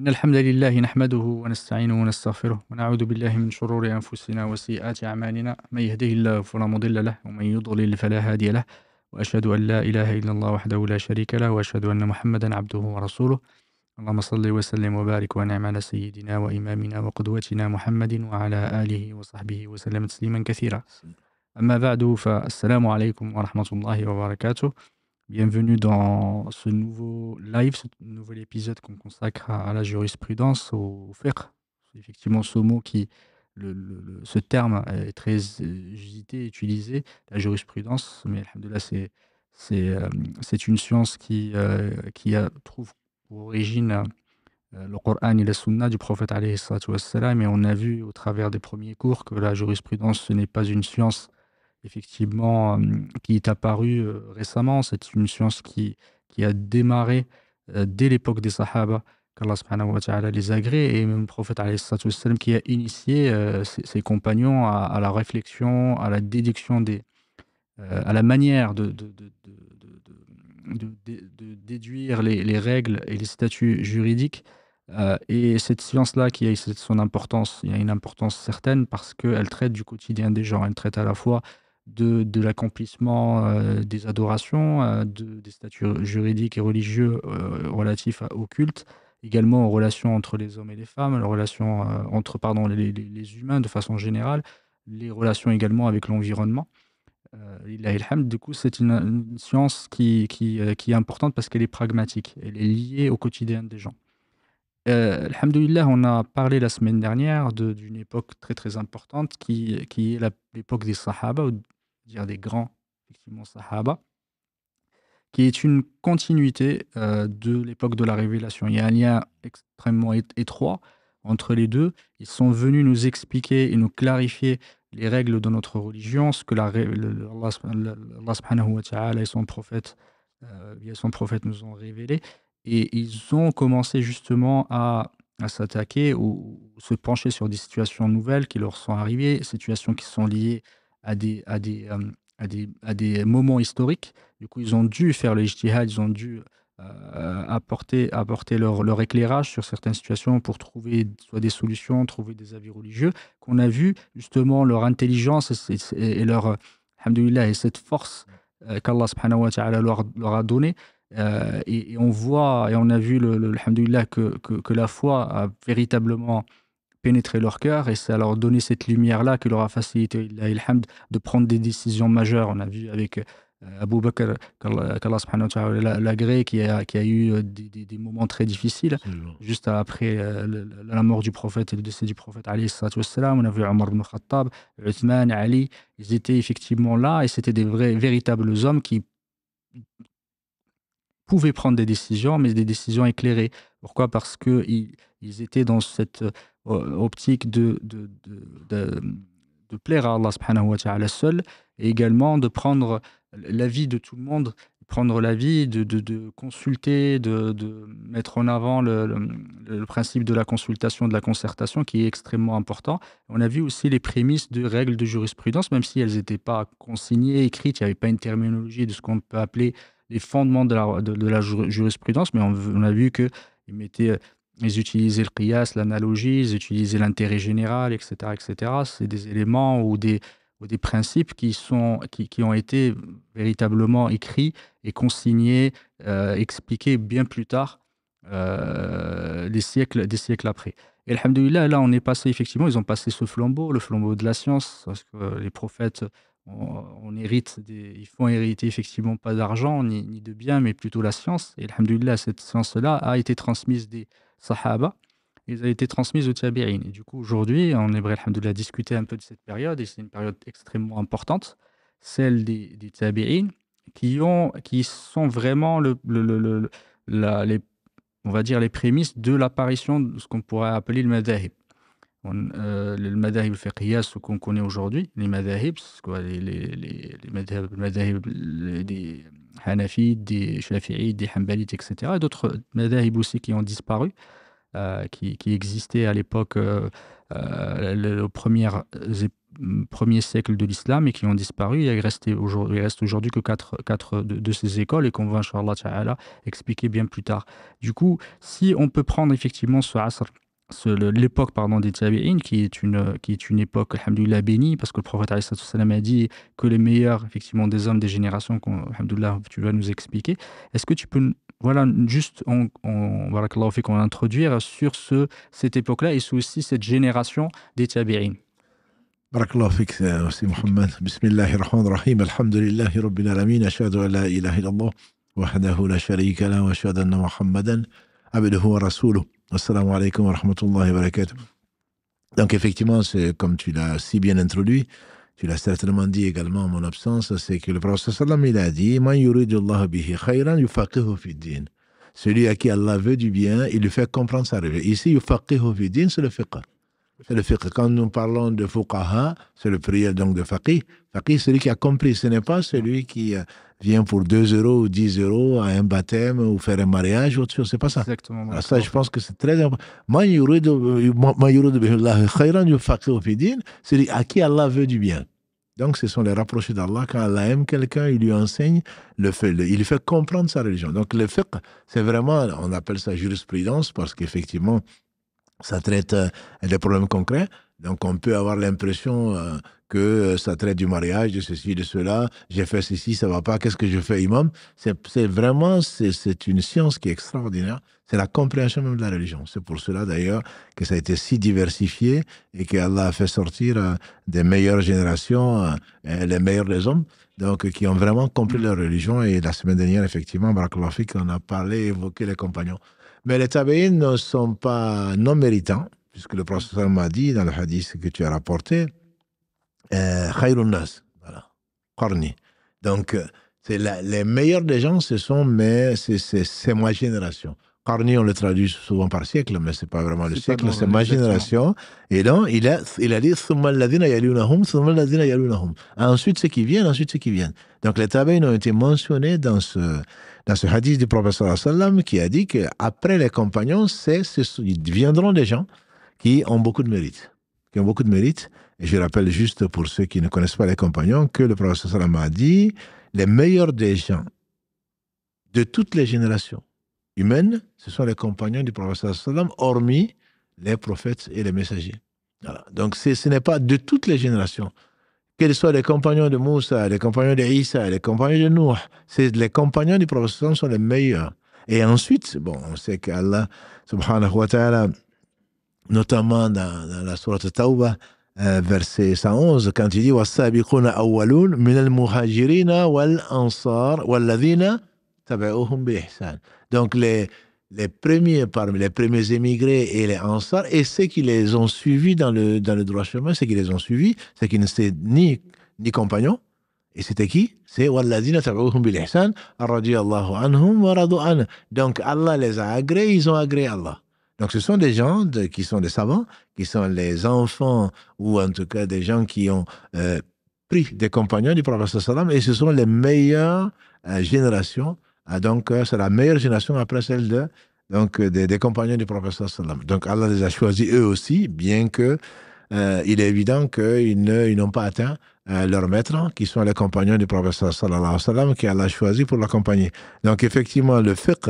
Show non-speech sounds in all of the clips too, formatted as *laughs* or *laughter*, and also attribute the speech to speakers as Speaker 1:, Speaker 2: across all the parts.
Speaker 1: إن الحمد لله نحمده ونستعينه ونستغفره ونعوذ بالله من شرور أنفسنا وسيئات أعمالنا من يهده الله فلا مضل له ومن يضلل فلا هادي له وأشهد أن لا إله إلا الله وحده لا شريك له وأشهد أن محمدا عبده ورسوله اللهم صل وسلم وبارك ونعم على سيدنا وإمامنا وقدوتنا محمد وعلى آله وصحبه وسلم تسليما كثيرا أما بعد فالسلام عليكم ورحمة الله وبركاته Bienvenue dans ce nouveau live, ce nouvel épisode qu'on consacre à, la jurisprudence, au, fiqh. faire. Effectivement, ce mot qui, ce terme est très euh, usité, utilisé, la jurisprudence, mais là c'est euh, c'est une science qui, euh, qui a, trouve pour origine le Coran et la Sunna du prophète Mais on a vu au travers des premiers cours que la jurisprudence, ce n'est pas une science effectivement, qui est apparue récemment. C'est une science qui, qui a démarré dès l'époque des Sahaba, qu'Allah wa ta'ala les agrée, et même le prophète qui a initié ses, compagnons à, la réflexion, à la déduction des. à la manière de, de, de, de, déduire les, les, règles et les statuts juridiques. et cette science-là qui a son importance, il y a une importance certaine parce qu'elle traite du quotidien des gens. Elle traite à la fois de, l'accomplissement euh, des adorations, euh, des statuts juridiques et religieux euh, relatifs au culte, également aux relations entre les hommes et les femmes, les relations entre pardon, les, humains de façon générale, les relations également avec l'environnement. Euh, du coup, c'est une, science qui, qui est importante parce qu'elle est pragmatique, elle est liée au quotidien des gens. Euh, on a parlé la semaine dernière d'une époque très très importante qui, qui est l'époque des Sahaba, ou dire des grands effectivement, Sahaba, qui est une continuité euh, de l'époque de la révélation. Il y a un lien extrêmement étroit entre les deux. Ils sont venus nous expliquer et nous clarifier les règles de notre religion, ce que la, Allah, son prophète, et euh, son prophète nous ont révélé, et ils ont commencé justement à, à s'attaquer ou se pencher sur des situations nouvelles qui leur sont arrivées, situations qui sont liées à des, à des, euh, à des, moments historiques. Du coup, ils ont dû faire le jihad, ils ont dû euh, apporter, apporter leur, leur, éclairage sur certaines situations pour trouver soit des solutions, trouver des avis religieux, qu'on a vu justement leur intelligence et, leur, et cette force euh, qu'Allah leur, leur a donnée euh, et, on voit, et on a vu, le, le que, que, la foi a véritablement pénétré leur cœur et ça leur donner donné cette lumière-là qui leur a facilité, de prendre des décisions majeures. On a vu avec euh, Abu Bakr, qu'Allah subhanahu wa ta'ala l'agré, qui a, qui a eu euh, des, des, moments très difficiles, juste après la mort du prophète et le décès du prophète, Ali, on a vu Omar ibn Khattab, Uthman, Ali, ils étaient effectivement là et c'était des vrais, véritables hommes qui pouvaient prendre des décisions, mais des décisions éclairées. Pourquoi Parce qu'ils ils étaient dans cette euh, optique de, de, de, plaire à Allah subhanahu wa ta'ala seul, et également de prendre l'avis de tout le monde, prendre l'avis, de, de, de, consulter, de, de, mettre en avant le, le, principe de la consultation, de la concertation, qui est extrêmement important. On a vu aussi les prémices de règles de jurisprudence, même si elles n'étaient pas consignées, écrites, il n'y avait pas une terminologie de ce qu'on peut appeler les fondements de la, de, la jurisprudence, mais on, a vu qu'ils mettaient euh, ils utilisaient le qiyas, l'analogie, ils utilisaient l'intérêt général, etc. etc. C'est des éléments ou des, des principes qui, sont, qui, ont été véritablement écrits et consignés, euh, expliqués bien plus tard, euh, des, siècles, des siècles après. Et alhamdoulilah, là, on est passé, effectivement, ils ont passé ce flambeau, le flambeau de la science, parce que les prophètes on, hérite des, ils font hériter effectivement pas d'argent ni, de biens, mais plutôt la science. Et alhamdoulilah, cette science-là a été transmise des Sahaba, et elle a été transmise aux Tabi'in. Et du coup, aujourd'hui, on aimerait alhamdoulilah discuter un peu de cette période, et c'est une période extrêmement importante, celle des, des qui, ont, qui sont vraiment les, on va dire les prémices de l'apparition de ce qu'on pourrait appeler le madahib. Euh, les الفقهية ce qu'on connaît aujourd'hui les madhahib les les les madhahib des hanafites des shafi'ites des hanbalites etc d'autres madhahib aussi qui ont disparu euh, qui, qui existaient à l'époque euh, au euh, premier siècle de l'islam et qui ont disparu. Il reste aujourd'hui, reste aujourd'hui que quatre, quatre de, ces écoles et qu'on va, Inch'Allah expliquer bien plus tard. Du coup, si on peut prendre effectivement ce Asr l'époque pardon des tabi'in qui est une qui est une époque alhamdoulillah bénie parce que le prophète a dit que les meilleurs effectivement des hommes des générations qu'on tu vas nous expliquer est-ce que tu peux voilà juste on on barakallahu qu'on introduire sur ce cette époque-là et aussi cette génération des tabi'in
Speaker 2: بارك الله فيك سي محمد بسم الله الرحمن الرحيم الحمد لله رب العالمين أشهد la لا إله إلا الله وحده لا شريك له محمدا عبده ورسوله Assalamu alaikum wa rahmatullahi wa barakatuh. Donc effectivement, c'est comme tu l'as si bien introduit, tu l'as certainement dit également en mon absence, c'est que le prophète sallam il a dit Man bihi khayran yufaqihu Celui à qui Allah veut du bien, il lui fait comprendre sa rêve. Ici, yufaqihu fi c'est le fiqh. C'est le fiqh. Quand nous parlons de fuqaha, c'est le prière donc de faqih. Faqih, celui qui a compris, ce n'est pas celui qui euh, vient pour 2 euros ou 10 euros à un baptême ou faire un mariage ou autre chose. C'est pas ça. Exactement. ça, je pense que c'est très important. C'est à qui Allah veut du bien. Donc, ce sont les rapprochés d'Allah. Quand Allah aime quelqu'un, il lui enseigne, le fait, il lui fait comprendre sa religion. Donc, le fiqh, c'est vraiment, on appelle ça jurisprudence parce qu'effectivement, ça traite euh, des problèmes concrets. Donc, on peut avoir l'impression euh, que euh, ça traite du mariage, de ceci, de cela, j'ai fait ceci, ça va pas, qu'est-ce que je fais, imam C'est vraiment, c'est une science qui est extraordinaire. C'est la compréhension même de la religion. C'est pour cela d'ailleurs que ça a été si diversifié et qu'Allah a fait sortir euh, des meilleures générations, euh, les meilleurs des hommes, donc qui ont vraiment compris leur religion. Et la semaine dernière, effectivement, Barakhlafik on a parlé, évoqué les compagnons. Mais les tabéines ne sont pas non méritants, puisque le professeur m'a dit dans le hadith que tu as rapporté, euh, Khairunnas, voilà, Donc, euh, c'est les meilleurs des gens, ce sont mais c'est, c'est, c'est ma génération. Karni, on le traduit souvent par siècle, mais c'est pas vraiment le siècle, c'est ma génération. Et donc, il a, il a dit Ensuite, ceux qui viennent, ensuite ceux qui viennent. Donc, les tabaïnes ont été mentionnés dans ce, dans ce hadith du professeur qui a dit qu'après les compagnons, c'est, ils viendront des gens qui ont beaucoup de mérite. Qui ont beaucoup de mérite. Et je rappelle juste pour ceux qui ne connaissent pas les compagnons que le professeur sallam a dit les meilleurs des gens de toutes les générations humaines, ce sont les compagnons du professeur sallam, hormis les prophètes et les messagers. Voilà. Donc ce n'est pas de toutes les générations. Quels soient les compagnons de Moussa, les compagnons d'Issa, les compagnons de Nour, les compagnons du prophète sont les meilleurs. Et ensuite, bon, on sait qu'Allah, subhanahu wa ta'ala, notamment dans, la sourate Tawbah, euh, verset 111, quand il dit min al مِنَ wal ansar وَالَّذِينَ تَبَعُوهُمْ بِإِحْسَانٍ Donc les, les premiers parmi les premiers émigrés et les Ansar, et ceux qui les ont suivis dans le, dans le droit chemin, ceux qui les ont suivis, ceux qui ne s'étaient ni, ni compagnons, et c'était qui C'est Walladina Tab'uhum bil Ihsan, anhum wa radu an. Donc Allah les a agréés, ils ont agréé Allah. Donc, ce sont des gens qui sont des savants, qui sont les enfants ou en tout cas des gens qui ont euh, pris des compagnons du prophète sallam et ce sont les meilleures euh, générations. Ah, donc, euh, c'est la meilleure génération après celle de, donc, des, compagnons du prophète sallam. Donc, Allah les a choisis eux aussi, bien que il est évident qu'ils n'ont pas atteint leur maître, qui sont les compagnons du prophète sallam, qui Allah a choisi pour l'accompagner. Donc, effectivement, le fiqh,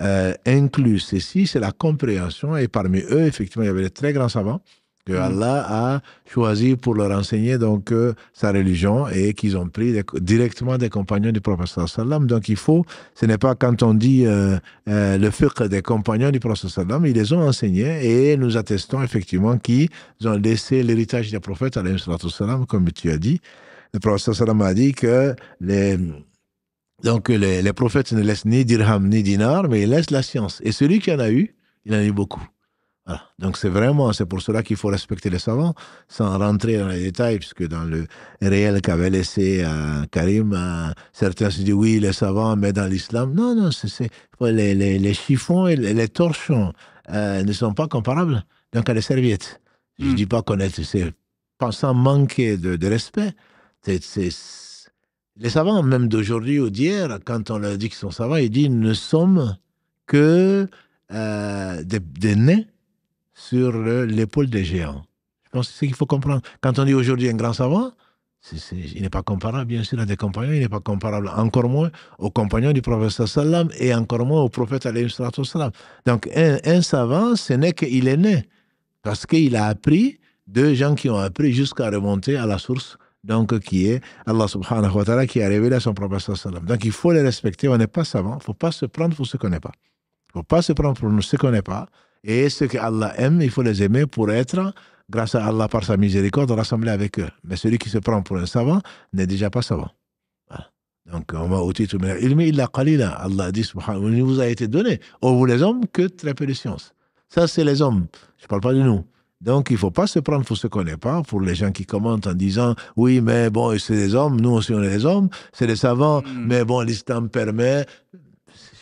Speaker 2: euh, inclut ceci, c'est la compréhension. Et parmi eux, effectivement, il y avait des très grands savants que mm. Allah a choisi pour leur enseigner donc euh, sa religion et qu'ils ont pris directement des compagnons du prophète sallam. Donc il faut, ce n'est pas quand on dit euh, euh, le fiqh des compagnons du prophète sallam, ils les ont enseignés et nous attestons effectivement qu'ils ont laissé l'héritage des prophètes sallam comme tu as dit. Le prophète sallam a dit que les donc euh, les, prophètes ne laissent ni dirham ni dinar, mais ils laissent la science. Et celui qui en a eu, il en a eu beaucoup. Donc c'est vraiment, c'est pour cela qu'il faut respecter les savants, sans rentrer dans les détails, puisque dans le réel qu'avait laissé euh, Karim, euh, certains se disent oui, les savants, mais dans l'islam, non, non, c'est les, chiffons et les, torchons ne sont pas comparables donc à les serviettes. Je ne hmm. dis pas connaître, c'est sans manquer de, de respect. C'est les savants, même d'aujourd'hui ou d'hier, quand on leur dit qu'ils sont savants, ils disent ne sommes que euh, des, des sur l'épaule des géants. Je pense que c'est ce qu'il faut comprendre. Quand on dit aujourd'hui un grand savant, il n'est pas comparable, bien sûr, à des compagnons, il n'est pas comparable encore moins aux compagnons du prophète sallam et encore moins au prophète alayhi sallam. Donc, un, savant, ce n'est qu'il est né parce qu'il a appris de gens qui ont appris jusqu'à remonter à la source donc qui est Allah subhanahu wa ta'ala, qui a révélé à son prophète sallam. Donc il faut les respecter, on n'est pas savant, il ne faut pas se prendre pour ce qu'on n'est pas. Il ne faut pas se prendre pour ce qu'on n'est pas. Et ce que Allah aime, il faut les aimer pour être, grâce à Allah par sa miséricorde, rassemblés avec eux. Mais celui qui se prend pour un savant n'est déjà pas savant. Voilà. Donc, Allah dit, il vous a été donné, ô vous les hommes, que très peu de science. Ça, c'est les hommes. Je ne parle pas de nous. Donc, il ne faut pas se prendre pour ce qu'on n'est pas, pour les gens qui commentent en disant oui, mais bon, c'est des hommes, nous aussi on est des hommes, c'est des savants, hmm. mais bon, l'islam permet.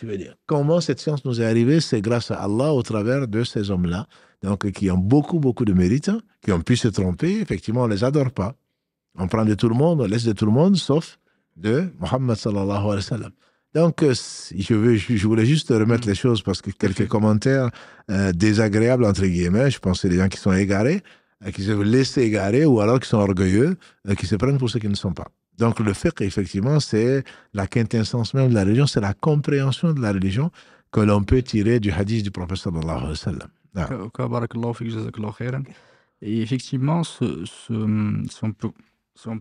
Speaker 2: Je veux dire, comment cette science nous est arrivée C'est grâce à Allah au travers de ces hommes-là, donc qui ont beaucoup, beaucoup de mérite, qui ont pu se tromper. Effectivement, on ne les adore pas. On prend de tout le monde, on laisse de tout le monde, sauf de Mohammed sallallahu alayhi wa sallam. Donc, euh, je, veux, je voulais juste remettre mm. les choses parce que quelques commentaires euh, désagréables, entre guillemets, je pense que des gens qui sont égarés, euh, qui se laissent égarer ou alors qui sont orgueilleux, qui se prennent pour ceux qui ne sont pas. Donc, le fait qu'effectivement, c'est la quintessence même de la religion, c'est la compréhension de la religion que l'on peut tirer du hadith du prophète sallallahu alayhi wa sallam.
Speaker 1: Ah. Et effectivement, ce, ce, peu on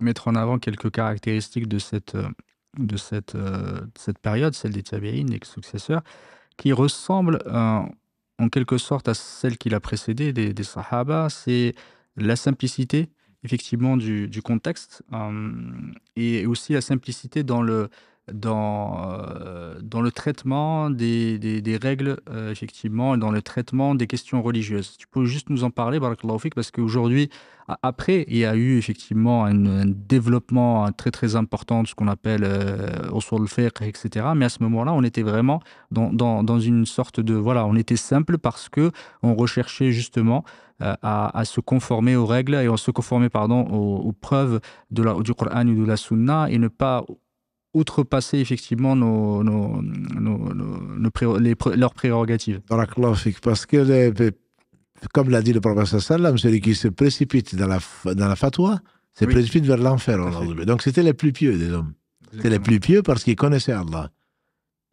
Speaker 1: mettre en avant quelques caractéristiques de cette, euh, de cette, euh, cette période, celle des tchabéines et successeurs, qui ressemble euh, en quelque sorte à celle qui l'a précédée des, des Sahaba. C'est la simplicité, effectivement, du, du contexte et aussi la simplicité dans le, dans, euh, dans le traitement des, règles, euh, effectivement, et dans le traitement des questions religieuses. Tu peux juste nous en parler, Barakallahu parce qu'aujourd'hui, après, il y a eu effectivement un, développement très très important de ce qu'on appelle au le etc. Mais à ce moment-là, on était vraiment dans, une sorte de... Voilà, on était simple parce que on recherchait justement euh, à, se conformer aux règles et on se conformer, pardon, aux, preuves de la, du Coran ou de la Sunna et ne pas outrepasser effectivement nos, leurs prérogatives.
Speaker 2: Parce que, comme l'a dit le prophète sallam, celui qui se précipite dans la, dans la fatwa se précipite vers l'enfer. Donc c'était les plus pieux des hommes. C'était les plus pieux parce qu'ils connaissaient Allah.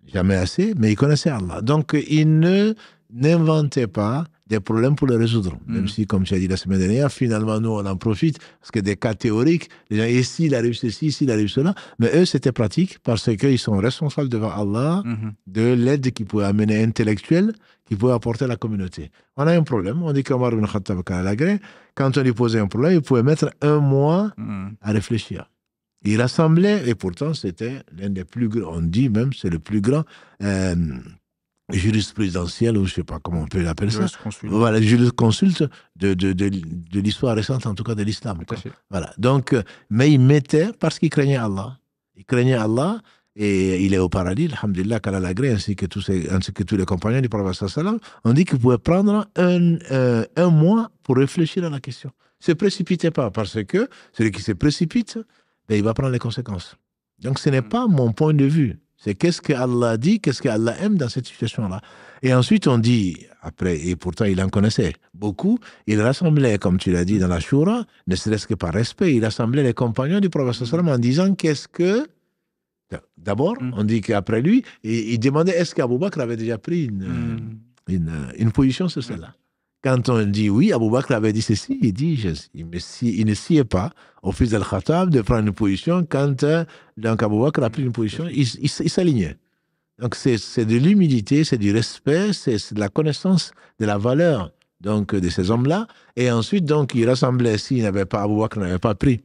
Speaker 2: Jamais assez, mais ils connaissaient Allah. Donc ils ne n'inventaient pas des problèmes pour les résoudre. Même mm. si, comme tu as dit la semaine dernière, finalement, nous, on en profite parce que des cas théoriques, les gens, ici, s'il arrive ceci, s'il arrive cela, mais eux, c'était pratique parce qu'ils sont responsables devant Allah mm-hmm. de l'aide qu'ils pouvaient amener intellectuelle, qu'ils pouvaient apporter à la communauté. On a un problème. On dit qu'Omar ibn Khattab quand on lui posait un problème, il pouvait mettre un mois mm. à réfléchir. Il rassemblait, et pourtant, c'était l'un des plus grands, on dit même, c'est le plus grand. Euh, présidentiel, ou je ne sais pas comment on peut l'appeler ça. Voilà, jurisconsulte de, de, de, de l'histoire récente, en tout cas de l'islam. Voilà. Donc, euh, mais il mettait parce qu'il craignait Allah. Il craignait Allah et il est au paradis, alhamdulillah, qu'Allah l'agré ainsi, que tous ainsi que tous les compagnons du prophète on dit qu'il pouvait prendre un, euh, un mois pour réfléchir à la question. Ne se précipitez pas, parce que celui qui se précipite, ben, il va prendre les conséquences. Donc ce n'est mm. pas mon point de vue. C'est qu'est-ce que Allah dit, qu'est-ce que Allah aime dans cette situation-là. Et ensuite, on dit, après, et pourtant il en connaissait beaucoup, il rassemblait, comme tu l'as dit dans la Shura, ne serait-ce que par respect, il rassemblait les compagnons du prophète en disant qu'est-ce que. D'abord, mm. on dit qu'après lui, il, demandait est-ce qu'Abou Bakr avait déjà pris une, mm. une, une, position sur cela quand on dit oui, Abou Bakr avait dit ceci, il dit, je, il, il, ne pas au fils d'Al-Khattab de prendre une position quand euh, donc Abou Bakr a pris une position, il, il, s'alignait. Donc c'est de l'humilité, c'est du respect, c'est de la connaissance de la valeur donc de ces hommes-là. Et ensuite, donc, il rassemblait, s'il n'avait pas, Abou Bakr n'avait pas pris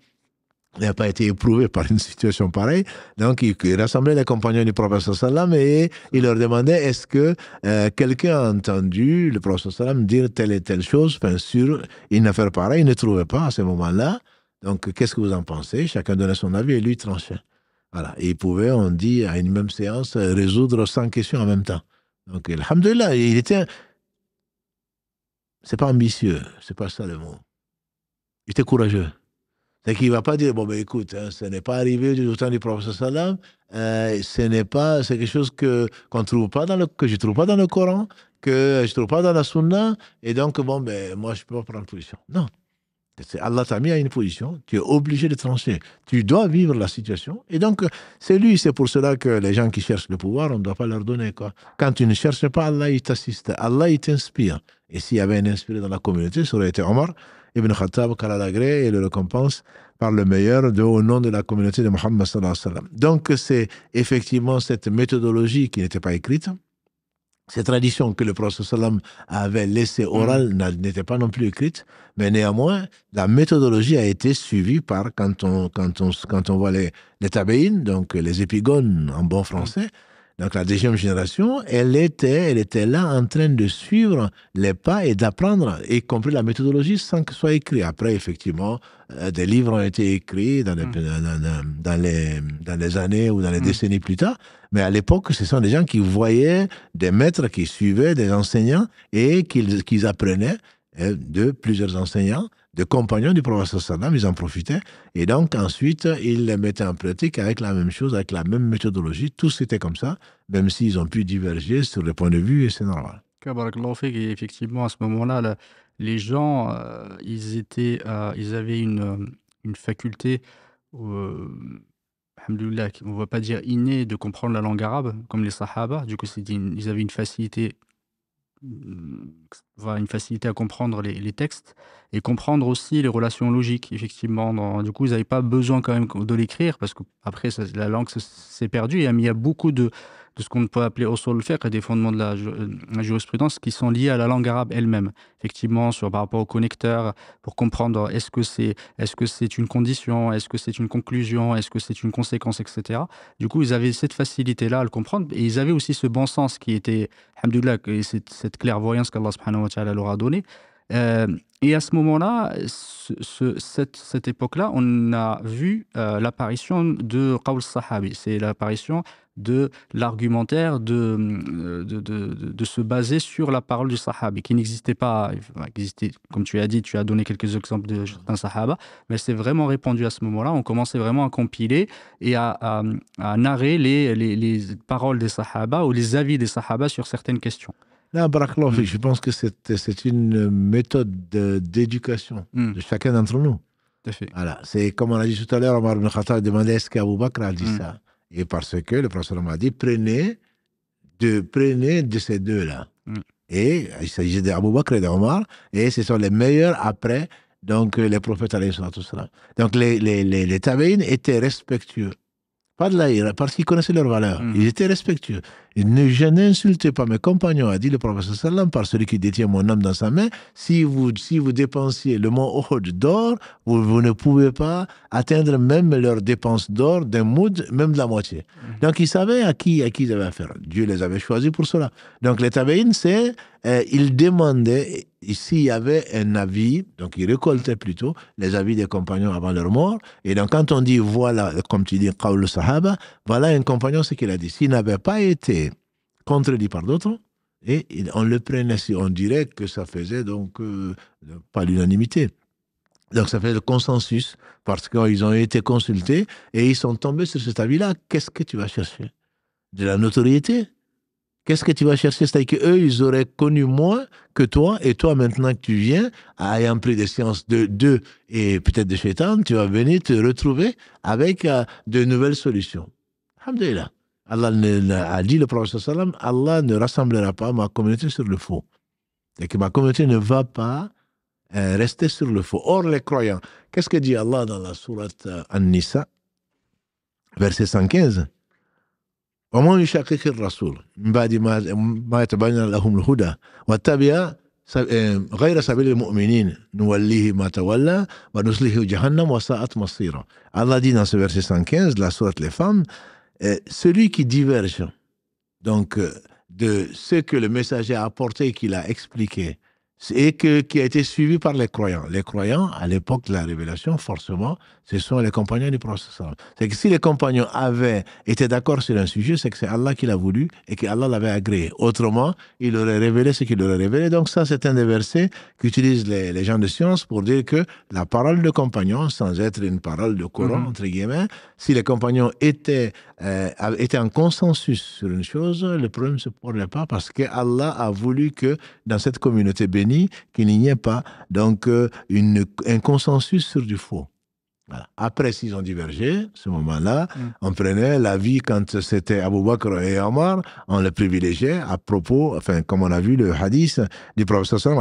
Speaker 2: n'a pas été éprouvé par une situation pareille. Donc, il, rassemblait les compagnons du professeur sallam et il leur demandait est-ce que euh, quelqu'un a entendu le professeur sallam dire telle et telle chose Bien sûr, une affaire pareille, il ne trouvait pas à ce moment-là. Donc, qu'est-ce que vous en pensez Chacun donnait son avis et lui tranchait. Voilà. Et il pouvait, on dit, à une même séance, résoudre 100 questions en même temps. Donc, alhamdoulilah, il était. C'est pas ambitieux, c'est pas ça le mot. Il était courageux. Et qu'il ne va pas dire, bon, ben écoute, hein, ce n'est pas arrivé du temps du prophète Saddam. Euh, ce n'est pas, c'est quelque chose que, qu'on trouve pas dans le, que je ne trouve pas dans le Coran, que je ne trouve pas dans la sunna, et donc, bon, ben moi, je peux pas prendre position. Non. Allah t'a mis à une position, tu es obligé de trancher. Tu dois vivre la situation. Et donc, c'est lui, c'est pour cela que les gens qui cherchent le pouvoir, on ne doit pas leur donner. Quoi. Quand tu ne cherches pas, Allah, il t'assiste. Allah, il t'inspire. Et s'il y avait un inspiré dans la communauté, ça aurait été Omar. Ibn Khattab et le récompense par le meilleur de, au nom de la communauté de Mohammed sallallahu alayhi wa Donc c'est effectivement cette méthodologie qui n'était pas écrite, ces traditions que le prophète sallam avait laissées mm. orales n'étaient pas non plus écrites, mais néanmoins, la méthodologie a été suivie par, quand on, quand on, quand on voit les, les donc les épigones en bon mm. français, donc la deuxième génération, elle était, elle était là en train de suivre les pas et d'apprendre, y compris la méthodologie, sans que ce soit écrit. Après, effectivement, euh, des livres ont été écrits dans les, mm. années ou dans les mm. décennies plus tard. Mais à l'époque, ce sont des gens qui voyaient des maîtres qui suivaient des enseignants et qu'ils apprenaient euh, de plusieurs enseignants de compagnons du professeur Saddam, ils en profitaient. Et donc, ensuite, ils les mettaient en pratique avec la même chose, avec la même méthodologie. Tout c'était comme ça, même s'ils ont pu diverger sur les points de vue, et c'est normal.
Speaker 1: fait effectivement, à ce moment-là, les gens, euh, ils, étaient, euh, ils avaient une, faculté, euh, on ne va pas dire innée, de comprendre la langue arabe, comme les Sahaba. Du coup, ils avaient une facilité euh, une facilité à comprendre les, textes et comprendre aussi les relations logiques, effectivement. du coup, vous n'avaient pas besoin quand même de l'écrire parce que après la langue s'est perdue. Et il y a beaucoup de, ce qu'on peut appeler au usul fiqh », des fondements de la, jurisprudence qui sont liés à la langue arabe elle-même. Effectivement, sur, par rapport au connecteur, pour comprendre est-ce que c'est est -ce c'est une condition, est-ce que c'est une conclusion, est-ce que c'est une conséquence, etc. Du coup, ils avaient cette facilité-là à le comprendre et ils avaient aussi ce bon sens qui était, alhamdoulilah, et cette, cette clairvoyance qu'Allah subhanahu wa ta'ala leur a donnée. Euh, et à ce moment-là, cette, cette époque-là, on a vu euh, l'apparition de Qawl Sahabi. C'est l'apparition de l'argumentaire, euh, de de, de, se baser sur la parole du sahabi, qui n'existait pas, existait, comme tu as dit, tu as donné quelques exemples de certains sahaba, mais c'est vraiment répandu à ce moment-là. On commençait vraiment à compiler et à, à, narrer les, les, les, paroles des sahaba ou les avis des sahaba sur certaines questions.
Speaker 2: Mm. je pense que c'est une méthode d'éducation mm. de chacun d'entre nous. Voilà. C'est comme on a dit tout à l'heure, Omar ibn Khattab demandait est-ce qu'Abu Bakr a dit mm. ça et parce que le professeur m'a dit, prenez de, prenez de ces deux-là. Mm. Et il s'agit d'Abou Bakr et d'Omar, et ce sont les meilleurs après, donc les prophètes. Donc les, les, les, les étaient respectueux pas de la parce qu'ils connaissaient leurs valeurs. Hmm. Ils étaient respectueux. Ils ne, je n'insultais pas mes compagnons, a dit le professeur sallam, par celui qui détient mon âme dans sa main. Si vous, si vous dépensiez le mot d'or, vous, ne pouvez pas atteindre même leurs dépenses d'or d'un mood, même de la moitié. Hmm. Donc ils savaient à qui, à qui ils avaient affaire. Dieu les avait choisis pour cela. Donc les tabéines, c'est, euh, ils demandaient, Ici, il y avait un avis, donc il récoltait plutôt les avis des compagnons avant leur mort. Et donc, quand on dit, voilà, comme tu dis, Qawl Sahaba, voilà un compagnon, ce qu'il a dit. S'il n'avait pas été contredit par d'autres, et on le prenait, on dirait que ça faisait donc euh, pas l'unanimité. Donc ça fait le consensus, parce qu'ils ont été consultés et ils sont tombés sur cet avis-là. Qu'est-ce que tu vas chercher De la notoriété Qu'est-ce que tu vas chercher C'est-à-dire qu'eux, ils auraient connu moins que toi, et toi, maintenant que tu viens, ayant pris des sciences de d'eux et peut-être de Chétan, tu vas venir te retrouver avec euh, de nouvelles solutions. Alhamdulillah. Allah a dit le prophète Allah ne rassemblera pas ma communauté sur le faux. Et que ma communauté ne va pas euh, rester sur le faux. Or, les croyants, qu'est-ce que dit Allah dans la sourate euh, An-Nisa, verset 115 ومن يشقق الرسول من بعد ما ما يتبين لهم الهدى واتبع غير سبيل المؤمنين نوليه ما تولى ونسله جهنم وساءت مصيره الله dit dans ce verset 115 de la sourate les femmes euh, celui qui diverge donc euh, de ce que le messager a apporté qu'il a expliqué et qui a été suivi par les croyants. Les croyants, à l'époque de la révélation, forcément, ce sont les compagnons du prophète. C'est que si les compagnons avaient été d'accord sur un sujet, c'est que c'est Allah qui l'a voulu et que Allah l'avait agréé. Autrement, il aurait révélé ce qu'il aurait révélé. Donc ça, c'est un des versets qu'utilisent les, gens de science pour dire que la parole de compagnon, sans être une parole de Coran, mhm. entre guillemets, si les compagnons euh, étaient, en consensus sur une chose, le problème ne se poserait pas parce que Allah a voulu que dans cette communauté bénie, qu'il n'y ait pas donc euh, une, un consensus sur du faux. Après, s'ils ont divergé, ce moment-là, mm. on prenait l'avis quand c'était Abu Bakr et Omar, on le privilégiait à propos, enfin, comme on a vu le hadith du professeur sallam,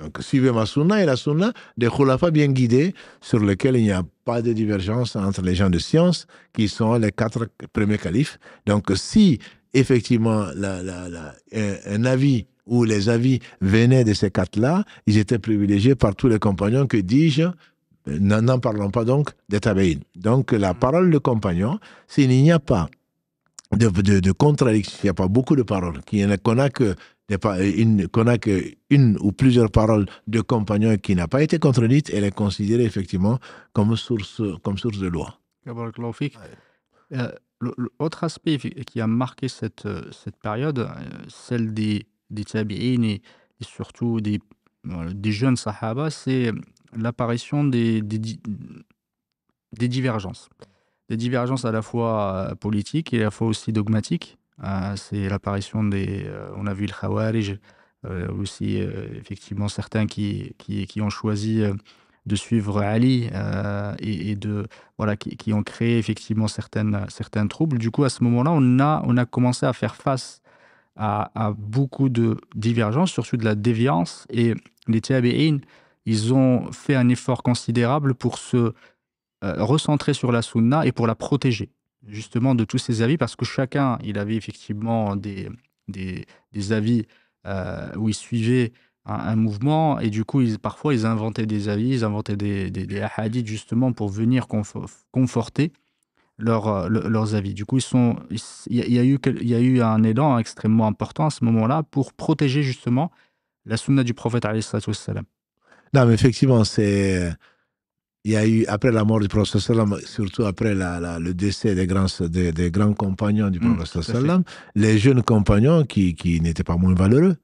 Speaker 2: donc, suivez ma sunna et la sunna des khulafas bien guidés, sur lesquels il n'y a pas de divergence entre les gens de science, qui sont les quatre premiers califes. Donc, si effectivement un avis ou les avis venaient de ces quatre-là, ils étaient privilégiés par tous les compagnons, que dis-je euh, N'en parlons pas donc des Donc, la mm. parole de compagnon, s'il n'y a pas de, de, contradictions. Il n'y a pas beaucoup de paroles. Qu'on n'a que qu'on a que ou plusieurs paroles de compagnon qui n'a pas été contredite, elle est considérée effectivement comme source, comme source de loi.
Speaker 1: L'autre euh, aspect qui a marqué cette, euh, cette période, euh, celle des, des tabi'in et, surtout des, des jeunes sahaba, c'est l'apparition des, des, des divergences des divergences à la fois euh, politiques et à la fois aussi dogmatiques. Euh, c'est l'apparition des. Euh, on a vu le Khawarij, aussi effectivement certains qui, qui, qui, ont choisi de suivre Ali et, de voilà qui, qui, ont créé effectivement certaines certains troubles. Du coup, à ce moment-là, on a on a commencé à faire face à, beaucoup de divergences, surtout de la déviance. Et les Tabi'in, ils ont fait un effort considérable pour se euh, recentrer sur la sunna et pour la protéger justement de tous ces avis parce que chacun il avait effectivement des, des, avis euh, où il suivait un, mouvement et du coup ils, parfois ils inventaient des avis, ils inventaient des, des, hadiths justement pour venir conforter euh, leurs avis. Du coup, ils sont, il, y a eu, il y a eu un élan extrêmement important à ce moment-là pour protéger justement la sunna du prophète.
Speaker 2: Non, mais effectivement, c'est il y a eu, après la mort du prophète surtout après le décès des grands, des, grands compagnons du hmm, prophète Sallam, les jeunes compagnons, qui, n'étaient pas moins valeureux,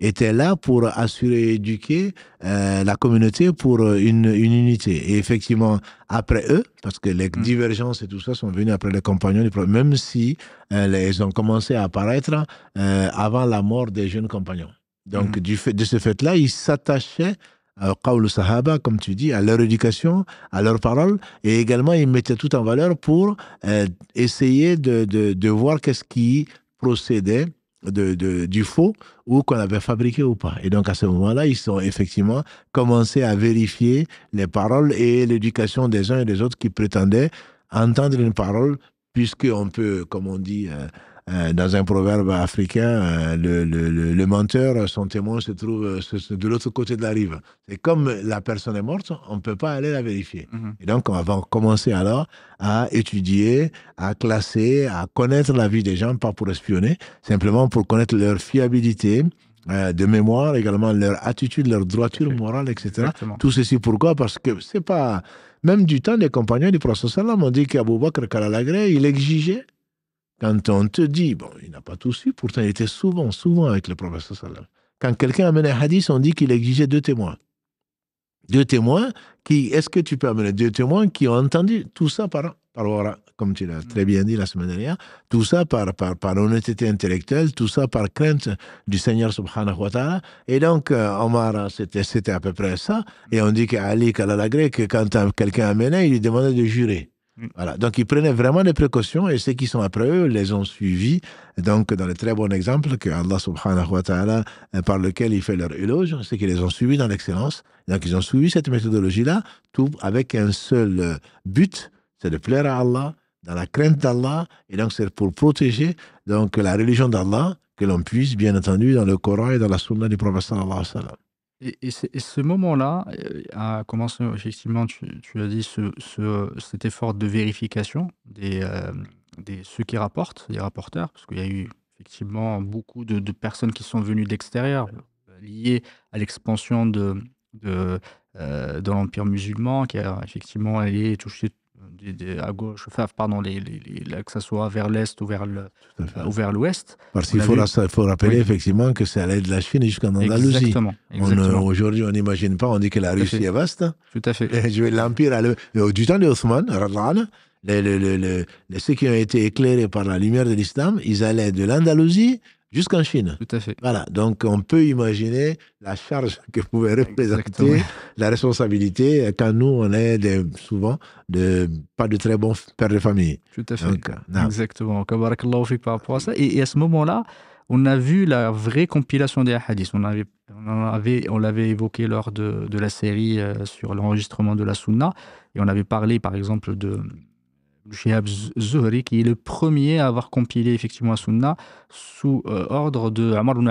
Speaker 2: étaient là pour assurer, éduquer euh, la communauté pour une, unité. Et effectivement, après eux, parce que les hmm. divergences et tout ça sont venues après les compagnons du prophète, même si elles euh, ils ont commencé à apparaître euh, avant la mort des jeunes compagnons. Donc, hmm. du fait, de ce fait-là, ils s'attachaient euh, Qawl Sahaba, comme tu dis, à leur éducation, à leurs paroles, Et également, ils mettaient tout en valeur pour euh, essayer de, voir qu'est-ce qui procédait de, du faux ou qu'on avait fabriqué ou pas. Et donc à ce moment-là, ils ont effectivement commencé à vérifier les paroles et l'éducation des uns et des autres qui prétendaient entendre une parole, puisqu'on peut, comme on dit, euh, euh, dans un proverbe africain, euh, le, le, le, menteur, son témoin se trouve euh, de l'autre côté de la rive. Et comme la personne est morte, on ne peut pas aller la vérifier. Mhm. Et donc, on va commencer alors à étudier, à classer, à connaître la vie des gens, pas pour espionner, simplement pour connaître leur fiabilité, de mémoire, également leur attitude, leur droiture morale, etc. Tout ceci pourquoi Parce que c'est pas. Même du temps des compagnons du Prophète, ont dit qu'Abou Bakr il exigeait quand on te dit, bon, il n'a pas tout su, pourtant il était souvent, souvent avec le professeur sallam. Quand quelqu'un amenait un hadith, on dit qu'il exigeait deux témoins. Deux témoins qui, est-ce que tu peux amener deux témoins qui ont entendu tout ça par, par comme tu l'as mm. très bien dit la semaine dernière, tout ça par, par, par honnêteté intellectuelle, tout ça par crainte du Seigneur subhanahu wa ta'ala. Et donc, euh, Omar, c'était à peu près ça. Et on dit qu'Ali, qu'Allah la quand quelqu'un amenait, il lui demandait de jurer. Mm. Donc, ils prenaient vraiment des précautions et ceux qui sont après eux les ont suivis. Donc, dans le très bon exemple que Allah subhanahu wa ta'ala, euh, par lequel il fait leur éloge, c'est qu'ils les ont suivis dans l'excellence. Donc, ils ont suivi cette méthodologie-là, tout avec un seul euh, but, c'est de plaire à Allah, dans la crainte d'Allah. Et donc, c'est pour protéger donc, la religion d'Allah que l'on puisse, bien entendu, dans le Coran et dans la Sunna du prophète sallallahu alayhi wa sallam.
Speaker 1: Et, ce moment-là euh, a commencé, effectivement, tu, tu as dit, ce, cet effort de vérification euh, des, ceux qui rapportent, des rapporteurs, parce qu'il y a eu effectivement beaucoup de, personnes qui sont venues de l'extérieur, euh, liées à l'expansion de, de l'Empire musulman, qui a effectivement allé toucher à gauche, pardon, les, que
Speaker 2: ce soit vers l'est ou vers le, vers l'ouest. Parce qu'il faut, rappeler effectivement que c'est à l'aide de la Chine jusqu'en Andalousie. Exactement. Euh, aujourd'hui, on n'imagine pas, on dit que la Russie est vaste. Tout à fait. Je vais l'empire euh, du temps les, les, ceux qui ont été éclairés par la lumière de l'islam, ils allaient de l'Andalousie jusqu'en Chine. Tout à fait. Voilà, donc on peut imaginer la charge *laughs* que pouvait représenter la responsabilité quand nous, on est souvent de, pas de très bons pères de famille. Tout à fait.
Speaker 1: Exactement. Et, à ce moment-là, on a vu la vraie compilation des hadiths. On avait on avait on l'avait évoqué lors de, de la série euh, sur l'enregistrement de la sunna et on avait parlé par exemple de Shihab Zuhri, qui est le premier à avoir compilé effectivement la Sunna sous euh, ordre de Amr ibn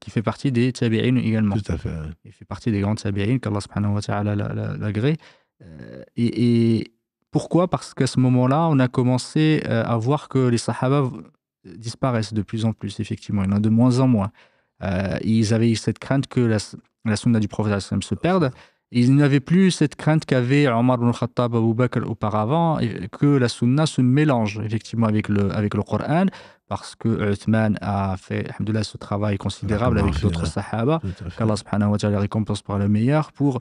Speaker 1: qui fait partie des Tabi'in également. Tout à fait. Il fait partie des grands Tabi'in qu'Allah subhanahu wa ta'ala l'agrée. Euh, et, pourquoi Parce qu'à ce moment-là, on a commencé euh, à voir que les Sahaba disparaissent de plus en plus, effectivement. Il y en a de moins en moins. ils avaient cette crainte que la, la Sunna du Prophète se perde. Ils n'avaient plus cette crainte qu'avait Omar ibn Khattab Abu Bakr auparavant, que la sunna se mélange effectivement avec le, avec le Coran, parce que Uthman a fait ce travail considérable avec bah, d'autres sahaba, qu'Allah subhanahu wa ta'ala récompense par le meilleur, pour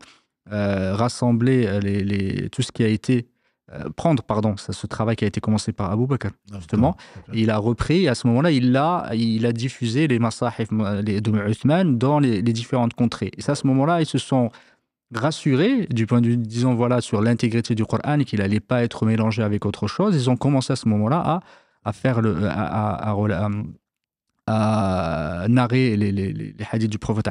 Speaker 1: euh, rassembler euh, les, tout ce qui a été euh, prendre pardon ce travail qui a été commencé par Abu Bakr ah, justement il a repris et à ce moment-là il a il a diffusé les masahif les, de Uthman dans les, différentes contrées et ça, à ce moment-là ils se sont rassurés du point de vue, disons, voilà, sur l'intégrité du Coran qu'il n'allait pas être mélangé avec autre chose, ils ont commencé à ce moment-là à, faire le. à, narrer les, les, hadiths du prophète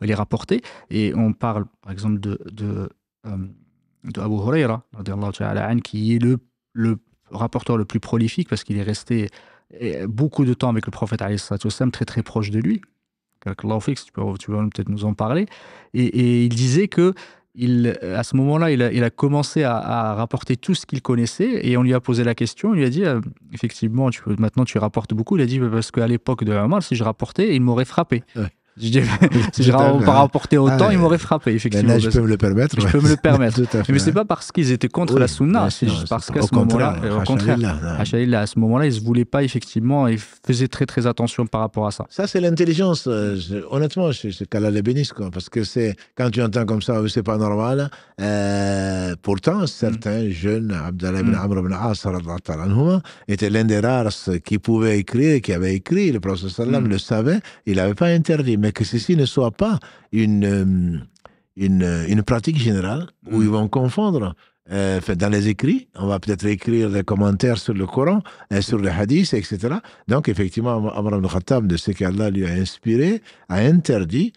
Speaker 1: les rapporter. Et on parle par exemple de, de, euh, de Huraira, qui est le, le rapporteur le plus prolifique parce qu'il est resté beaucoup de temps avec le prophète très très proche de lui. Euh, tu, tu peut-être nous en parler. Et, il disait que euh, à ce moment-là, il, a, commencé à, rapporter tout ce qu'il connaissait et on lui a posé la question. il lui a dit euh, effectivement, maintenant tu rapportes beaucoup. Il a dit bah, parce qu'à l'époque de Ramal, si je rapportais, il m'aurait frappé si j'aurais pas rapporté autant, ah, ils m'auraient frappé, effectivement. je peux me le permettre. Je peux me permettre. *laughs* Mais c'est pas parce qu'ils étaient contre la
Speaker 2: sunna, c'est parce qu'à ce moment-là, au
Speaker 1: à ce moment-là, ils se voulaient pas, effectivement, ils faisaient très, très attention par rapport à
Speaker 2: ça. Ça, c'est l'intelligence. Euh, honnêtement, c'est qu'Allah les bénisse, Parce que c'est, quand tu entends comme ça, euh, c'est pas normal. Euh, pourtant, certains mm. jeunes, Abdallah ibn mm. Amr ibn As, était l'un des rares qui pouvait écrire, qui avait écrit. Le prophète sallam mm. le savait, il n'avait pas interdit mais que ceci ne soit pas une, euh, euh, une, pratique générale où ils mm. vont confondre. Euh, dans les écrits, on va peut-être écrire des commentaires sur le Coran, et sur le hadiths, etc. Donc, effectivement, Amr al-Khattab, de ce qu'Allah lui a inspiré, a interdit,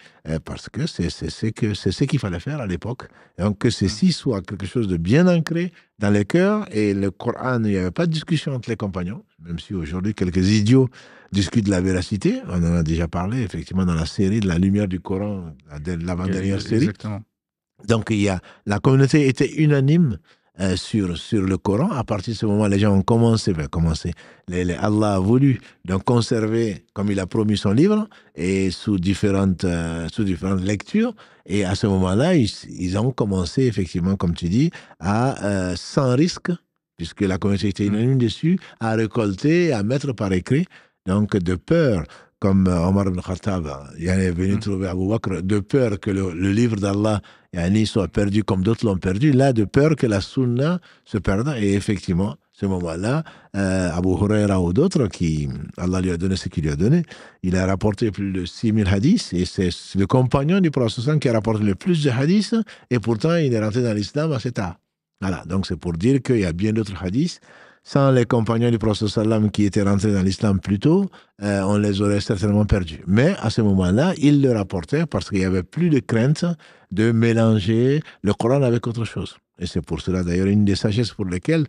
Speaker 2: parce que c'est ce qu'il fallait faire à l'époque. Donc, que mm. ceci soit quelque chose de bien ancré dans les cœurs, et le Coran, il n'y avait pas de discussion entre les compagnons, même si aujourd'hui, quelques idiots discute de la véracité. On en a déjà parlé, effectivement, dans la série de la lumière du Coran, l'avant-dernière série. Donc, il y a, la communauté était unanime euh, sur, sur le Coran. À partir de ce moment, les gens ont commencé, ben, commencé Allah a voulu donc conserver, comme il a promis son livre, et sous différentes, euh, sous différentes lectures. Et à ce moment-là, ils, ont commencé, effectivement, comme tu dis, à, euh, sans risque, puisque la communauté était mm. unanime dessus, à récolter, à mettre par écrit donc de peur, comme Omar ibn Khattab il est venu mm. trouver Abu Bakr, de peur que le, livre d'Allah soit perdu comme d'autres l'ont perdu, là, de peur que la sunna se perde. Et effectivement, ce moment-là, euh, Abu Huraira ou d'autres, qui Allah lui a donné ce qu'il lui a donné, il a rapporté plus de 6000 hadiths, et c'est le compagnon du prophète qui a rapporté le plus de hadiths, et pourtant il est rentré dans l'islam à cet âge. Voilà, donc c'est pour dire qu'il y a bien d'autres hadiths sans les compagnons du Prophète Sallam qui étaient rentrés dans l'islam plus tôt, euh, on les aurait certainement perdus. Mais à ce moment-là, ils le rapportaient parce qu'il n'y avait plus de crainte de mélanger le Coran avec autre chose. Et c'est pour cela d'ailleurs une des sagesses pour lesquelles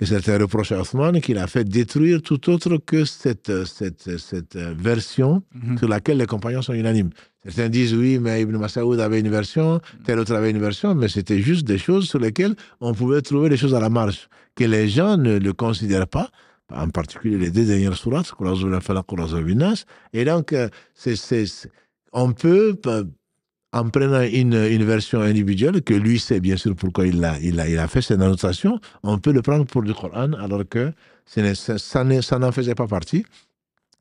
Speaker 2: que un reproche à Othman, qu'il a fait détruire tout autre que cette, euh, cette, euh, cette euh, version mhm. sur laquelle les compagnons sont unanimes. Certains disent oui, mais Ibn Mas'aoud avait une version, tel autre avait une version, mais c'était juste des choses sur lesquelles on pouvait trouver des choses à la marge, que les gens ne le considèrent pas, en particulier les deux dernières sourates, et donc c est, et donc, on peut en prenant une, version individuelle, que lui sait bien sûr pourquoi il a, il a, il fait cette annotation, on peut le prendre pour du Coran alors que ça n'en faisait pas partie.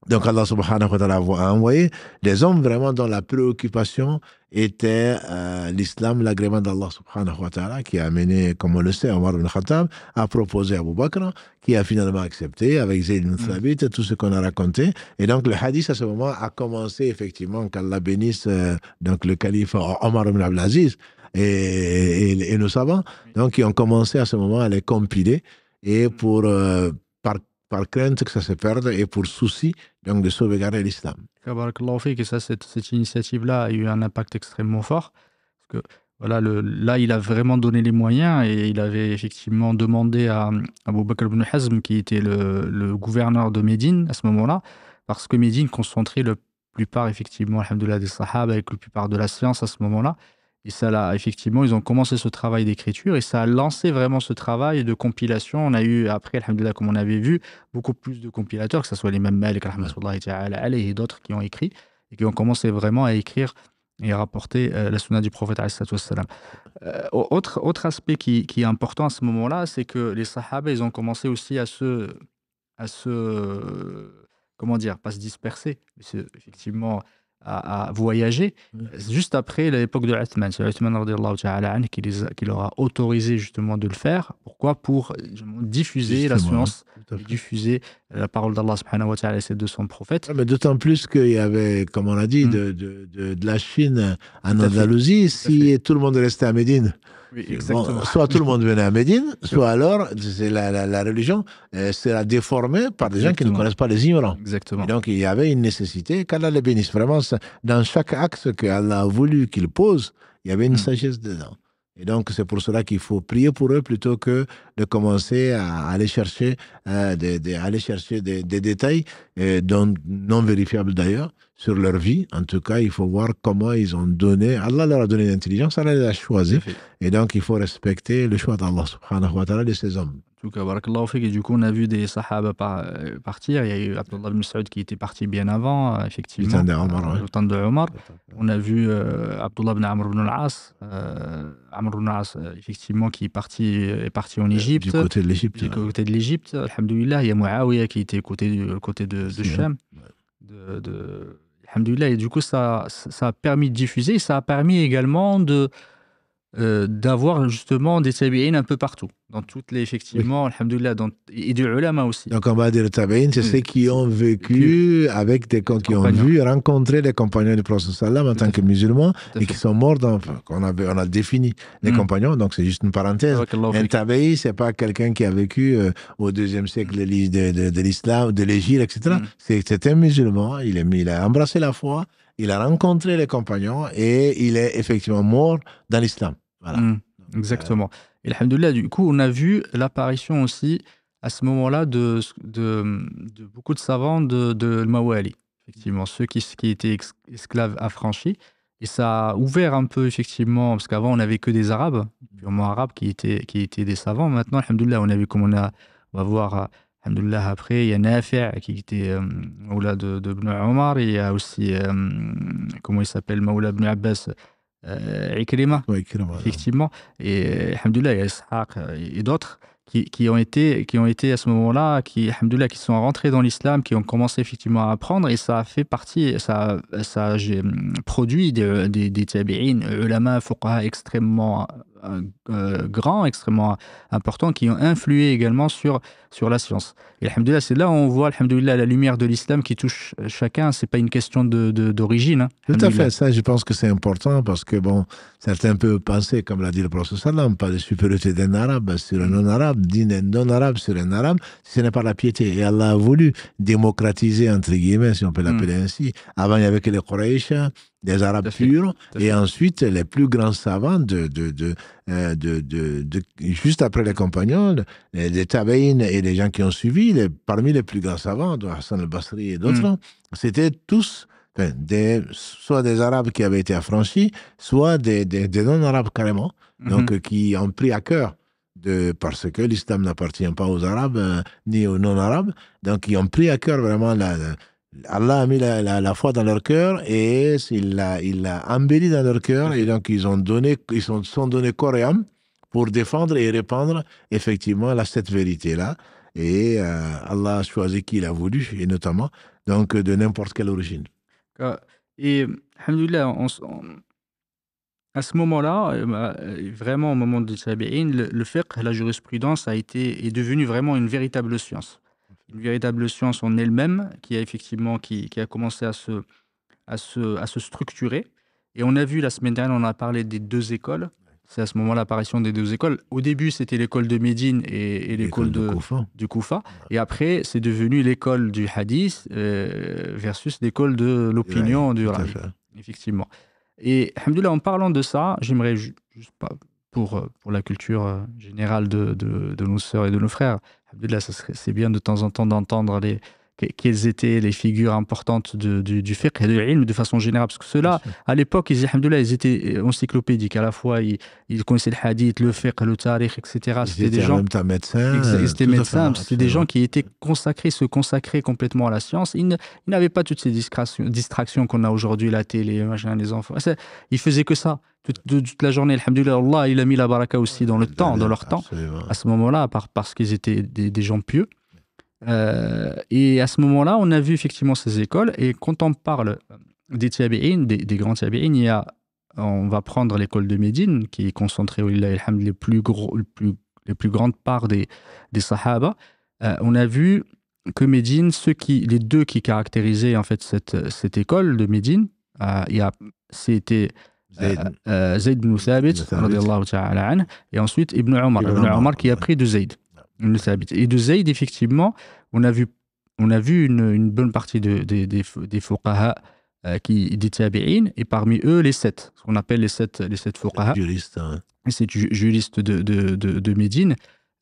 Speaker 2: Donc Allah subhanahu wa ta'ala a envoyé des hommes vraiment dont la préoccupation était euh, l'islam, l'agrément d'Allah subhanahu wa ta'ala qui a amené, comme on le sait, Omar ibn Khattab à proposer Abu Bakr qui a finalement accepté avec Zayd ibn hmm. Thabit tout ce qu'on a raconté. Et donc le hadith à ce moment a commencé effectivement qu'Allah bénisse euh, donc le calife Omar ibn Abdelaziz et, et, et nos savants donc qui ont commencé à ce moment à les compiler et hmm. pour... Euh, par crainte que ça se perde et pour souci donc de sauvegarder l'islam.
Speaker 1: que ça, cette, initiative-là a eu un impact extrêmement fort. Parce que voilà, le, là, il a vraiment donné les moyens et il avait effectivement demandé à Abou Bakr ibn Hazm, qui était le, gouverneur de Médine à ce moment-là, parce que Médine concentrait la plupart, effectivement, alhamdoulilah, des Sahaba avec la plupart de la science à ce moment-là. Et ça, là, effectivement, ils ont commencé ce travail d'écriture et ça a lancé vraiment ce travail de compilation. On a eu, après, Alhamdulillah, comme on avait vu, beaucoup plus de compilateurs, que ce soit les mêmes Malik, et d'autres qui ont écrit et qui ont commencé vraiment à écrire et à rapporter euh, la sunna du prophète. Euh, autre, autre aspect qui, qui est important à ce moment-là, c'est que les sahaba, ils ont commencé aussi à se. À se comment dire Pas se disperser. effectivement à, voyager mm. euh, juste après l'époque de Uthman. C'est Uthman qui, leur a autorisé justement de le faire. Pourquoi Pour euh, diffuser la science, diffuser la parole d'Allah subhanahu et de son
Speaker 2: prophète. mais d'autant plus qu'il y avait, comme on l'a dit, mm. de, la Chine en Andalousie. Si tout, tout le monde restait à Médine, soit tout le monde venait à Médine, soit alors la, la, religion euh, sera déformée par des gens qui ne connaissent pas les ignorants. Exactement. donc il y avait une nécessité, qu'Allah les bénisse. Vraiment, dans chaque axe qu'Allah a voulu qu'il pose, il y avait une hmm. sagesse dedans. Et donc, c'est pour cela qu'il faut prier pour eux plutôt que de commencer à aller chercher, euh, aller chercher des, détails euh, non, non vérifiables d'ailleurs sur leur vie. En tout cas, il faut voir comment ils ont donné. Allah leur a donné l'intelligence, Allah les a choisis. Et donc, il faut respecter le choix d'Allah subhanahu wa ta'ala de ces hommes
Speaker 1: tout cas, barakallahu fik. Et du coup, on a vu des sahaba euh, partir. Il y a eu Abdullah ibn Saoud qui était parti bien avant, euh, effectivement. Le temps de Omar. Euh, temps de Omar. On a vu Abdullah ibn Amr ibn al-As. Amr ibn al-As, effectivement, qui est parti, est parti en Égypte. Du côté de l'Égypte. Du côté de l'Égypte, alhamdoulilah. Il y a Muawiyah qui était côté, du, côté de, de Shem. De, de, alhamdoulilah. Et du coup, ça, ça a permis de diffuser. Ça a permis également de euh, d'avoir justement des tabi'in un peu partout, dans toutes les, effectivement, et du ulama aussi.
Speaker 2: Donc on va dire tabi'in, c'est hmm. ceux qui ont vécu avec des qui ont vu, rencontrer les compagnons du prophète sallam en tant que musulmans et qui sont morts dans, on, on a défini les hmm. compagnons, donc c'est juste une parenthèse. Un tabi'i, c'est pas quelqu'un qui a vécu euh, au deuxième hmm. siècle de, l'islam, de l'Égypte, etc. C'est un musulman, il, il a embrassé la foi, il a rencontré les compagnons et il est effectivement mort dans l'islam. Hmm.
Speaker 1: exactement. Et euh, alhamdoulilah, du coup, on a vu l'apparition aussi à ce moment-là de, beaucoup de savants de, de Mawali, effectivement, ceux qui, étaient esclaves affranchis. Et ça a ouvert un peu, effectivement, parce qu'avant, on n'avait que des Arabes, purement Arabes, qui étaient, qui étaient des savants. Maintenant, alhamdoulilah, on a vu comme on, a, on va voir Alhamdoulilah, après, il y a Nafi' qui était euh, de, de Ibn Omar. Il y a aussi, euh, comment il s'appelle, Maoula Ibn Abbas, euh, Effectivement. Et Alhamdoulilah, il y a Ishaq euh, et d'autres qui, qui, ont été, qui ont été à ce moment-là, qui, qui sont rentrés dans l'islam, qui ont commencé effectivement à apprendre. Et ça a fait partie, ça, ça a produit des, des, des tabi'in, ulama, fuqaha extrêmement euh, grands, extrêmement importants, qui ont influé également sur, sur la science. Et alhamdoulilah, c'est là où on voit alhamdoulilah, la lumière de l'islam qui touche euh, chacun. C'est pas une question d'origine.
Speaker 2: De, de hein. Tout à fait. Ça, je pense que c'est important parce que, bon, certains peuvent penser, comme l'a dit le prophète Salam, pas de supériorité d'un arabe sur un non-arabe, d'un non-arabe sur un arabe, ce n'est pas la piété. Et Allah a voulu démocratiser, entre guillemets, si on peut l'appeler hmm. ainsi. Avant, il n'y avait que les Quraysh, des Arabes purs, et ensuite les plus grands savants de, de, de, euh, de, juste après les compagnons, les, les et les gens qui ont suivi, les, parmi les plus grands savants, Hassan al-Basri et d'autres, hmm. c'était tous des, soit des Arabes qui avaient été affranchis, soit des, non-Arabes carrément, hmm. donc euh, qui ont pris à cœur de, parce que l'islam n'appartient pas aux Arabes euh, ni aux non-Arabes, donc ils ont pris à cœur vraiment la, Allah a mis la, foi dans leur cœur et il l'a il embelli dans leur cœur mhm. et donc ils ont donné ils sont, sont donnés corps et âme pour défendre et répandre effectivement cette vérité là et euh, Allah a choisi qui il a voulu et notamment donc de n'importe quelle origine.
Speaker 1: Et alhamdoulilah, à ce moment-là, eh ben, euh, vraiment au moment de Sabi'in, le, le fiqh, la jurisprudence a été est devenue vraiment une véritable science une véritable science en elle-même qui a effectivement qui, a commencé à se, à, se, à se structurer. Et on a vu la semaine dernière, on a parlé des deux écoles. C'est à ce moment l'apparition des deux écoles. Au début, c'était l'école de Médine et, l'école de, du Koufa. Et après, c'est devenu l'école du hadith euh, versus l'école de l'opinion du Rabi. Effectivement. Et alhamdoulilah, en parlant de ça, j'aimerais juste pas pour, euh, pour la culture euh, générale de, nos sœurs et de nos frères. C'est bien de temps en temps d'entendre les, quelles étaient les figures importantes du, du fiqh et de de façon générale. Parce que ceux-là, à l'époque, ils, ils étaient euh, encyclopédiques. À la fois, ils, connaissaient le hadith, le fiqh, le tarikh, etc. C'était des gens. Même médecin, c'était C'était des gens qui étaient consacrés, se consacraient complètement à la science. Ils n'avaient pas toutes ces distractions, qu'on a aujourd'hui, la télé, les enfants. Ils faisaient que ça. Toute, la journée, Allah, il a mis la baraka aussi dans le temps, dans leur temps, à ce moment-là, parce qu'ils étaient des, gens pieux. Euh, et à ce moment-là, on a vu effectivement ces écoles. Et quand on parle euh, des tabi'in, des, grands tabi'in, il y a, on va prendre l'école de Médine, qui est concentrée, au les plus, gros, les plus, plus grandes parts des, des Sahaba. Euh, on a vu que Médine, ceux qui, les deux qui caractérisaient en fait cette, cette école de Médine, c'était Zayd ibn Thabit, et ensuite Ibn Omar, Ibn Omar qui a pris de Zayd. Et de Zayd, effectivement, on a vu, on a vu une, une bonne partie de, des, des, des fuqaha, euh, qui, des tabi'in, et parmi eux, les sept, ce qu'on appelle les sept, les sept fuqaha. hein. C'est juristes de, de, de, de Médine,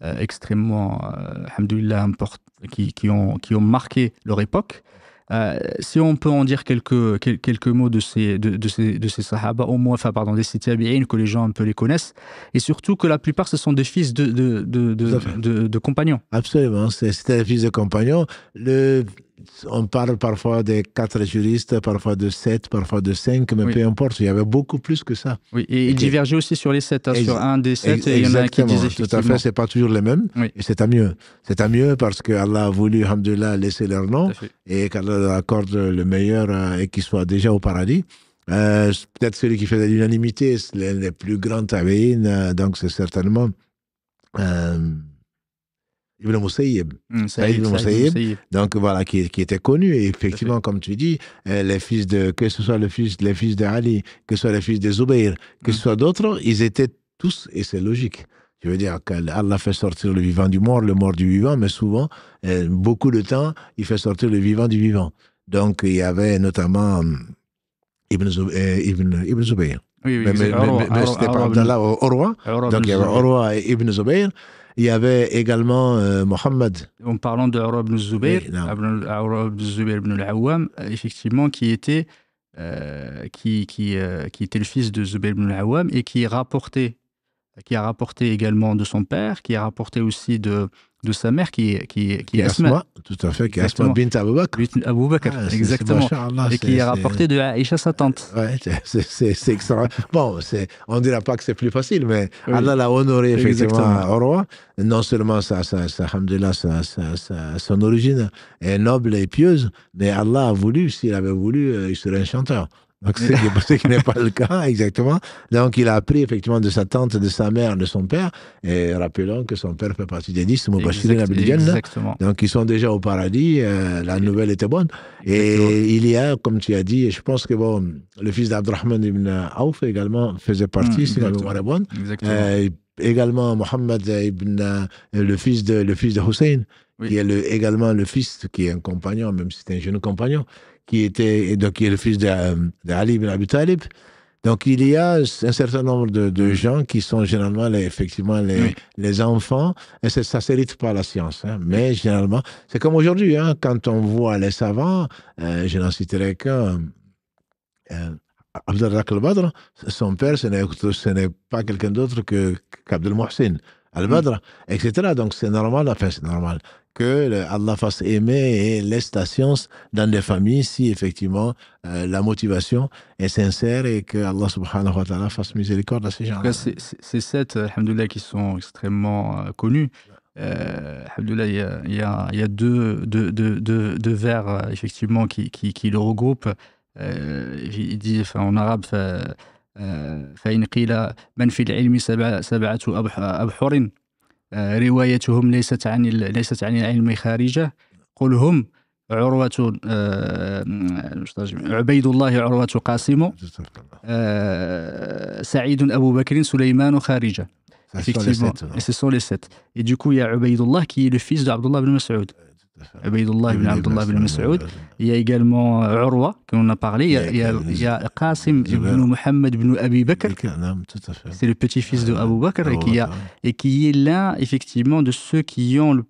Speaker 1: euh, extrêmement, euh, qui, qui, ont, qui ont marqué leur époque. Euh, si on peut en dire quelques, quelques mots de ces, de, ces, Sahaba, au moins, enfin, pardon, des que les gens un peu les connaissent, et surtout
Speaker 2: que la plupart, ce sont des fils de, de, compagnons. Absolument, c'était des fils de compagnons. Le, on parle parfois des quatre juristes, parfois de sept, parfois de cinq, mais peu importe, il y avait beaucoup plus que ça. Oui, et ils divergeaient aussi sur les sept, hein, sur un des sept, et il y en a qui disaient tout à fait, c'est pas toujours les mêmes, et c'est à mieux. C'est à mieux parce qu'Allah a voulu, alhamdulillah, laisser leur nom, et qu'Allah accorde le meilleur euh, et qu'il soit déjà au paradis. Euh, peut-être celui qui fait l'unanimité, c'est l'un plus grands tavéines, euh, donc c'est certainement... Ibn Moussayyib. Hmm, Ibn Donc voilà, qui, était connu. Et effectivement, comme tu dis, euh, les fils de, que ce soit le fils, les fils d'Ali, que ce soit les fils de Zubayr, que ce hmm. soit d'autres, ils étaient tous, et c'est logique. Je veux dire qu'Allah fait sortir le vivant du mort, le mort du vivant, mais souvent, euh, beaucoup de temps, il fait sortir le vivant du vivant. Donc il y avait notamment hum, euh, Ibn, Ibn, Ibn Zubayr. Oui, mais, mais c'était pas Abdallah, Donc il y avait Orwa et Ibn Zubayr. Il y avait également euh, Mohammed. Mohamed. En parlant de
Speaker 1: ibn Zubair, ibn al-Awwam, effectivement, qui était, euh, qui, qui, euh, qui, était le fils de Zubair ibn al-Awwam et qui rapportait, qui a rapporté également de son père, qui a rapporté aussi de de sa mère qui est, qui qui est Asma. Tout à fait, qui est Asma bint
Speaker 2: Abu Bakr. Abu Bakr, exactement. Ah, et qui est, rapporté de Aïcha, sa tante. Ouais, c'est extraordinaire. bon, on ne dira pas que c'est plus facile, mais Allah l'a honoré effectivement au roi. Non seulement sa, sa, sa, sa, son origine est noble et pieuse, mais Allah a voulu, s'il avait voulu, euh, il serait un chanteur. Donc, ce *laughs* qui n'est pas le cas, exactement. Donc, il a appris effectivement de sa tante, de sa mère, de son père. Et rappelons que son père fait partie des dix, Donc, ils sont déjà au paradis. Euh, la nouvelle était bonne. Et il y a, comme tu as dit, et je pense que bon, le fils Rahman ibn Aouf également faisait partie, mm, si la mémoire bonne. Euh, également, Mohammed ibn, euh, le fils de, le fils de Hussein, qui est également le fils, qui est un compagnon, même si c'est un jeune compagnon, qui, était, donc, qui est le fils d'Ali ibn Abi Talib. Donc, il y a un certain nombre de, de gens qui sont généralement les, effectivement les, les enfants, et ça ne s'hérite pas la science, hein. mais généralement, c'est comme aujourd'hui, hein, quand on voit les savants, euh, je n'en citerai qu'un, euh, Abdelrak al-Badr, son père, ce n'est pas quelqu'un d'autre que, qu'Abdel Mohsin, Al-Badr, mm. etc. Donc c'est normal, enfin c'est normal que Allah fasse aimer et laisse la science dans des familles si effectivement euh, la motivation est sincère et que Allah subhanahu wa ta'ala fasse miséricorde à ces gens-là.
Speaker 1: C'est Ces sept, euh, alhamdoulilah, qui sont extrêmement euh, connus. Euh, il y a, y a, deux, deux, deux, deux, vers effectivement qui, qui, le regroupent. il dit en arabe, آه، فإن قيل من في العلم سبع سبعة أبحر آه، روايتهم ليست عن ليست عن العلم خارجة قل هم عروة آه، عبيد الله عروة قاسم سعيد أبو بكر سليمان خارجة Effectivement, et ce les sept. Et du coup, il y a Ubaidullah qui est le fils d'Abdullah ibn Mas'ud. ibn Abdullah ibn Mas'ud. Il y a également euh, Urwa, qu'on a parlé. Il y a, Qasim ibn Muhammad ibn Abi Bakr. C'est le petit-fils de Abu Bakr et qui, a, et qui est l'un, effectivement, de ceux qui ont le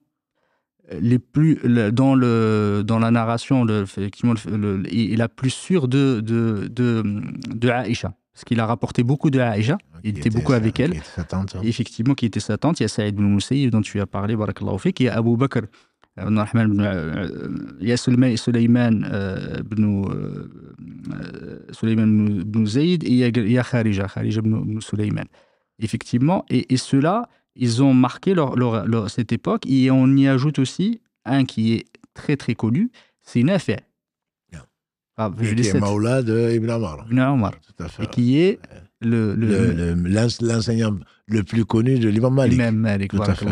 Speaker 1: les plus dans le dans la narration le, le, la plus sûre de de, de, Aïcha parce qu'il a rapporté beaucoup de Aïcha il était, beaucoup avec elle hein. effectivement qui était sa tante il y a Saïd ibn Moussaï dont tu as parlé barakallahu qui est Abu Bakr euh, il y a يا سليمان سليمان بن il y a et يا Kharija, Kharija بن Effectivement, et, et ceux-là, ils ont marqué cette époque et on y ajoute aussi un qui est très très connu, c'est Nafi.
Speaker 2: Ah. Ah, qui est de euh, Ibn Omar. Ibn Omar. Tout à fait. Et qui est le, l'enseignant le, plus connu de l'imam Malik. Malik, Tout à fait.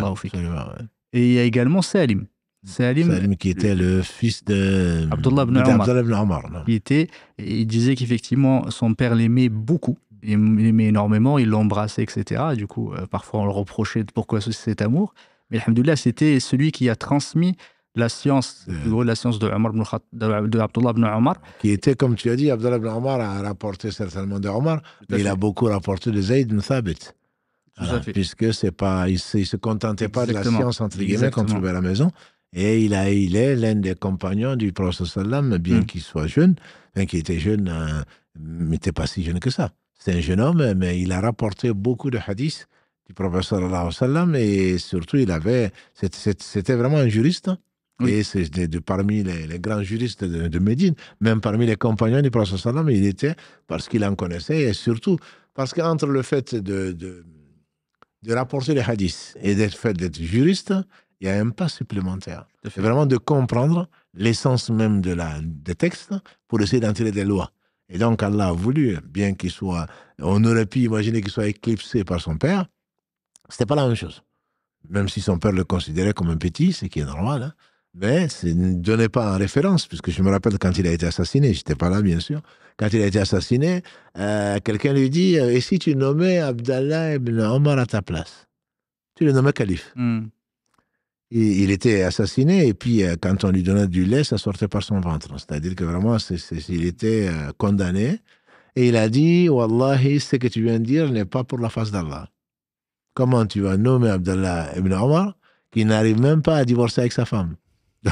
Speaker 1: Et il y a également Salim. Salim,
Speaker 2: qui était le, fils de Abdullah ibn Omar.
Speaker 1: Il, disait qu'effectivement, son père l'aimait beaucoup, il l'aimait énormément, il l'embrassait, etc. Du coup, euh, parfois, on le reprochait de pourquoi cet amour. Mais alhamdoulilah, c'était celui qui a transmis la
Speaker 2: science, euh. la science de, Omar Abdullah ibn Omar. Qui était, comme tu as dit, Abdullah ibn Omar a rapporté certainement de Omar, mais il a beaucoup rapporté de Zayd ibn Thabit. Tout Puisque c'est pas, il ne se contentait pas de la science, entre guillemets, qu'on trouvait à la maison, et il, a, il est l'un des compagnons du professeur sallam, bien mm. qu'il soit jeune, bien qu'il était jeune, hein, il n'était pas si jeune que ça. C'est un jeune homme, mais il a rapporté beaucoup de hadiths du professeur Salam et surtout il avait, c'était vraiment un juriste. Hein. Et c'est de, parmi les, grands juristes de, Médine, même parmi les compagnons du professeur sallam, il était parce qu'il en connaissait, et surtout parce qu'entre le fait de, de rapporter les hadiths et le fait d'être juriste, il y a un pas supplémentaire. C'est vraiment de comprendre l'essence même de la, des textes pour essayer d'en tirer des lois. Et donc Allah a voulu, bien qu'il soit, on aurait pu imaginer qu'il soit éclipsé par son père, c'était pas la même chose. Même si son père le considérait comme un petit, ce qui est normal, hein. mais ce ne donnait pas en référence, puisque je me rappelle quand il a été assassiné, j'étais pas là bien sûr, quand il a été assassiné, euh, quelqu'un lui dit, euh, et si tu nommais Abdallah ibn Omar à ta place Tu le nommais calife. Hmm il était assassiné et puis euh, quand on lui donnait du lait, ça sortait par son ventre. C'est-à-dire que vraiment, il était euh, condamné. Et il a dit, Wallahi, ce que tu viens de dire n'est pas pour la face d'Allah. Comment tu vas nommer Abdallah ibn Omar qui n'arrive même pas à divorcer avec sa femme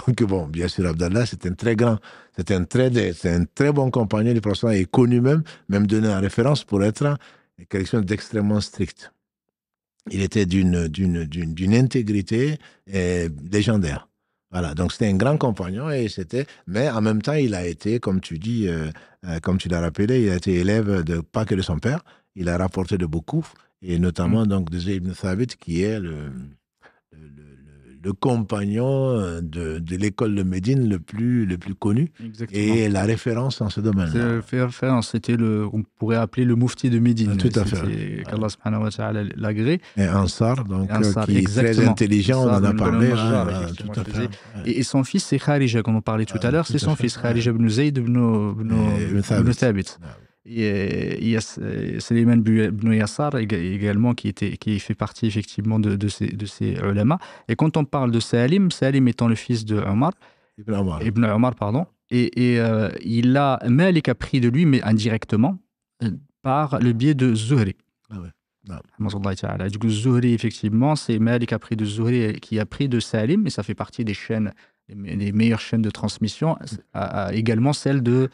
Speaker 2: *laughs* donc bon, bien sûr, Abdallah, c'est un très grand, c'est un très, un très bon compagnon du prophète et connu même, même donné en référence pour être quelqu'un d'extrêmement strict il était d'une, d'une, d'une, intégrité euh, légendaire. Voilà, donc c'était un grand compagnon et c'était, mais en même temps, il a été, comme tu dis, euh, euh, comme tu l'as rappelé, il a été élève de pas que de son père, il a rapporté de beaucoup et notamment mmh. donc de Ibn Thabit qui est le, le compagnon euh, de, de l'école de Médine le plus, le plus connu et la référence en ce domaine-là.
Speaker 1: référence, c'était le, on pourrait appeler le moufti de Médine. Ah, tout à fait. Ah. Qu'Allah subhanahu wa ta'ala l'agré.
Speaker 2: Et Ansar, donc, qui est très intelligent, on en a parlé. Hein, tout à fait.
Speaker 1: Ah. Et, son fils, c'est Kharija, qu'on en parlait tout à l'heure, c'est son fils, Kharija ibn Zayd ibn, ibn, ibn, et il y a Suleiman Yassar également qui, était, qui fait partie effectivement de, ces, de ces Et quand on parle de Salim, Salim étant le fils de Omar, Ibn Omar, pardon, et, euh, il a, Malik a pris de lui, mais indirectement, euh, par le biais de Zuhri. Ah ouais. Du coup, Zuhri, effectivement, c'est Malik a pris de Zuhri qui a pris de Salim, mais ça fait partie des chaînes, les meilleures chaînes de transmission, également celle de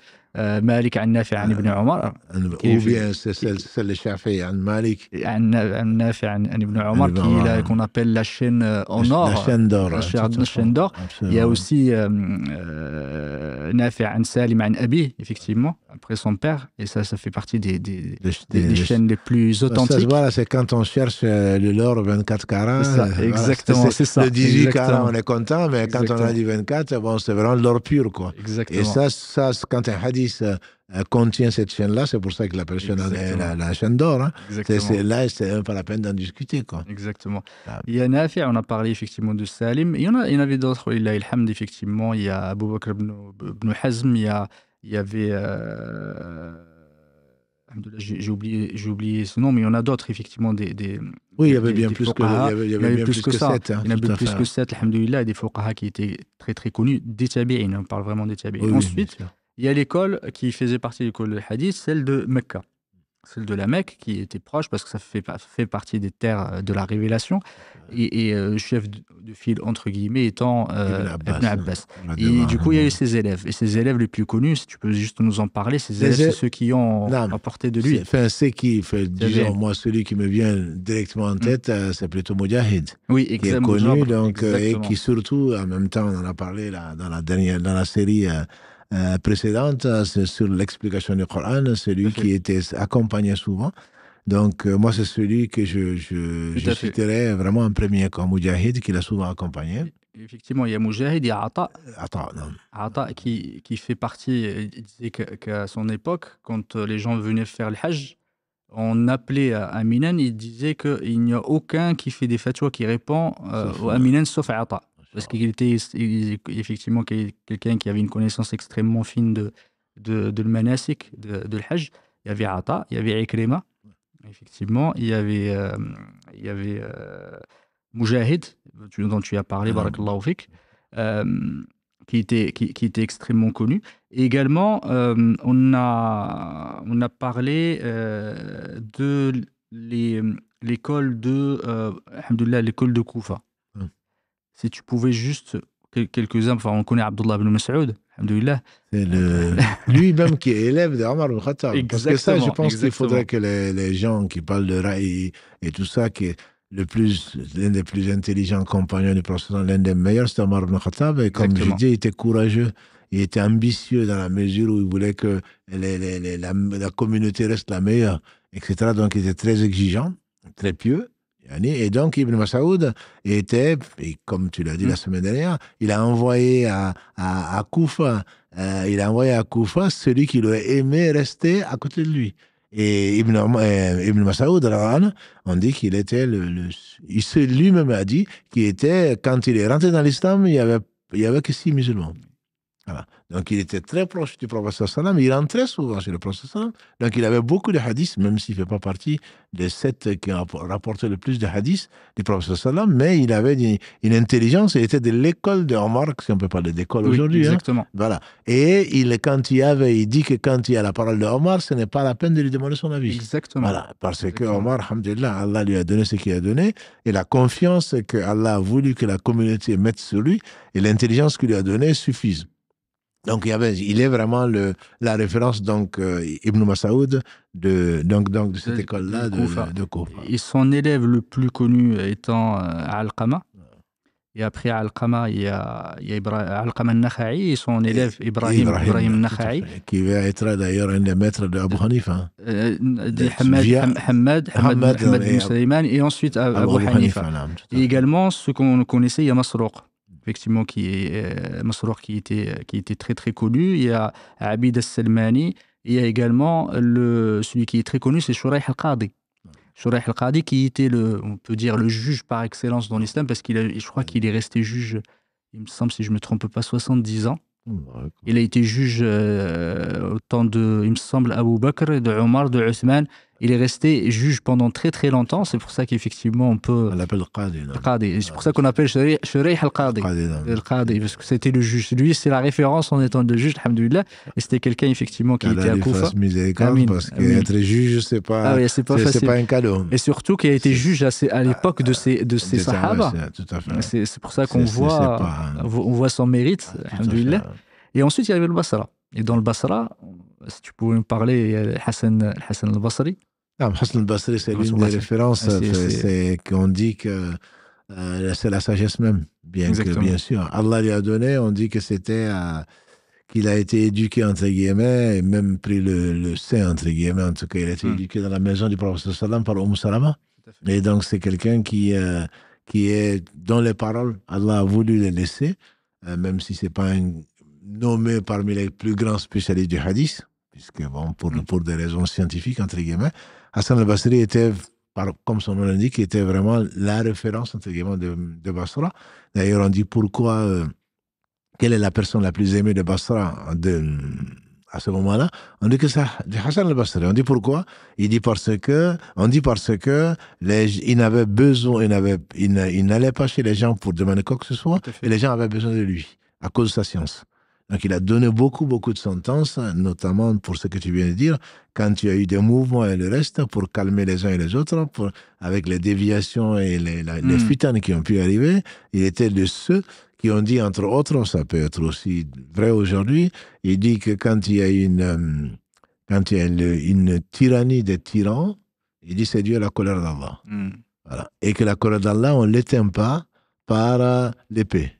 Speaker 1: Malik an et ibn Omar ou bien c'est عن مالك Shafi an malik an nafi ابن ibn Omar qu'on appelle la chaîne euh, en or la chaîne d'or il y a aussi euh, euh, Nafi et salim an abi effectivement après son père
Speaker 2: et ça ça fait partie des des, des, chaînes les plus authentiques voilà c'est quand on cherche le l'or 24 carats exactement le 18 carats on est content mais quand on a dit 24 bon c'est vraiment l'or pur quoi exactement et ça ça quand un hadith euh, euh, contient cette chaîne-là, c'est pour ça que la personne a la, la, chaîne d'or. Hein. là, c'est pas la peine d'en discuter.
Speaker 1: Quoi. Exactement. Ah. Il y en a fait, on a parlé effectivement de Salim. Il y en, a, il y en avait d'autres. Il y a Ilhamd, effectivement. Il y a Abou Bakr ibn, ibn Hazm. Il y, avait. Euh... J'ai oublié, oublié ce nom, mais il y en a d'autres, effectivement. Des, des oui, il y avait bien plus que ça. Il y avait plus que 7. Il y en avait plus que 7, hein. alhamdoulilah, des fouqaha qui étaient très très connus, des tabi'in, hein, on parle vraiment des tabi'in. Ensuite, il y a l'école qui faisait partie de l'école de hadith, celle de Mecca. Celle de la Mecque, qui était proche, parce que ça fait, fait partie des terres euh, de la révélation, et, et euh, chef de, file, entre guillemets, étant euh, Ibn Abbas. Et du coup,
Speaker 2: il y a eu ses élèves. Et ses élèves les plus connus, si tu peux juste nous en parler, ses élèves, c'est ceux qui ont apporté de lui. Enfin, c'est qui, fait, disons, moi, celui qui me vient directement en mm. tête, c'est plutôt Mujahid. Oui, exactement. Qui est connu, donc, et qui surtout, en même temps, on en a parlé dans, la dernière, dans la série. Euh, précédente, précédente hein, sur l'explication du Coran, celui qui était accompagné souvent. Donc, euh, moi, c'est celui que je, je, citerai vraiment en premier, comme Mujahid, qui l'a souvent accompagné. E,
Speaker 1: effectivement, il y a Mujahid, et Ata. Ata, non. Ata qui, fait partie, euh, il disait qu'à son époque, quand les gens venaient faire le Hajj, on appelait à il disait qu'il n'y a aucun qui fait des fatwas qui répond à au Aminan sauf Ata. Parce qu'il était effectivement quelqu'un qui avait une connaissance extrêmement fine de, de, de le manasik, de, de l'hajj. Il y avait Ata, il y avait Ikrima, effectivement. Il y avait, euh, il y avait euh, Mujahid, dont tu as parlé, ah. Barakallahu Fik, euh, qui, était, qui, était extrêmement connu. Et également, on, a, on a parlé de l'école de euh, l'école de Koufa si tu pouvais juste quelques-uns, enfin, on connaît Abdullah ibn Mas'ud, c'est *laughs*
Speaker 2: lui-même qui est élève d'Omar
Speaker 1: ibn Khattab. Parce que ça, je pense qu'il faudrait
Speaker 2: que les, gens qui parlent de raï et tout ça, qui est le plus, l'un des plus intelligents compagnons du prophète, l'un des meilleurs, c'est Omar ibn Khattab. Et comme je dis, il était courageux, il était ambitieux dans la mesure où il voulait que la communauté reste la meilleure, etc. Donc il était très exigeant, très pieux. Et donc, Ibn Masoud était, et comme tu l'as dit la mm. semaine dernière, il a envoyé à, à, Koufa, euh, il a envoyé à Koufa celui qui l'aurait aimé rester à côté de lui. Et Ibn, euh, Ibn on dit qu'il était le, lui-même a dit qu'il était, quand il est rentré dans l'islam, il y avait, il y avait que six musulmans. Donc il était très proche du professeur Salam, il rentrait souvent chez le professeur Salam. Donc il avait beaucoup de hadiths, même s'il ne fait pas partie des sept qui ont rapporté le plus de hadiths du professeur Salam, mais il avait une, intelligence, il était de l'école de Omar, si on peut parler d'école aujourd'hui. Hein. Exactement. Voilà. Et il, quand il avait, il dit que quand il y a la parole de Omar, ce n'est pas la peine de lui demander son avis. Exactement. Voilà. Parce que Omar, Allah lui a donné ce qu'il a donné, et la confiance que Allah a voulu que la communauté mette sur lui, et l'intelligence qu'il lui a donnée suffisent. Donc, il, y avait, il est vraiment le, la référence, donc, euh, Ibn Mas'aoud, de, donc, donc, de cette école-là, de, de,
Speaker 1: Et son élève le plus connu euh, étant euh, Al-Qama. Et après Al-Qama, il y a, il y a Al-Qama Nakha'i et son élève Ibrahim, Ibrahim, Ibrahim Nakha'i.
Speaker 2: Qui va être d'ailleurs un des maîtres de Abu Hanifa. Hein.
Speaker 1: Euh, Hamad, Hamad, Hamad, Hamad, et ensuite Abu, Hanifa. Et également, ce qu'on connaissait, il y a effectivement, qui est euh, Masrour, qui était, qui était très très connu. Il y a Abid al Il y a également le, celui qui est très connu, c'est Shuraih al-Qadi. Shuraih al-Qadi, qui était, le, on peut dire, le juge par excellence dans l'islam, parce qu'il je crois qu'il est resté juge, il me semble, si je ne me trompe pas, 70 ans. Il a été juge autant euh, au temps de, il me semble, Abu Bakr, de Omar, de il est resté juge pendant très très longtemps. C'est pour ça qu'effectivement on peut. On l'appelle Qadi. C'est pour ça ah, qu'on appelle Shureyh al-Qadi. qadi parce que c'était le juge. Lui, c'est la référence en étant le juge, alhamdoulilah. Et c'était quelqu'un effectivement qui était à Koufa. Parce qu'être
Speaker 2: juge, c'est pas, ah c'est pas, un cadeau.
Speaker 1: Et surtout qu'il a été juge à, l'époque de ah, ses, de Sahaba. C'est pour ça qu'on voit, on voit son mérite, alhamdoulilah. Et ensuite, il y avait le Basra. Et dans le Basra, si tu pouvais me parler, Hassan al-Basri. Hassan Basri, c'est l'une des références. Ah, c'est
Speaker 2: qu'on dit que euh, c'est la sagesse même, bien que, bien sûr. Allah lui a donné, on dit que c'était euh, qu'il a été éduqué, entre guillemets, et même pris le, le sein, entre guillemets. En tout cas, il a été hmm. éduqué dans la maison du prophète sallam par Oumu Salama. Et donc, c'est quelqu'un qui, euh, qui est, dans les paroles, Allah a voulu les laisser, même si c'est pas un, nommé parmi les plus grands spécialistes du hadith, puisque bon, pour, hmm. pour des raisons scientifiques, entre guillemets, Hassan al-Basri était, comme son nom l'indique, était vraiment la référence, de, de Basra. D'ailleurs, on dit pourquoi, euh, quelle est la personne la plus aimée de Basra de, à ce moment-là, on dit que c'est Hassan al-Basri. On dit pourquoi Il dit parce que, on dit parce que les, il n'avait besoin, il n'avait, il n'allait pas chez les gens pour demander quoi que ce soit, et les gens avaient besoin de lui à cause de sa science. Donc il a donné beaucoup, beaucoup de sentences, notamment pour ce que tu viens de dire, quand il y a eu des mouvements et le reste, pour calmer les uns et les autres, pour, avec les déviations et les, hmm. qui ont pu arriver. Il était de ceux qui ont dit, entre autres, ça peut être aussi vrai aujourd'hui, il dit que quand il y a une, euh, quand il y a une, tyrannie des tyrans, il dit c'est Dieu la colère d'Allah. Hmm. Voilà. Et que la colère d'Allah, on ne l'éteint pas par euh, l'épée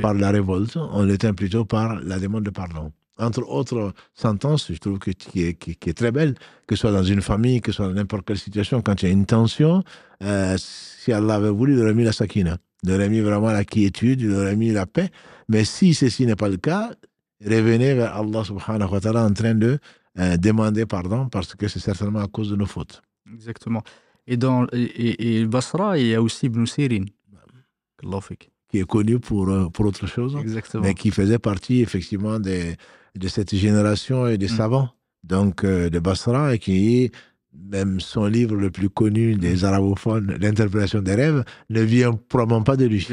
Speaker 2: par la révolte, on l'éteint plutôt par la demande de pardon. Entre autres sentences, je trouve que, qui, est, très belle, que ce soit dans une famille, que ce soit dans n'importe quelle situation, quand il y a une tension, euh, si Allah avait voulu, il aurait mis la sakina, il aurait mis vraiment la quiétude, il aurait mis la paix. Mais si ceci n'est pas le cas, revenez vers Allah subhanahu wa ta'ala en train de euh, demander pardon, parce que c'est certainement à cause de nos fautes.
Speaker 1: Exactement. Et dans et, Basra, il y a aussi Ibn Sirin
Speaker 2: qui est connu pour, euh, pour autre chose, mais qui faisait partie effectivement des, de cette génération et des mmh. savants, donc euh, de Basra, et qui, même son livre le plus connu des mmh. arabophones, L'interprétation des rêves, ne vient probablement pas de lui.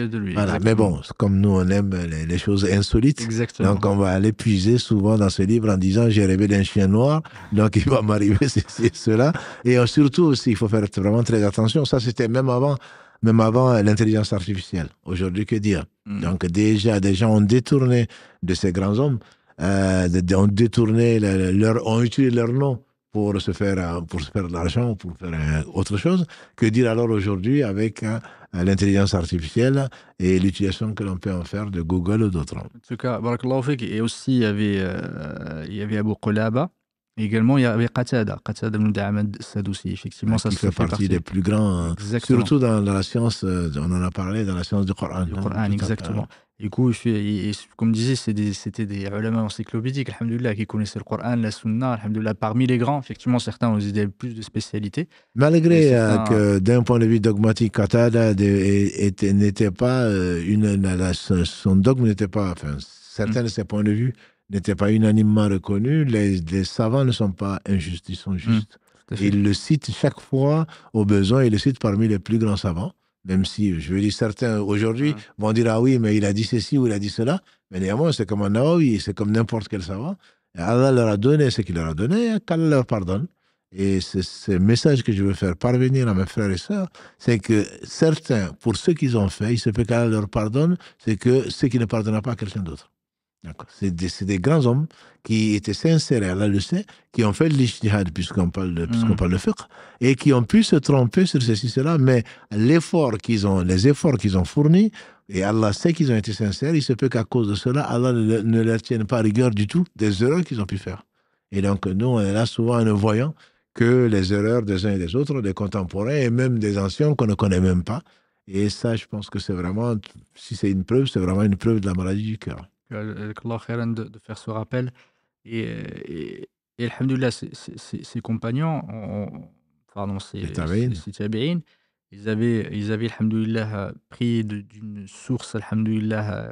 Speaker 2: Mais bon, comme nous, on aime les, choses insolites, donc on va aller puiser souvent dans ce livre en disant j'ai rêvé d'un chien noir, donc il va *laughs* m'arriver ceci et cela. Et surtout aussi, il faut faire vraiment très attention, ça c'était même avant même avant l'intelligence artificielle. Aujourd'hui, que dire mm. Donc déjà, des gens ont détourné de ces grands hommes, euh, ont détourné leur, ont utilisé leur nom pour se faire euh, pour se faire de l'argent, pour faire euh, autre chose. Que dire alors aujourd'hui avec l'intelligence artificielle et l'utilisation que l'on peut en faire de Google ou d'autres En
Speaker 1: tout cas, Barak et aussi il y avait, il y avait Abu Qulaba, également, il y avait Qatada, Qatada ibn Ahmed Sadoussi. Effectivement, ça se fait, fait partie, des plus grands, hein. surtout dans,
Speaker 2: la science, euh, on en a parlé, dans la science du Coran. Du hein, Coran, exactement. Du hein. coup, comme
Speaker 1: je disais, c'était des, des ulama encyclopédiques, qui connaissaient le Coran, la Sunna, Parmi les grands, effectivement, certains ont des plus de spécialités. Malgré euh, que, euh,
Speaker 2: d'un point de vue dogmatique, Qatada n'était pas, une, son dogme n'était pas, certains mm. de ses points de vue n'était pas unanimement reconnu, les, savants ne sont pas injustes, ils sont hmm, justes. Ils il le cite chaque fois, au besoin, ils le citent parmi les plus grands savants, même si, je veux dire, certains aujourd'hui hmm. vont dire, ah oui, mais il a dit ceci ou il a dit cela, mais néanmoins, c'est comme un oui », c'est comme n'importe quel savant. Allah leur a donné ce qu'il leur a donné, hein, qu'Allah leur pardonne. Et c'est ce message que je veux faire parvenir à mes frères et sœurs, c'est que certains, pour ce qu'ils ont fait, il se peut qu'Allah leur pardonne, c'est que ce qui ne pardonnera pas à quelqu'un d'autre. C'est des, grands hommes qui étaient sincères et Allah le sait, qui ont fait l'ijtihad, puisqu'on parle, de, hmm. parle de fiqh, et qui ont pu se tromper sur ceci, cela, mais l'effort qu'ils ont, les efforts qu'ils ont fournis, et Allah sait qu'ils ont été sincères, il se peut qu'à cause de cela, Allah ne, ne, leur tienne pas rigueur du tout des erreurs qu'ils ont pu faire. Et donc, nous, on est là souvent en ne voyant que les erreurs des uns et des autres, des contemporains et même des anciens qu'on ne connaît même pas. Et ça, je pense que c'est vraiment, si c'est une preuve, c'est vraiment une preuve de la maladie du cœur.
Speaker 1: Euh, de, de faire ce rappel. Et, et, et Alhamdulillah, ses, ses, ses compagnons, ont, pardon, ses, ses ils avaient, ils avaient Alhamdulillah, pris d'une source, Alhamdulillah,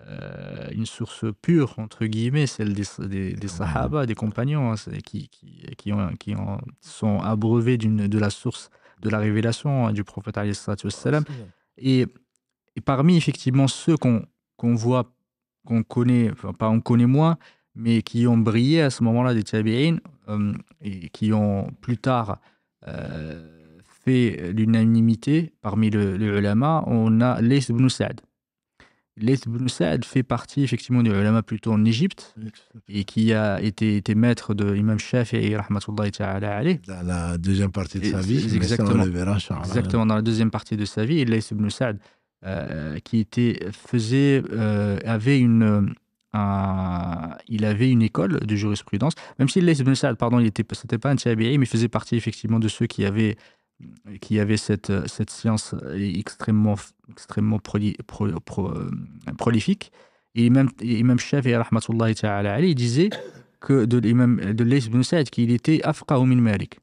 Speaker 1: euh, une source pure, entre guillemets, celle des, des, des Sahaba, des compagnons, hein, qui, qui, qui, ont, qui ont, sont abreuvés de la source de la révélation hein, du prophète. Ah, et, et parmi effectivement ceux qu'on qu voit qu'on connaît, enfin pas on connaît moins, mais qui ont brillé à ce moment-là des Tabi'in euh, et qui ont plus tard euh, fait l'unanimité parmi le, lama ulama, on a les ibn Sa'd. ibn Sa'd fait partie effectivement du ulama plutôt en Égypte et qui a été, été maître de Imam Shafi'i rahmatullahi ta'ala Dans la deuxième partie de sa vie, exactement, Exactement, dans la deuxième partie de sa vie, Leith ibn Sa'd euh, qui était, faisait, euh, avait une, euh, il avait une école de jurisprudence, même si l'Eïs Ben Saad, pardon, il était, pas un tabi'i, mais faisait partie effectivement de ceux qui avaient, qui avaient cette, cette science extrêmement, extrêmement prolifique. Et même, et même il disait que de l'Eïs de Saad, qu'il était afqa min Malik.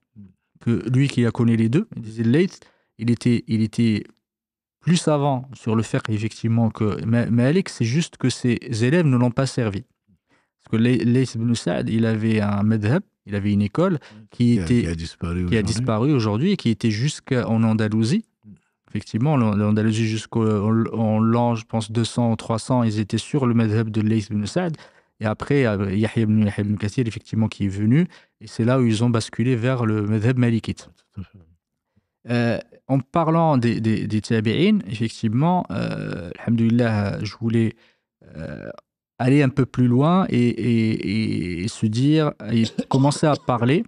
Speaker 1: Que lui qui a connu les deux, il disait Leïs, il était, il était plus avant, sur le fait effectivement que Malik, c'est juste que ses élèves ne l'ont pas servi. Parce que Leïs ibn Saad, il avait un madhab, il avait une école qui, était, a, qui a disparu aujourd'hui et qui était jusqu'en Andalousie. Effectivement, l'Andalousie jusqu'en l'an, je pense, 200 ou 300, ils étaient sur le madhab de Leïs ibn Saad. Et après, Yahya ibn, Kassir, effectivement, qui est venu. Et c'est là où ils ont basculé vers le madhab malikite. Euh, en parlant des, des, des tabi'in, effectivement, euh, je voulais euh, aller un peu plus loin et, se dire, et commencer à parler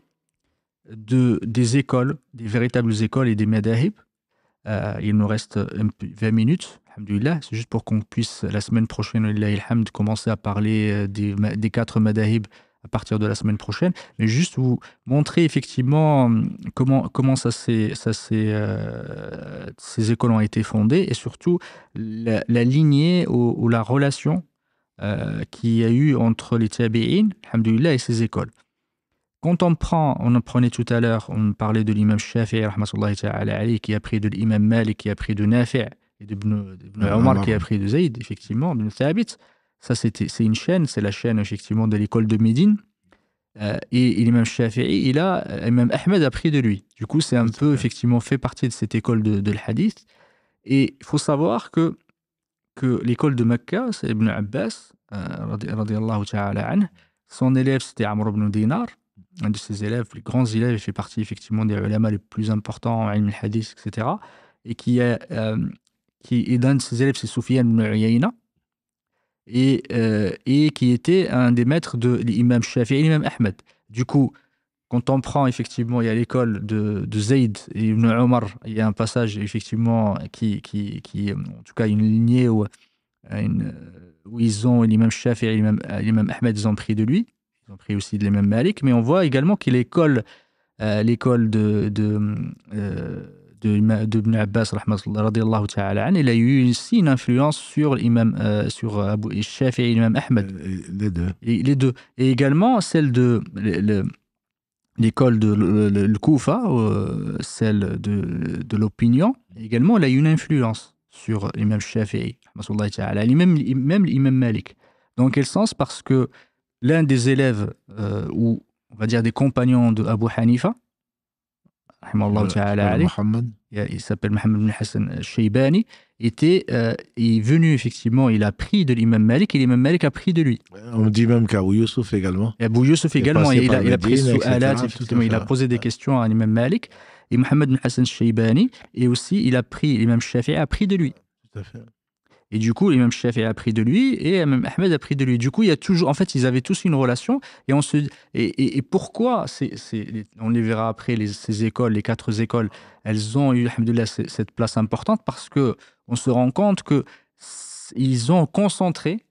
Speaker 1: de, des écoles, des véritables écoles et des madahib. Euh, il nous reste 20 minutes, c'est juste pour qu'on puisse la semaine prochaine, alhamd, commencer à parler des, des quatre madahib à partir de la semaine prochaine, mais juste vous montrer effectivement hum, comment, comment ça ça euh, ces écoles ont été fondées et surtout la, lignée ou, la relation qui euh, qu'il y a eu entre les tabi'in, alhamdoulilah, et ces écoles. Quand on prend, on en prenait tout à l'heure, on parlait de l'imam Shafi'i, qui a pris de l'imam Malik, qui a pris de Nafi'i, et d'Ibn Omar, qui a pris de Zayd, effectivement, de Thabit. Ça, c'est une chaîne, c'est la chaîne effectivement de l'école de Médine. Euh, et, et l'imam Shafi'i, il a, euh, même Ahmed a pris de lui. Du coup, c'est un peu effectivement fait partie de cette école de, de l'hadith. Et il faut savoir que, que l'école de Mecca, c'est Ibn Abbas, euh, son élève, c'était Amr ibn Dinar, un de ses élèves, les grands élèves, il fait partie effectivement des ulama les plus importants, en al-hadith, etc. Et qui est, euh, qui est de ses élèves, c'est Soufiane ibn Uyayna, et, euh, et qui était un des maîtres de l'imam Shafi'i et l'imam Ahmed. Du coup, quand on prend effectivement, il y a l'école de, de, Zayd et Ibn Omar, il y a un passage effectivement qui, qui, qui en tout cas, une lignée où, euh, une, euh, où ils ont l'imam Shafi'i et l'imam Ahmed, ils ont pris de lui, ils ont pris aussi de l'imam Malik, mais on voit également que l'école, l'école de, de de, Ibn Abbas ta'ala il a eu aussi une influence sur l'imam euh, sur euh, Abu et l'imam Ahmed les deux et, les deux et également celle de l'école de le, Koufa euh, celle de, de l'opinion également elle a eu une influence sur l'imam Shafi'i ta'ala même même l'imam Malik dans quel sens parce que l'un des élèves ou on va dire des compagnons de Abu Hanifa il s'appelle Mohamed bin Hassan Shaybani, était, euh, est venu effectivement, il a pris de l'imam Malik et l'imam Malik a
Speaker 2: pris de lui. On dit même qu'Abou Youssouf également.
Speaker 1: Abou Youssef également, il, a, posé des questions à l'imam Malik et Mohamed bin Hassan et aussi il a pris, l'imam Shafi'i a pris de lui. Tout à fait. Et du coup, l'imam Chef a appris de lui et Ahmed a appris de lui. Du coup, il y a toujours, en fait, ils avaient tous une relation. Et on se, et, pourquoi c'est, on les verra après ces écoles, les quatre écoles, elles ont eu cette place importante parce que on se rend compte que ils ont concentré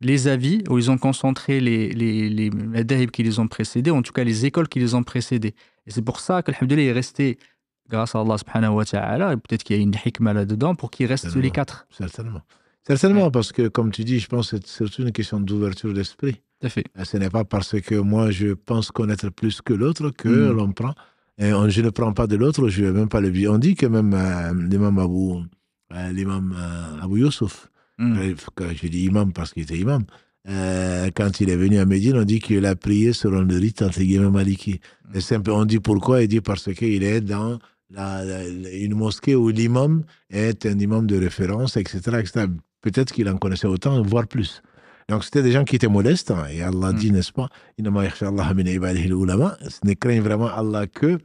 Speaker 1: les avis ou ils ont concentré les les, les, qui les ont précédés, ou en tout cas les écoles qui les ont précédés. Et c'est pour ça que est resté grâce à Allah subhanahu wa ta'ala, peut-être qu'il y a une hikma là-dedans pour qu'il reste les quatre. Certainement.
Speaker 2: Certainement, parce que comme tu dis, je pense que c'est surtout une question d'ouverture d'esprit. Ce n'est pas parce que moi je pense connaître plus que l'autre que hmm. l'on prend. Et on, je ne prends pas de l'autre, je ne vais même pas le dire. On dit que même euh, l'imam Abou euh, euh, Youssef, hmm. je dis imam parce qu'il était imam, quand il est venu à Médine, on dit qu'il a prié selon le rite entre guillemets maliki. Hmm. Et simple, on dit pourquoi Il dit parce qu'il est dans la, une mosquée où l'imam est un imam de référence, etc. etc. Peut-être qu'il en connaissait autant, voire plus. Donc, c'était des gens qui étaient modestes. Hein, et Allah mm. dit, n'est-ce pas Ce n'est craignent vraiment Allah que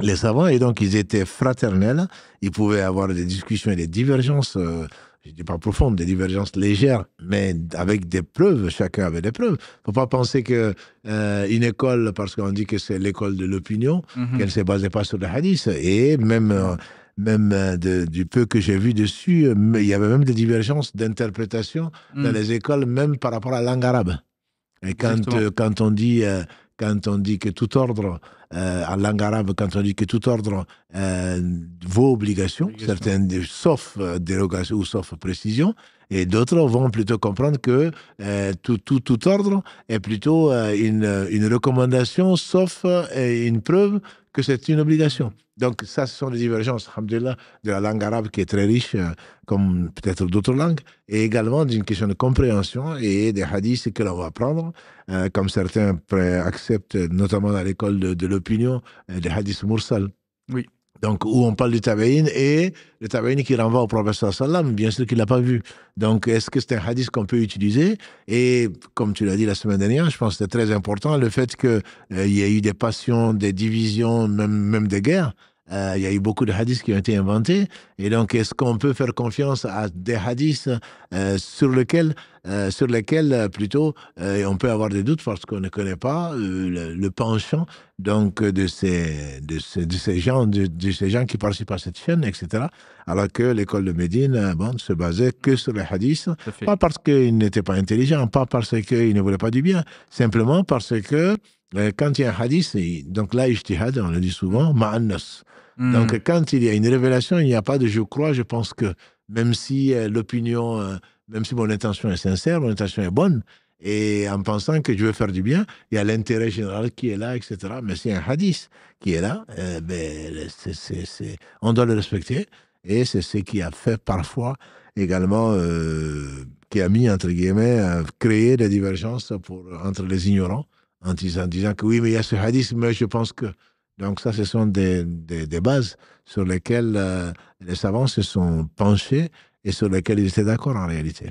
Speaker 2: les savants. Et donc, ils étaient fraternels. Ils pouvaient avoir des discussions et des divergences. Euh, je dis pas profonde, des divergences légères, mais avec des preuves, chacun avait des preuves. Faut pas penser que euh, une école, parce qu'on dit que c'est l'école de l'opinion, mhm. qu'elle ne se basait pas sur le hadith. Et même, euh, même euh, du peu que j'ai vu dessus, il y avait même des divergences d'interprétation dans mm. les écoles, même par rapport à la langue arabe. Et quand, quand on dit quand on dit que tout ordre, euh, en langue arabe, quand on dit que tout ordre euh, vaut obligation, certaines, euh, sauf euh, dérogation ou sauf précision, et d'autres vont plutôt comprendre que tout, tout, tout, ordre est plutôt une, une, recommandation, sauf une preuve que c'est une obligation. Donc ça, ce sont des divergences, alhamdulillah, de la langue arabe qui est très riche, euh, comme peut-être d'autres langues, et également d'une question de compréhension et des hadiths que l'on va prendre, euh, comme certains acceptent, euh, notamment à l'école de, de l'opinion, des hadiths mursal. Oui. Donc, où on parle du tabaïn et le tabaïn qui renvoie au prophète sallam, bien sûr qu'il ne l'a pas vu. Donc, est-ce que c'est un hadith qu'on peut utiliser Et comme tu l'as dit la semaine dernière, je pense que c'est très important le fait qu'il euh, il y ait eu des passions, des divisions, même, même des guerres. Euh, il y a eu beaucoup de hadiths qui ont été inventés. Et donc, est-ce qu'on peut faire confiance à des hadiths euh, sur, lesquels, euh, sur lesquels, plutôt, on peut avoir des doutes parce qu'on ne connaît pas le, penchant donc, de, ces, de, ces, de ces gens, de, de, ces gens qui participent à cette chaîne, etc. Alors que l'école de Médine bon, se basait que sur les hadiths, pas parce qu'ils n'étaient pas intelligents, pas parce qu'ils ne voulaient pas du bien, simplement parce que euh, quand il y a un hadith, donc là, ijtihad, on le dit souvent, ma'annas. Hmm. Donc quand il y a une révélation, il n'y a pas de je crois, je pense que, même si euh, l'opinion, euh, même si mon intention est sincère, mon intention est bonne, et en pensant que je veux faire du bien, il y a l'intérêt général qui est là, etc. Mais c'est un hadith qui est là, ben, on doit le respecter, et c'est ce qui a fait parfois également qui a mis, entre guillemets, à créer des divergences pour, entre les ignorants en disant, disant que oui, mais il y a ce hadith, mais je pense que. Donc, ça, ce sont des, des, bases sur lesquelles euh, les savants se sont penchés et sur lesquelles ils étaient d'accord en réalité.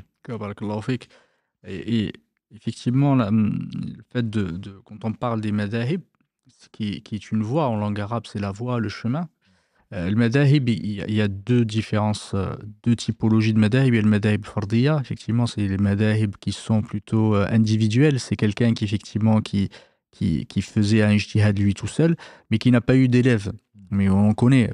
Speaker 1: Et, et effectivement, le fait de, quand on parle des madhahib, qui, qui est une voie en langue arabe, c'est la voie, le chemin. Euh, le madahib, il y a deux différences, euh, deux typologies de madahib. Il y a le madahib fardiya, effectivement, c'est les madahib qui sont plutôt euh, individuels. C'est quelqu'un qui, effectivement, qui, qui, faisait un ijtihad lui tout seul, mais qui n'a pas eu d'élèves. Mais on connaît,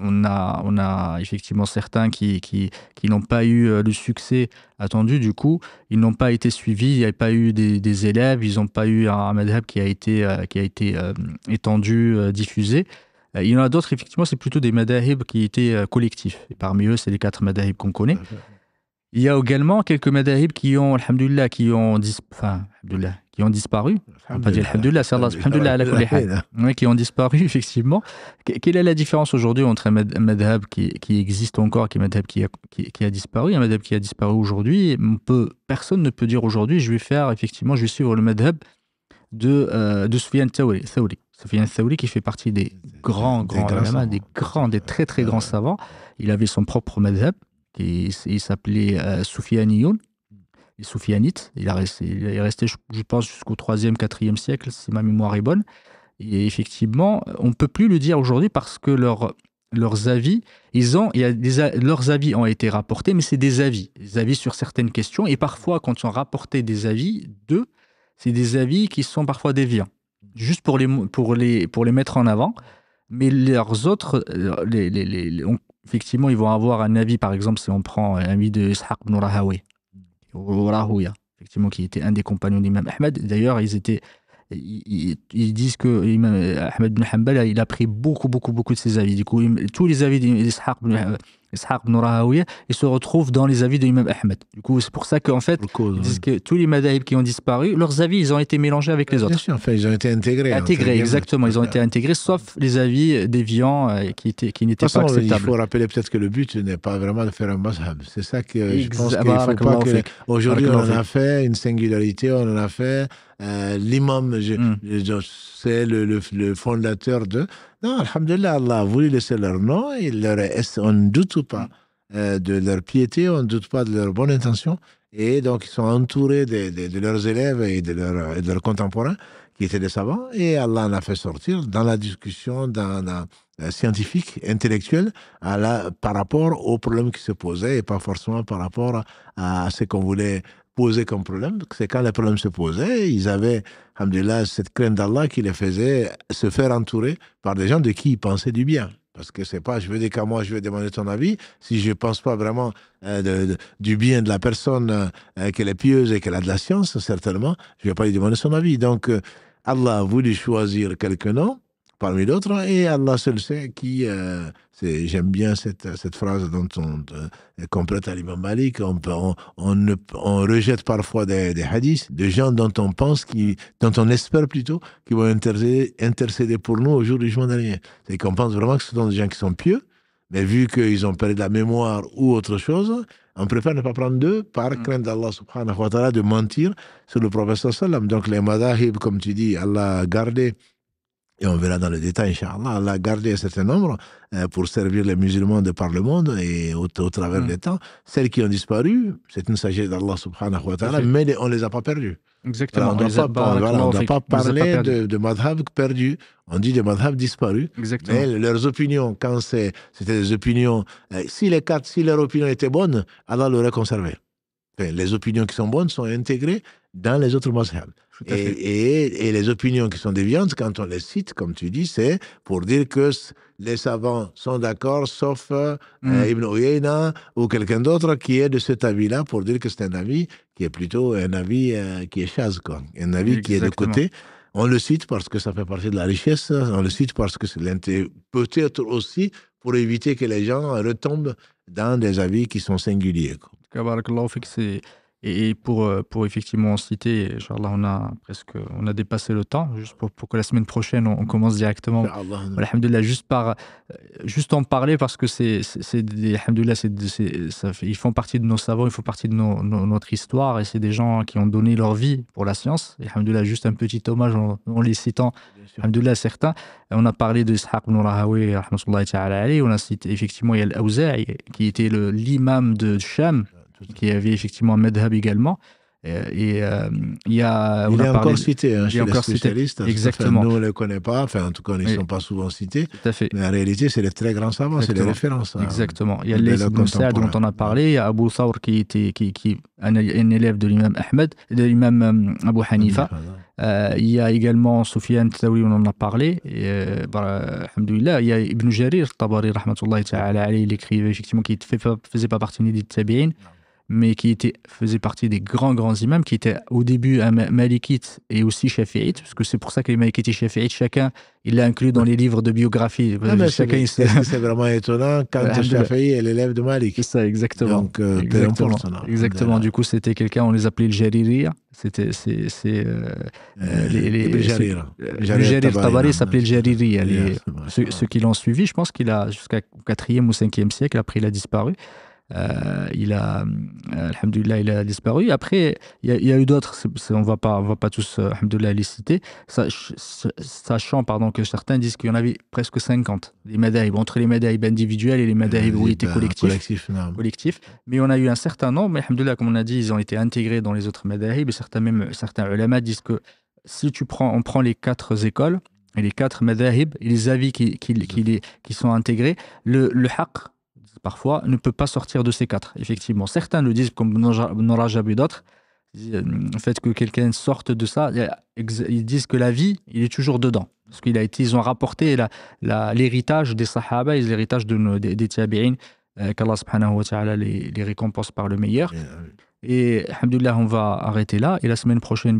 Speaker 1: on, a, on a effectivement certains qui, qui, qui n'ont pas eu le succès attendu, du coup, ils n'ont pas été suivis, il n'y a pas eu des, élèves, ils n'ont pas eu un madhab qui a été, qui a été étendu, diffusé. Euh, il y en a d'autres, effectivement, c'est plutôt des madahib qui étaient euh, collectifs. Et parmi eux, c'est les quatre madahib qu'on connaît. Il y a également quelques madahib qui ont, alhamdoulilah, qui ont, dis, enfin, qui ont disparu. pas dire alhamdoulilah, oui, qui ont disparu, *laughs* effectivement. Quelle est la différence aujourd'hui entre un madhab qui, existe encore, qui un madhab qui a, disparu, un madhab qui a disparu aujourd'hui Personne ne peut dire aujourd'hui, je vais faire, effectivement, je vais suivre le madhab de, euh, de Sofiane Saouli, qui fait partie des grands, grands, des, grands des très, très grands savants. Il avait son propre madhab, qui, il s'appelait euh, Soufianiyoun, les Soufianites. Il, resté, est resté, je pense, jusqu'au 3e, 4e siècle, si ma mémoire est bonne. Et effectivement, on ne peut plus le dire aujourd'hui parce que leurs avis, ils ont, il y a leurs avis ont été rapportés, mais c'est des avis, des avis sur certaines questions. Et parfois, quand ils ont rapporté des avis d'eux, c'est des avis qui sont parfois déviants juste pour les, pour, les, pour les mettre en avant. Mais leurs autres, euh, les, les, effectivement, ils vont avoir un avis, par exemple, si on prend un avis de ibn Rahawi, effectivement, qui était un des compagnons d'Imam Ahmed. D'ailleurs, ils étaient. Ils, disent que Ahmed ibn Hanbal, il a pris beaucoup, beaucoup, beaucoup de ses avis. Du coup, tous les avis d'Ishaq ibn Ishaq ibn et se retrouve dans les avis de l'imam Ahmed. Du coup, c'est pour ça qu'en fait, que tous les madhab qui ont disparu, leurs avis, ils ont été mélangés avec les autres. Bien sûr, ils ont été intégrés. Hein, intégrés, exactement. Ils ont été intégrés, sauf les avis déviants euh, qui, étaient, qui n'étaient pas acceptables. Il faut rappeler
Speaker 2: peut-être que le but n'est pas vraiment de faire un mazhab. C'est ça que euh, je pense qu'il faut pas que... Aujourd'hui, on en a fait une singularité, on en a fait euh, l'imam, hmm. c'est le, le, fondateur de, non, Alhamdulillah, Allah a voulu laisser leur nom et leur, on ne doute pas mm. euh, de leur piété, on ne doute pas de leur bonne intention. Et donc, ils sont entourés de, leurs élèves et de, leurs contemporains qui étaient des savants. Et Allah en a fait sortir dans la discussion dans scientifique, intellectuelle, à par rapport aux problèmes qui se posaient et pas forcément par rapport à ce qu'on voulait posé comme problème, c'est quand les problèmes se posaient, ils avaient, alhamdoulilah, cette crainte d'Allah qui les faisait se faire entourer par des gens de qui ils pensaient du bien. Parce que c'est pas, je veux dire qu'à moi, je vais demander ton avis. Si je pense pas vraiment euh, du bien de la personne, euh, qu'elle est pieuse et qu'elle a de la science, certainement, je vais pas lui demander son avis. Donc, euh, Allah a voulu choisir quelques noms parmi d'autres, hein, et Allah seul sait qui. Euh, j'aime bien cette, cette, phrase dont on complète euh, à Malik. On, on, rejette parfois des, hadiths de gens dont on pense, qui, dont on espère plutôt, qui vont intercéder, pour nous au jour du jugement dernier. C'est qu'on pense vraiment que ce sont des gens qui sont pieux, mais vu qu'ils ont perdu la mémoire ou autre chose, on préfère ne pas prendre d'eux par mm. crainte d'Allah subhanahu wa ta'ala de mentir sur le prophète sallam. Donc les madahib, comme tu dis, Allah a gardé et on verra dans le détail, Inch'Allah, Allah a gardé un certain nombre euh, pour servir les musulmans de par le monde et au, travers mm. des temps. Celles qui ont disparu, c'est une sagesse d'Allah subhanahu wa ta'ala, mais on ne les a pas perdues. Exactement. on ne pas, de, de perdus, perdu. On dit de madhab disparus. Exactement. Mais leurs opinions, quand c'était des opinions, euh, si les quatre, si leur opinions étaient bonnes, Allah l'aurait conservé. les opinions qui sont bonnes sont intégrées dans les autres madhabs. Et, les opinions qui sont déviantes, quand on les cite, comme tu dis, c'est pour dire que les savants sont d'accord, sauf euh, mm. Ibn Uyayna ou quelqu'un d'autre qui est de cet avis-là, pour dire que c'est un avis qui est plutôt un avis euh, qui est chasse, un avis qui est de côté. On le cite parce que ça fait partie de la richesse, on le cite parce que c'est peut-être aussi pour éviter que les gens retombent dans des avis qui sont singuliers. Et pour,
Speaker 1: euh, pour effectivement citer, là on a presque on a dépassé le temps, juste pour, pour que la semaine prochaine, on, commence directement. Alhamdulillah, juste, par, euh, juste en parler parce que c'est, des, ils font partie de nos savants, ils font partie de notre histoire et c'est des gens qui ont donné leur vie pour la science. Et juste un petit hommage en, les citant, Alhamdulillah, certains. On a parlé de Ishaq ibn Rahawi, on a cité effectivement, il y qui était le, l'imam de Sham qui avait effectivement un madhab également.
Speaker 2: Et, euh, il y a. Il on est a parlé, encore cité, hein, il chez les spécialistes. Cité. Exactement. nous, on ne les connaît pas, enfin, en tout cas, ils ne sont pas souvent cités. Mais en réalité, c'est les très grands savants, c'est les références. Hein. Exactement.
Speaker 1: il y a les dont on a parlé, il y a Abu Saur qui était qui, qui, un, élève de l'imam Ahmed, de l'imam euh, Abu Hanifa. Hein. Euh, il y a également Soufiane dont on en a parlé. Et, bah, il y a Ibn Jarir, Tabari, Rahmatullah, il écrivait effectivement qui ne faisait pas partie des Tabi'in mais qui était, faisait partie des grands, grands imams, qui étaient au début malikite et aussi shafi'ites, parce que c'est pour ça que les malikites et shafi'ites, chacun, il l'a inclus dans les livres de biographie. Ah, c'est,
Speaker 2: vraiment étonnant quand *laughs* Shafi'i est l'élève de Malik. ça, exactement. Donc, euh, exactement. exactement.
Speaker 1: Du coup, c'était quelqu'un, on les appelait le Jaririya. C'était, c'est, c'est, euh, euh, euh les, Le Jarir. s'appelait le Jaririya. Ceux, qui l'ont suivi, je pense qu'il a, jusqu'au 4e ou 5e siècle, après il a disparu. Euh, il a, euh, il a disparu. Après, il y, a, eu d'autres, on va pas, on va pas tous, euh, les citer, sachant pardon, que certains disent qu'il y en avait presque 50, les médailles, entre les médailles individuelles et les médailles où étaient bah, collectifs. Collectif, mais on a eu un certain nombre, mais alhamdoulilah, comme on a dit, ils ont été intégrés dans les autres médailles, et certains, même, certains ulama disent que si tu prends, on prend les quatre écoles, et les quatre madhahib, et les avis qui, sont intégrés, le, le haqq, parfois, ne peut pas sortir de ces quatre. Effectivement, certains le disent comme n'aura jamais d'autres. Euh, le fait que quelqu'un sorte de ça, ils disent que la vie, il est toujours dedans. Parce qu'il a ils ont rapporté l'héritage des Sahaba et l'héritage de, des, des euh, qu'Allah wa les, les, récompense par le meilleur. Et alhamdoulilah, on va arrêter là. Et la semaine prochaine,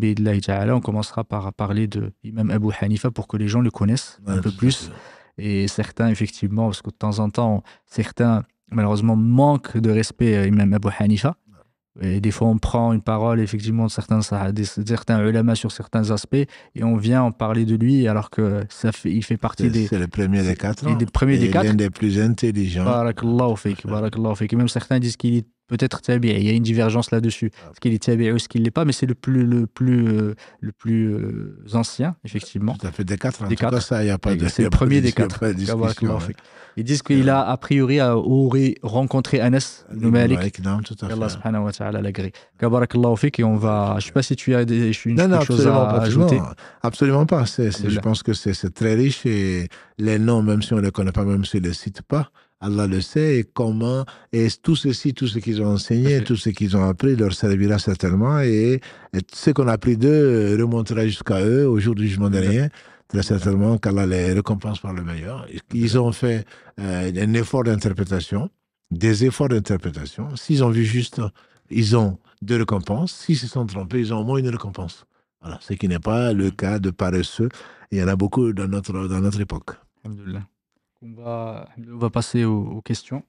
Speaker 1: on commencera par parler de Imam Abu Hanifa pour que les gens le connaissent un peu plus. Et certains, effectivement, parce que de temps en temps, certains malheureusement, manque de respect euh, Imam Abu Hanifa. Et des fois, on prend une parole, effectivement, de certains, certains ulama sur certains aspects, et on vient en parler de lui, alors que ça fait, il fait partie des. C'est le premier des quatre. Hein. Des premiers premier des quatre. L'un des plus intelligents.
Speaker 2: Barakallahu
Speaker 1: fake. Barakallahu Et Même certains disent qu'il est peut-être Il y a une divergence là-dessus. Est-ce ah, qu'il est Tabi'a ou est-ce qu'il ne pas Mais c'est le plus, le plus, euh, le plus euh, ancien, effectivement. Tout fait, des quatre. tout ça, il n'y a pas de C'est le premier des quatre. Ils disent qu'il euh, a, a priori, rencontré Anas, le Malik. Allah subhanahu wa ta'ala l'agré. Kabarakallahu fik. on va. Je ne sais pas si tu as des, une, à ajouter.
Speaker 2: absolument pas. je pense que c'est très riche et les noms, même si on ne les connaît pas, même si on ne les cite pas, Allah le sait, et comment, et tout ceci, tout ce qu'ils ont enseigné, tout ce qu'ils ont appris leur servira certainement, et, ce qu'on a appris d'eux remontera jusqu'à eux au jour du jugement dernier. Très certainement qu'Allah les récompense par le meilleur. Ils ont fait euh, un effort d'interprétation, des efforts d'interprétation. S'ils ont vu juste, ils ont deux récompenses. S'ils se sont trompés, ils ont au moins une récompense. Voilà, ce qui n'est pas le cas de paresseux. Il y en a beaucoup dans notre, dans notre époque.
Speaker 1: On va, on va
Speaker 2: passer aux, questions.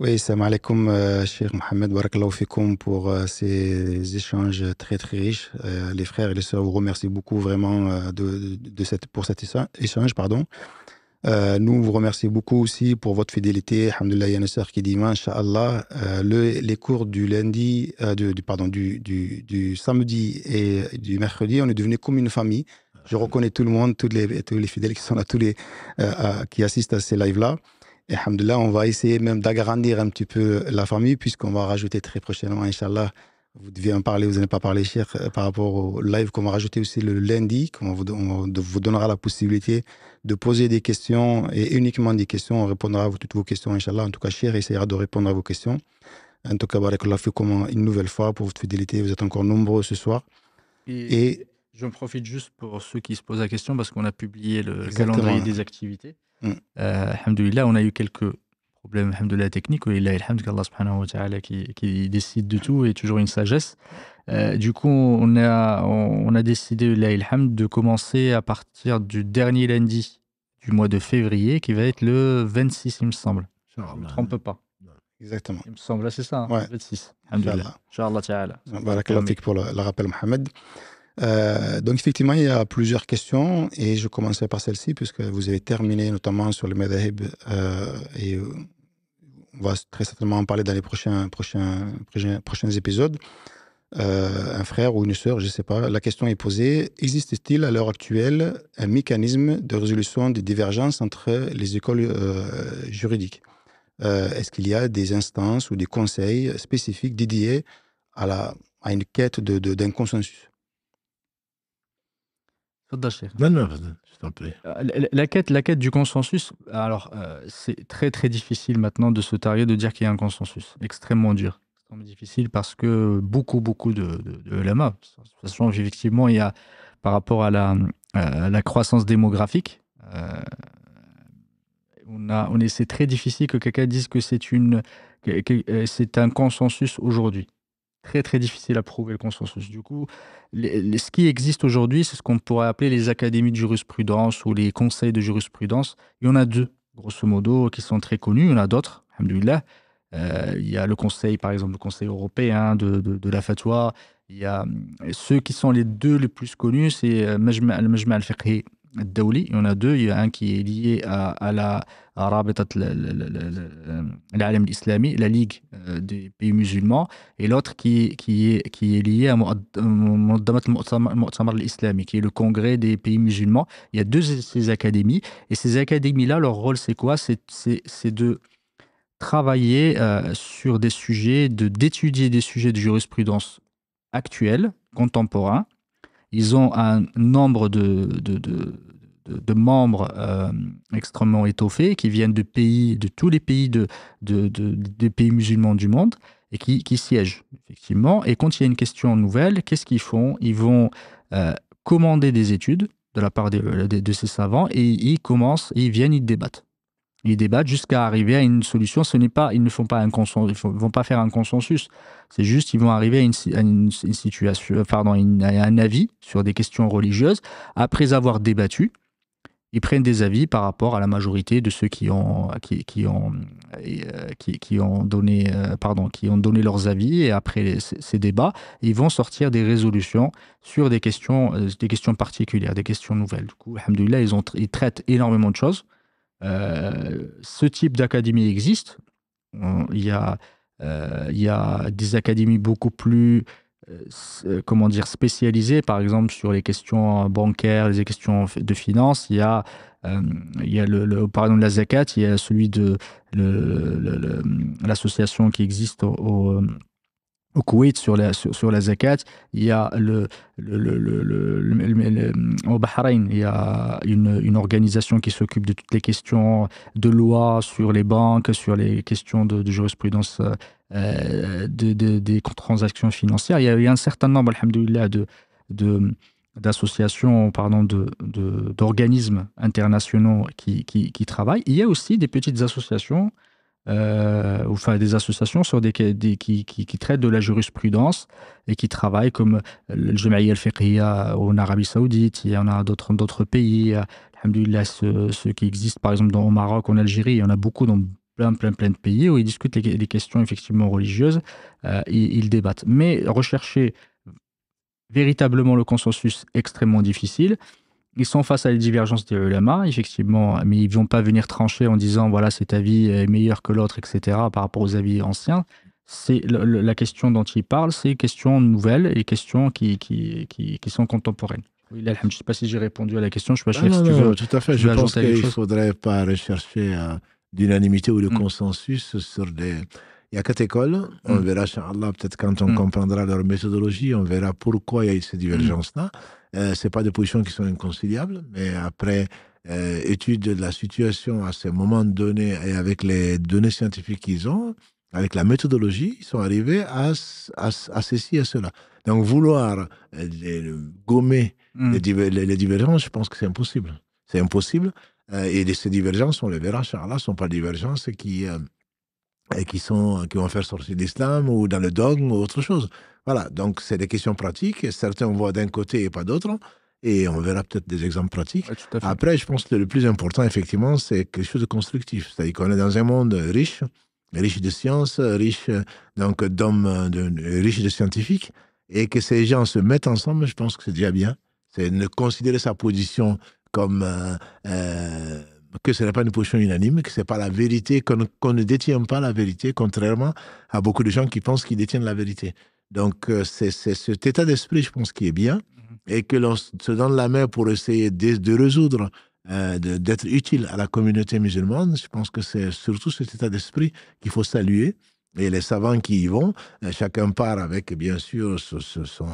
Speaker 3: Oui, salam alaikum, euh, cher Mohamed, barakallahu fikoum pour euh, ces échanges très très riches. Euh, les frères et les sœurs vous remercie beaucoup vraiment de, de, cette, pour cet échange. Pardon. nous vous remercions beaucoup aussi pour votre fidélité. Alhamdulillah, il y a une sœur qui dit, Inch'Allah, le, les cours du lundi, du, pardon, du, du, du samedi et du mercredi, on est devenus comme une famille. Je reconnais tout le monde, tous les, les fidèles qui sont là, tous les euh, qui assistent à ces lives-là. Et alhamdoulilah, on va essayer même d'agrandir un petit peu la famille, puisqu'on va rajouter très prochainement, Inch'Allah, vous devez en parler, vous n'avez pas parlé, cher, euh, par rapport au live qu'on va rajouter aussi le lundi, qu'on vous, vous donnera la possibilité de poser des questions et uniquement des questions. On répondra à toutes vos questions, Inch'Allah. En tout cas, cher essayera de répondre à vos questions. En tout cas, Barakallah fait comment une nouvelle fois pour votre fidélité. Vous
Speaker 1: êtes encore nombreux ce soir. et J'en profite juste pour ceux qui se posent la question parce qu'on a publié le calendrier des activités. Mm. Euh, on a eu quelques problèmes alhamdoulilah, techniques. Et a alhamdoulilah, ta'ala, qui, qui, décide de tout et toujours une sagesse. Euh, du coup, on a, on, a décidé, de commencer à partir du dernier lundi du mois de février, qui va être le 26, il me semble. Je ne me trompe pas. Exactement. Il me semble, c'est ça, hein, ouais. 26. Alhamdulillah. Inch'Allah ta'ala. Barakallah
Speaker 3: pour le, le rappel, Mohamed. Euh, donc effectivement, il y a plusieurs questions et je commencerai par celle-ci puisque vous avez terminé notamment sur le Medahib euh, et euh, on va très certainement en parler dans les prochains, prochains, prochains, épisodes. un frère ou une sœur, je ne sais pas. La question est posée, existe-t-il à l'heure actuelle un mécanisme de résolution des divergences entre les écoles juridiques Est-ce qu'il y a des instances ou des conseils spécifiques dédiés à, la, à une
Speaker 1: quête d'un de, consensus euh, la quête, la quête du consensus, alors euh, c'est très très difficile maintenant de se targuer de dire qu'il y a un consensus, extrêmement dur, extrêmement difficile parce que beaucoup beaucoup de, de, de toute façon, il y a par rapport à la, euh, croissance démographique, on a, c'est très difficile que quelqu'un dise que c'est une, c'est un consensus aujourd'hui très très difficile à prouver le consensus. Du coup, les, ce qui existe aujourd'hui, c'est ce qu'on pourrait appeler les académies de jurisprudence ou les conseils de jurisprudence. Il y en a deux, grosso modo, qui sont très connus. Il y en a d'autres, alhamdoulilah. Euh, il y a le conseil, par exemple, le conseil européen de, la fatwa. Il y a euh, ceux qui sont les deux les plus connus, c'est euh, le Majma al-Fiqhi il y en a deux il y a un qui est lié à, à la Arabe la ligue des pays musulmans et l'autre qui qui est qui est lié à qui est le congrès des pays musulmans il y a deux ces académies et ces académies là leur rôle c'est quoi c'est c'est de travailler euh, sur des sujets, de d'étudier des sujets de jurisprudence actuelle, contemporain, ils ont un nombre de, de, membres euh, extrêmement étoffés qui viennent de pays, de tous les pays de, pays musulmans du monde et qui, siègent effectivement. Et quand il y a une question nouvelle, qu'est-ce qu'ils font Ils vont euh, commander des études de la part de, de, ces savants et ils commencent, ils viennent, ils débattent. Ils débattent jusqu'à arriver à une solution. Ce n'est pas, ils ne font pas un consensus, ils vont pas faire un consensus. C'est juste, ils vont arriver à une, situation, pardon, un avis sur des questions religieuses après avoir débattu. Ils prennent des avis par rapport à la majorité de ceux qui ont qui, ont euh, qui, ont donné euh, pardon qui ont donné leurs avis et après ces débats ils vont sortir des résolutions sur des questions euh, des questions particulières des questions nouvelles du coup alhamdoulilah ils ont ils traitent énormément de choses euh, ce type d'académie existe. Il y, a, euh, il y a des académies beaucoup plus euh, comment dire, spécialisées, par exemple sur les questions bancaires, les questions de finances. il y a, il y a le, le, par exemple la Zakat, il y a celui de l'association le, qui existe au, au Koweït sur la, sur, la zakat, il y a le, le, au Bahreïn, il y a une, organisation qui s'occupe de toutes les questions de loi sur les banques, sur les questions de, jurisprudence euh, des transactions financières. Il y a, un certain nombre, alhamdoulilah, de, de, d'associations, pardon, d'organismes internationaux qui, qui, qui, travaillent. Il y a aussi des petites associations euh, ou enfin des associations sur des, qui, qui, traitent de la jurisprudence et qui travaillent comme euh, le Jamaïa al en Arabie Saoudite, il y en a d'autres d'autres pays, ceux, qui existent par exemple au Maroc, en Algérie, il y en a beaucoup dans plein, plein, plein de pays où ils discutent les, questions effectivement religieuses, euh, ils, ils, débattent. Mais rechercher véritablement le consensus extrêmement difficile ils sont face à des divergences de Lama, effectivement, mais ils ne vont pas venir trancher en disant voilà, cet avis est meilleur que l'autre, etc., par rapport aux avis anciens. C'est la question dont ils parlent, c'est questions nouvelles et questions qui, qui, qui, sont contemporaines.
Speaker 2: je ne sais pas si j'ai répondu à la question, je ne sais pas ah veux. tout à fait, je pense qu'il ne faudrait pas rechercher euh, d'unanimité ou le mm. consensus sur des. Il y a quatre écoles. On mm. verra, Inch'Allah, peut-être quand on mm. comprendra leur méthodologie, on verra pourquoi il y a eu ces divergences-là. Euh, Ce pas des positions qui sont inconciliables, mais après euh, étude de la situation à ce moment donné et avec les données scientifiques qu'ils ont, avec la méthodologie, ils sont arrivés à, à, ceci et à cela. Donc vouloir euh, gommer hmm. les, divergences, je pense que c'est impossible. C'est impossible. Euh, et ces divergences, on les verra, Charles, sont pas des divergences qui, qui, sont, qui vont faire sortir l'islam ou dans le dogme ou autre chose. Voilà, donc c'est des questions pratiques. Certains voient d'un côté et pas d'autre. Et on verra peut-être des exemples pratiques. Après, je pense que le plus important, effectivement, c'est quelque chose de constructif. C'est-à-dire qu'on est dans un monde riche, riche de sciences, riche donc d'hommes, de, riche de scientifiques, et que ces gens se mettent ensemble, je pense que c'est déjà bien. C'est ne considérer sa position comme euh, euh, que ce n'est pas une position unanime, que ce n'est pas la vérité, qu'on ne détient pas la vérité, contrairement à beaucoup de gens qui pensent qu'ils détiennent la vérité. Donc, euh, c'est cet état d'esprit, je pense, qui est bien mm-hmm. et que l'on se donne la main pour essayer de, résoudre, euh, d'être utile à la communauté musulmane. Je pense que c'est surtout cet état d'esprit qu'il faut saluer. Et les savants qui y vont, euh, chacun part avec, bien sûr, ce, sont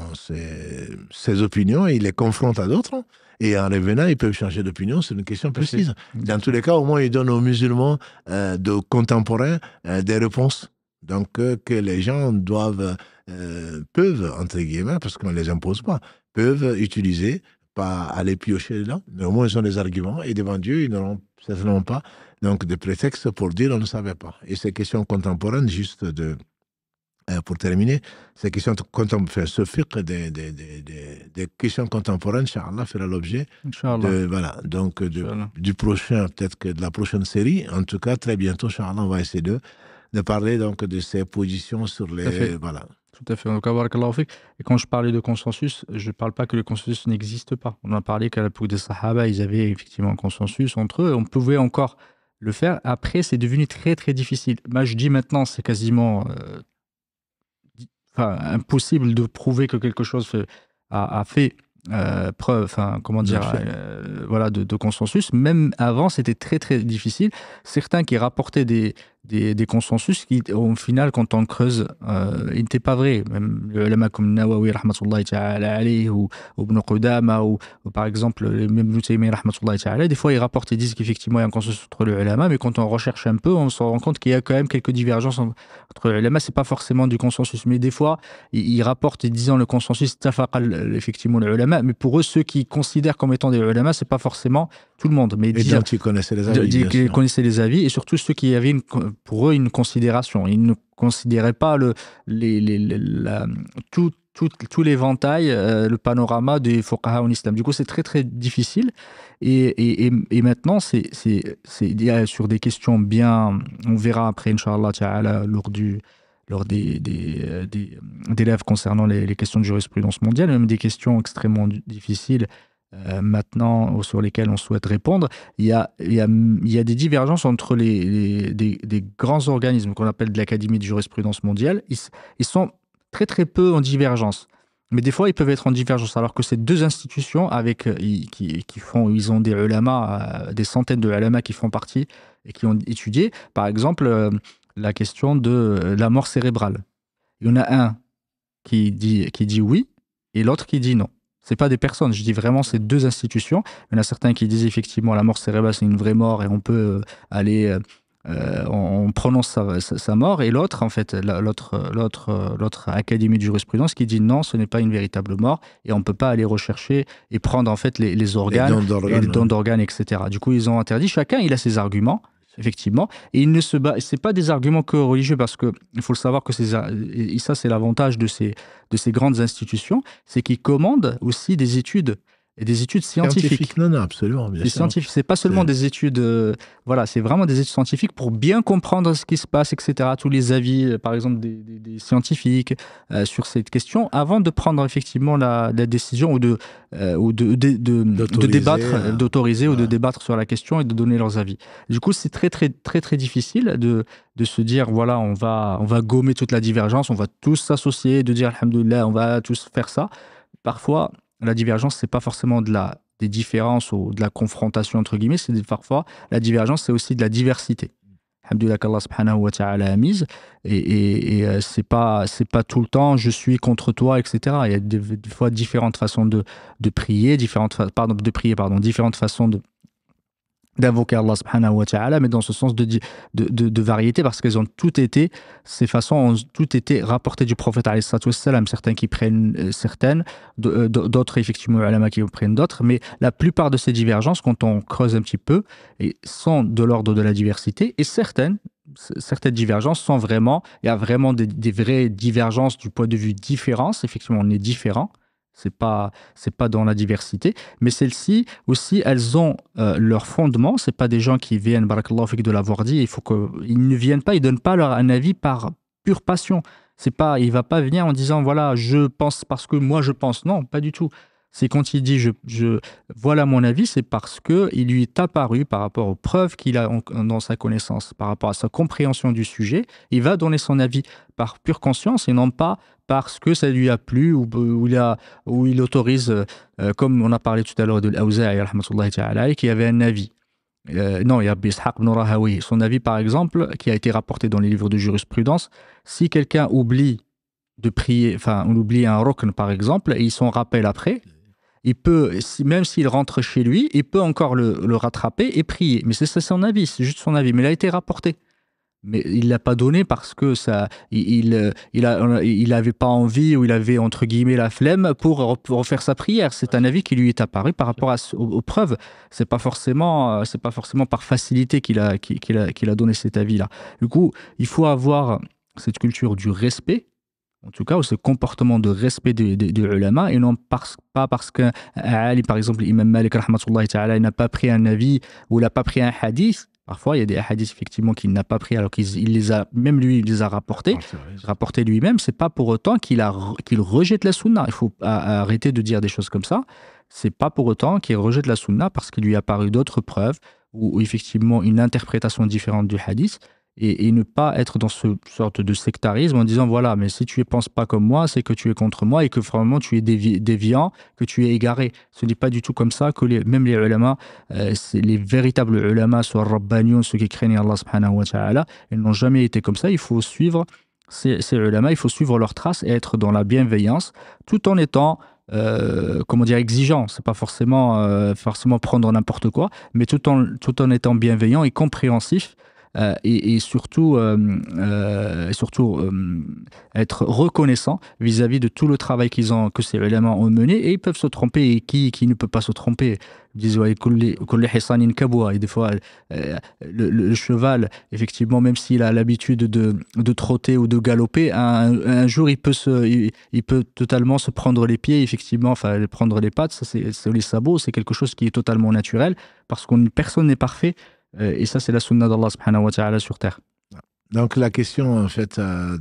Speaker 2: ses, opinions et il les confronte à d'autres. Et en revenant, ils peuvent changer d'opinion c'est une question précise. Mm-hmm. Dans tous les cas, au moins, ils donnent aux musulmans de contemporains des réponses. Donc, que les gens doivent euh, peuvent, entre guillemets, parce qu'on ne les impose pas, peuvent utiliser, pas aller piocher dedans mais au moins ils ont des arguments et devant Dieu, ils n'auront certainement pas donc des prétextes pour dire on ne savait pas. Et ces questions contemporaines, juste de, euh, pour terminer, ces questions contemporaines, des, des, des, des, questions contemporaines, Inch'Allah fera l'objet de, voilà, donc du prochain, peut-être que de la prochaine série. En tout cas, très bientôt, Inch'Allah, on va essayer de, de parler donc de ces positions sur les. Voilà.
Speaker 1: Tout à fait. Donc, et quand je parlais de consensus, je ne parle pas que le consensus n'existe pas. On a parlé qu'à l'époque des Sahaba, ils avaient effectivement un consensus entre eux. On pouvait encore le faire. Après, c'est devenu très, très difficile. Moi, je dis maintenant, c'est quasiment euh, impossible de prouver que quelque chose a, fait euh, preuve, comment dire, euh, voilà, de, consensus. Même avant, c'était très, très difficile. Certains qui rapportaient des, des, consensus qui, au final, quand on creuse, euh, n'était n'étaient pas vrais. Même l'ulama comme Nawawi, ou, ou Ibn Qudama, ou, par exemple, même Ibn des fois, ils rapportent et disent qu'effectivement, il y a un consensus entre les ulama, mais quand on recherche un peu, on se rend compte qu'il y a quand même quelques divergences entre les ulama. Ce pas forcément du consensus, mais des fois, ils, rapportent et disant le consensus, tafaqal, effectivement, les ulama, mais pour eux, ceux qui considèrent comme étant des ulama, ce n'est pas forcément tout le monde. Mais et dire, qu'ils connaissaient les avis. connaissaient les avis et surtout ceux qui avaient une,
Speaker 2: pour
Speaker 1: eux une considération. Ils ne considéraient pas le, les, les, tout, l'éventail, euh, le panorama des fuqaha en islam. Du coup, c'est très très difficile. Et, et, et, et maintenant, c'est sur des questions bien. On verra après, Inch'Allah, lors du lors des, des, euh, concernant les, les, questions de jurisprudence mondiale, même des questions extrêmement difficiles euh, maintenant sur lesquels on souhaite répondre, il y a, il y a, il y a des divergences entre les, des, grands organismes qu'on appelle de l'Académie de jurisprudence mondiale. Ils, sont très très peu en divergence. Mais des fois, ils peuvent être en divergence, alors que ces deux institutions, avec euh, qui, qui, font, ils ont des ulama, euh, des centaines de ulama qui font partie et qui ont étudié, par exemple, la question de la mort cérébrale. Il y en a un qui dit, qui dit oui et l'autre qui dit non c'est pas des personnes, je dis vraiment ces deux institutions. Il y en a certains qui disent effectivement la mort cérébrale c'est une vraie mort et on peut euh, aller, euh, euh, on, prononce sa, mort. Et l'autre, en fait, l'autre, l'autre, l'autre académie de jurisprudence qui dit non, ce n'est pas une véritable mort et on peut pas aller rechercher et prendre en fait les, les organes, les dons d'organes, etc. Du coup, ils ont interdit. Chacun, il a ses arguments effectivement. Et il ne se bat, c'est pas des arguments que religieux parce que il faut le savoir que c'est ça c'est l'avantage de ces de ces grandes institutions, c'est qu'ils commandent aussi des études et des études scientifiques.
Speaker 2: non, non, absolument. Bien des
Speaker 1: scientifiques, c'est pas seulement des études, euh, voilà, c'est vraiment des études scientifiques pour bien comprendre ce qui se passe, etc. Tous les avis, euh, par exemple, des, scientifiques euh, sur cette question, avant de prendre effectivement la, décision ou de, ou de, de, de, débattre, hein. d'autoriser ou de débattre sur la question et de donner leurs avis. Du coup, c'est très, très, très, très difficile de, de se dire, voilà, on va, on va gommer toute la divergence, on va tous s'associer, de dire, alhamdoulilah, on va tous faire ça. Parfois, la divergence, c'est pas forcément de la, des différences ou de la confrontation, entre guillemets, c'est parfois, la divergence, c'est aussi de la diversité. Alhamdulillah qu'Allah subhanahu wa ta'ala a mise. Et, et, et euh, c'est pas, tout le temps je suis contre toi, etc. Il y a des, fois différentes façons de, de prier, différentes, pardon, de prier, pardon, différentes façons de, d'invoquer Allah subhanahu wa ta'ala, mais dans ce sens de, de, de, variété, parce qu'elles ont toutes été, ces façons ont toutes été rapportées du prophète alayhi certains qui prennent euh, certaines, euh, d'autres effectivement ulama qui prennent d'autres, mais la plupart de ces divergences, quand on creuse un petit peu, sont de l'ordre de la diversité, et certaines, certaines divergences sont vraiment, il y a vraiment des, des vraies divergences du point de vue différence, effectivement on est différent, c'est pas c'est pas dans la diversité mais celles-ci aussi elles ont euh, leur fondement c'est pas des gens qui viennent barakallahu de l'avoir dit il faut que ils ne viennent pas ils donnent pas leur un avis par pure passion c'est pas il va pas venir en disant voilà je pense parce que moi je pense non pas du tout c'est quand il dit je, voilà mon avis, c'est parce que il lui est apparu par rapport aux preuves qu'il a dans sa connaissance, par rapport à sa compréhension du sujet, il va donner son avis par pure conscience et non pas parce que ça lui a plu ou, il, a, ou il, autorise, euh, comme on a parlé tout à l'heure de l'Awza'i, qui avait un avis. Euh, non, il y a Ishaq ibn Rahawi. Son avis, par exemple, qui a été rapporté dans les livres de jurisprudence, si quelqu'un oublie de prier, enfin, on oublie un rokn, par exemple, et il s'en rappelle après, il peut, même s'il rentre chez lui, il peut encore le, rattraper et prier. Mais c'est son avis, c'est juste son avis. Mais il a été rapporté. Mais il l'a pas donné parce que ça, il, il, pas envie ou il avait entre guillemets la flemme pour refaire sa prière. C'est un avis qui lui est apparu par rapport aux, preuves. C'est pas forcément, euh, pas forcément par facilité qu'il a, qu'il a, qu'il a donné cet avis-là. Du coup, il faut avoir cette culture du respect en tout cas, ou ce comportement de respect de du, et non pas parce que par exemple, l'imam Malik, n'a pas pris un avis ou il n'a pas pris un hadith. Parfois, il y a des hadiths, effectivement, qu'il n'a pas pris, alors qu'il les a, même lui, il les a rapportés, rapporté lui-même. C'est pas pour autant qu'il qu'il rejette la sunna. Il faut arrêter de dire des choses comme ça. C'est pas pour autant qu'il rejette la sunna parce qu'il lui a paru d'autres preuves ou effectivement une interprétation différente du hadith et, ne pas être dans ce sorte de sectarisme en disant voilà, mais si tu ne penses pas comme moi, c'est que tu es contre moi et que vraiment tu es déviant, que tu es égaré. Ce n'est pas du tout comme ça que les, même les ulama, euh, les véritables ulama, soit Rabbanion, ceux qui craignent Allah subhanahu wa ta'ala, ils n'ont jamais été comme ça. Il faut suivre ces, ces ulama, il faut suivre leurs traces et être dans la bienveillance tout en étant euh, comment dire exigeant c'est pas forcément euh, forcément prendre n'importe quoi mais tout en tout en étant bienveillant et compréhensif euh, et, surtout, euh, euh, surtout être reconnaissant vis-à-vis de tout le travail qu'ils ont, que ces éléments ont mené. Et ils peuvent se tromper. Et qui, qui ne peut pas se tromper et des fois, le, cheval, effectivement, même s'il a l'habitude de, de, trotter ou de galoper, un, jour, il peut, se, il, peut totalement se prendre les pieds, effectivement, enfin, prendre les pattes, c'est les sabots, c'est quelque chose qui est totalement naturel, parce que personne n'est parfait. Euh, et ça, c'est la sunna d'Allah subhanahu wa ta'ala sur terre.
Speaker 2: Ah. Donc la question, en fait, euh,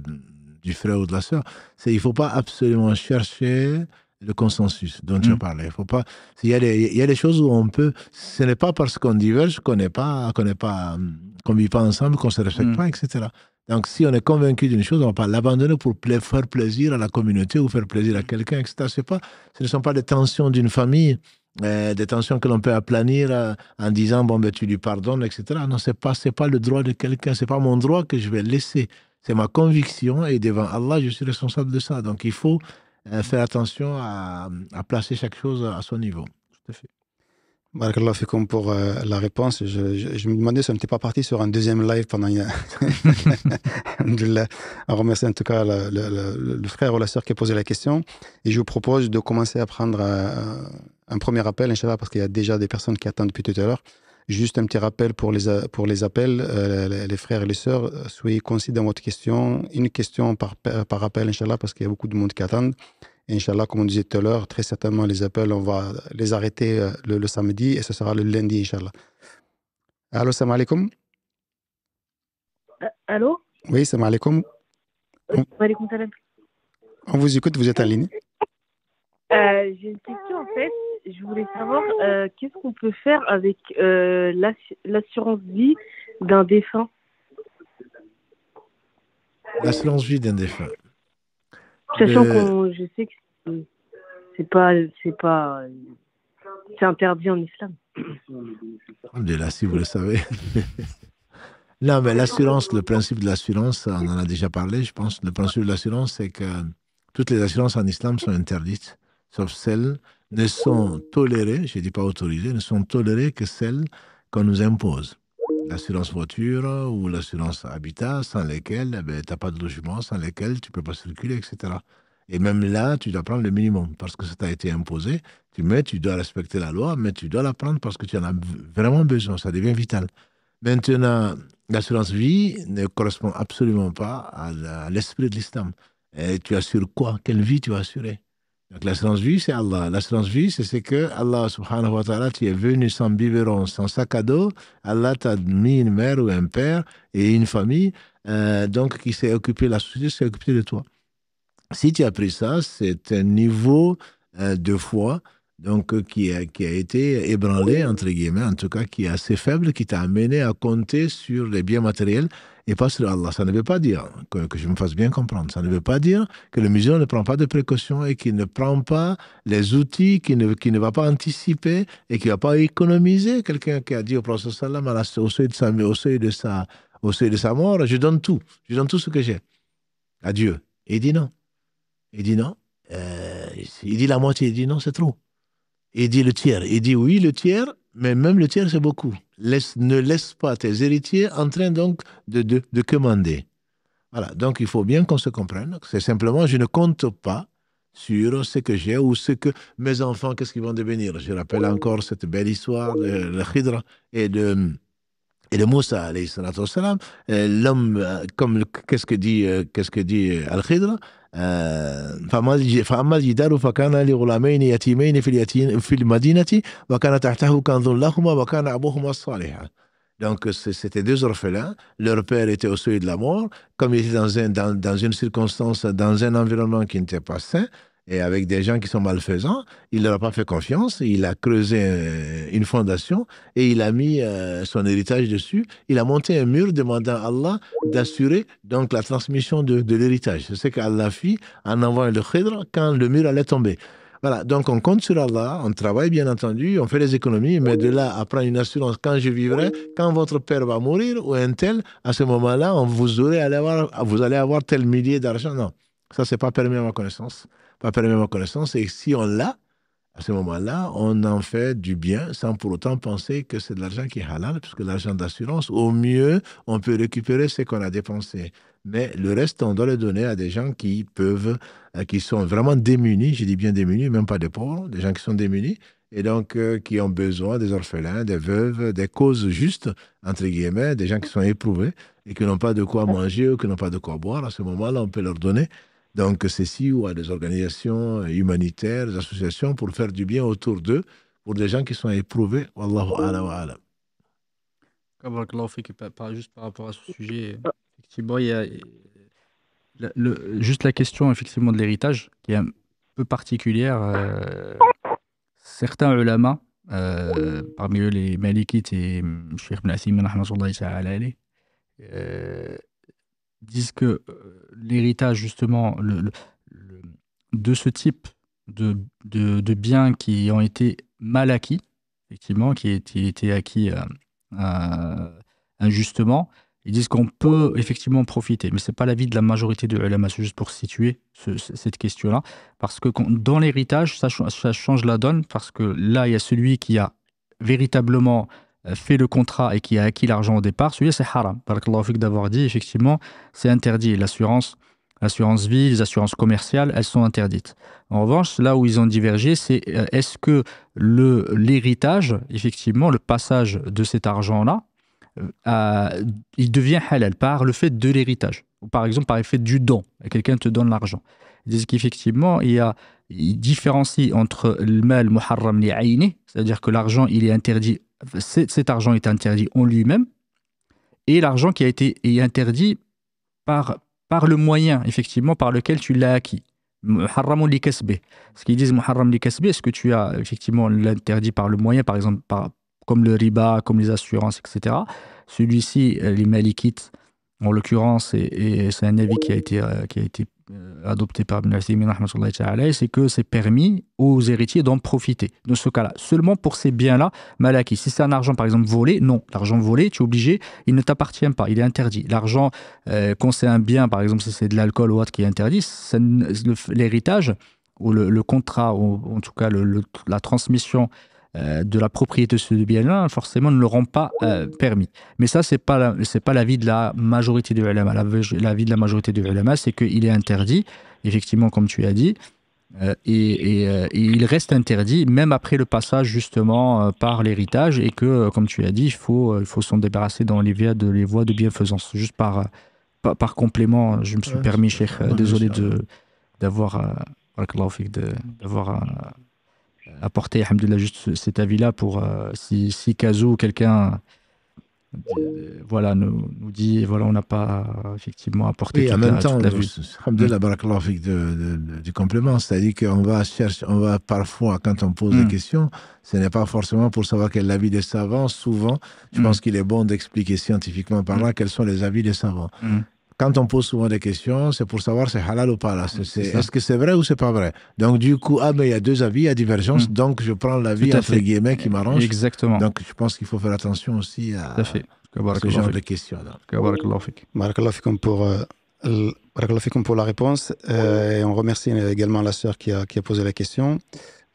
Speaker 2: du frère ou de la sœur, c'est il ne faut pas absolument chercher le consensus dont tu je hmm. parlais. Il faut pas. Il y, a des, choses où on peut. Ce n'est pas parce qu'on diverge qu'on n'est pas, qu'on n'est pas, hum, qu'on vit pas ensemble, qu'on se respecte hmm. pas, etc. Donc, si on est convaincu d'une chose, on ne va pas l'abandonner pour faire plaisir à la communauté ou faire plaisir à hmm. quelqu'un, etc. Pas, ce ne sont pas les tensions d'une famille euh, des tensions que l'on peut aplanir euh, en disant bon ben tu lui pardonnes etc non c'est pas c'est pas le droit de quelqu'un c'est pas mon droit que je vais laisser c'est ma conviction et devant Allah je suis responsable de ça donc il faut euh, faire attention à, placer chaque chose à son niveau tout à fait
Speaker 3: Barakallah comme pour la réponse. Je, me demandais si on n'était pas parti sur un deuxième live pendant. *laughs* on remercie en tout cas le, le frère ou la sœur qui a posé la question. Et je vous propose de commencer à prendre un premier appel, Inch'Allah, parce qu'il y a déjà des personnes qui attendent depuis tout à l'heure. Juste un petit rappel pour les, pour les appels, euh, les frères et les sœurs, euh, soyez concis dans votre question, une question par, par appel, Inch'Allah, parce qu'il y a beaucoup de monde qui attend. Inch'Allah, comme on disait tout à l'heure, très certainement les appels, on va les arrêter euh, le, samedi et ce sera le lundi, Inch'Allah. Allô, salam alaikum. Allô Oui, salam alaikum. On... on vous écoute, vous êtes en ligne.
Speaker 4: J'ai une question en fait je voulais savoir euh, qu'est-ce qu'on peut faire avec euh, l'assurance vie d'un défunt
Speaker 2: L'assurance vie d'un défunt. Sachant qu'on,
Speaker 4: je sais que c'est pas c'est pas c'est interdit en islam.
Speaker 2: Ah, là, si vous le savez. *laughs* non, mais l'assurance, le principe de l'assurance, on en a déjà parlé, je pense. Le principe de l'assurance, c'est que toutes les assurances en islam sont interdites, sauf celles ne sont tolérées, je ne dis pas autorisées, ne sont tolérées que celles qu'on nous impose. L'assurance voiture ou l'assurance habitat, sans lesquelles eh ben, tu n'as pas de logement, sans lesquelles tu ne peux pas circuler, etc. Et même là, tu dois prendre le minimum parce que ça t'a été imposé. Tu mets, tu dois respecter la loi, mais tu dois la prendre parce que tu en as vraiment besoin. Ça devient vital. Maintenant, l'assurance vie ne correspond absolument pas à l'esprit de l'islam. Et tu assures quoi Quelle vie tu vas assurer donc l'assurance vie, c'est Allah. L'assurance vie, c'est que Allah subhanahu wa ta'ala, tu es venu sans biberon, sans sac à dos. Allah t'a mis une mère ou un père et une famille, euh, donc qui s'est occupé, la société s'est occupée de toi. Si tu as pris ça, c'est un niveau euh, de foi donc euh, qui a, été ébranlé, entre guillemets, en tout cas, qui est assez faible, qui t'a amené à compter sur les biens matériels et pas sur Allah. Ça ne veut pas dire, que, je me fasse bien comprendre, ça ne veut pas dire que le musulman ne prend pas de précautions et qu'il ne prend pas les outils, qu'il ne, va pas anticiper et qu'il ne va pas économiser. Quelqu'un qui a dit au Prophète sallam, au seuil de sa, au seuil de sa, au seuil de sa mort, je donne tout, je donne tout ce que j'ai à Dieu. Et il dit non. Il dit non. Euh, il dit la moitié, il dit non, c'est trop. Il dit le tiers. Il dit oui, le tiers, mais même le tiers, c'est beaucoup. Laisse, ne laisse pas tes héritiers en train donc de, de, commander. Voilà, donc il faut bien qu'on se comprenne. C'est simplement, je ne compte pas sur ce que j'ai ou ce que mes enfants, qu'est-ce qu'ils vont devenir. Je rappelle encore cette belle histoire, de l'Hydra et de et le Moussa, euh, l'homme, euh, comme qu'est-ce que dit, euh, qu'est-ce que dit Al-Khidr Donc, c'était deux orphelins. Leur père était au seuil de la mort. Comme il était dans, dans, dans une circonstance, dans un environnement qui n'était pas sain, et avec des gens qui sont malfaisants. Il n'a pas fait confiance. Il a creusé une fondation et il a mis euh, son héritage dessus. Il a monté un mur demandant à Allah d'assurer donc la transmission de, l'héritage. C'est ce qu'Allah fit en envoyant le khidr quand le mur allait tomber. Voilà, donc on compte sur Allah, on travaille bien entendu, on fait les économies, mais de là à prendre une assurance quand je vivrai, quand votre père va mourir ou un tel, à ce moment-là, vous, vous allez avoir tel millier d'argent. Non, ça, c'est pas permis à ma connaissance pas par ma connaissance. Et si on l'a, à ce moment-là, on en fait du bien sans pour autant penser que c'est de l'argent qui est halal, puisque l'argent d'assurance, au mieux, on peut récupérer ce qu'on a dépensé. Mais le reste, on doit le donner à des gens qui peuvent, euh, qui sont vraiment démunis, je dis bien démunis, même pas des pauvres, des gens qui sont démunis, et donc euh, qui ont besoin des orphelins, des veuves, des causes justes, entre guillemets, des gens qui sont éprouvés et qui n'ont pas de quoi manger ou qui n'ont pas de quoi boire. À ce moment-là, on peut leur donner donc, ceci ou à des organisations humanitaires, des associations pour faire du bien autour d'eux, pour des gens qui sont éprouvés. Wallahu oh. ala wa ala.
Speaker 1: Juste par rapport à ce sujet, effectivement, il y a le, juste la question effectivement de l'héritage qui est un peu particulière. Euh, certains ulama, euh, parmi eux les Malikites et Sheikh Ibn Asimin, disent que euh, l'héritage, justement, de ce type de, de, biens qui ont été mal acquis, effectivement, qui ont été acquis euh, euh, injustement, ils disent qu'on peut effectivement profiter, mais ce n'est pas l'avis de la majorité de la masse, juste pour situer cette question-là, parce que dans l'héritage, ça, change la donne, parce que là, il y a celui qui a véritablement euh, fait le contrat et qui a acquis l'argent au départ, celui-là c'est haram. Barakallahu fik d'avoir dit, effectivement, c'est interdit. L'assurance, l'assurance vie, les assurances commerciales, elles sont interdites. En revanche, là où ils ont divergé, c'est euh, est-ce que le, l'héritage, effectivement, le passage de cet argent-là, euh, il devient halal par le fait de l'héritage, par exemple par effet du don, quelqu'un te donne l'argent. Ils disent qu'effectivement, il y a différencie entre le mal muharram li c'est-à-dire que l'argent il est interdit cet argent est interdit en lui-même, et l'argent qui a été interdit par, par le moyen, effectivement, par lequel tu l'as acquis. Muharram Ce qu'ils disent Muharram est-ce que tu as effectivement l'interdit par le moyen, par exemple, par, comme le riba, comme les assurances, etc. Celui-ci, euh, les malikites, en l'occurrence, et, c'est un avis qui a été, euh, qui a été euh, adopté par Ibn c'est que c'est permis aux héritiers d'en profiter, dans ce cas-là, seulement pour ces biens-là, acquis. Si c'est un argent, par exemple, volé, non, l'argent volé, tu es obligé, il ne t'appartient pas, il est interdit. L'argent, euh, quand c'est un bien, par exemple, si c'est de l'alcool ou autre qui est interdit, l'héritage ou le, contrat, ou en tout cas la transmission euh, de la propriété de ce bien-là, forcément, ne le rend pas euh, permis. Mais ça, ce n'est pas, la, l'avis de la majorité de la L'avis de la majorité de l'ulama, c'est qu'il est interdit, effectivement, comme tu as dit, euh, et, il reste interdit, même après le passage, justement, par l'héritage, et que, comme tu as dit, il faut, il faut s'en débarrasser dans les voies de, les voies de bienfaisance. Juste par, par, complément, je me suis permis, cher, désolé de, d'avoir, d'avoir apporter, alhamdoulilah, juste cet avis-là pour euh, si, si ou quelqu'un voilà, nous, nous dit, voilà, on n'a pas effectivement apporté en même temps, la
Speaker 2: du complément, c'est-à-dire qu'on va chercher, on va parfois, quand on pose des hmm. questions, ce n'est pas forcément pour savoir quel est l'avis des savants, souvent, je hmm. pense qu'il est bon d'expliquer scientifiquement par là hmm. quels sont les avis des savants quand on pose souvent des questions, c'est pour savoir c'est halal ou pas. C'est, est-ce que c'est vrai ou c'est pas vrai Donc, du coup, ah, mais il y a deux avis, il y a divergence. Hmm. Donc, je prends l'avis, entre guillemets, qui m'arrange. Exactement. Donc, je pense qu'il faut faire attention aussi à, ce genre de questions.
Speaker 3: Barakallahu pour, euh, pour la réponse. Euh, et on remercie également la sœur qui a, qui a posé la question.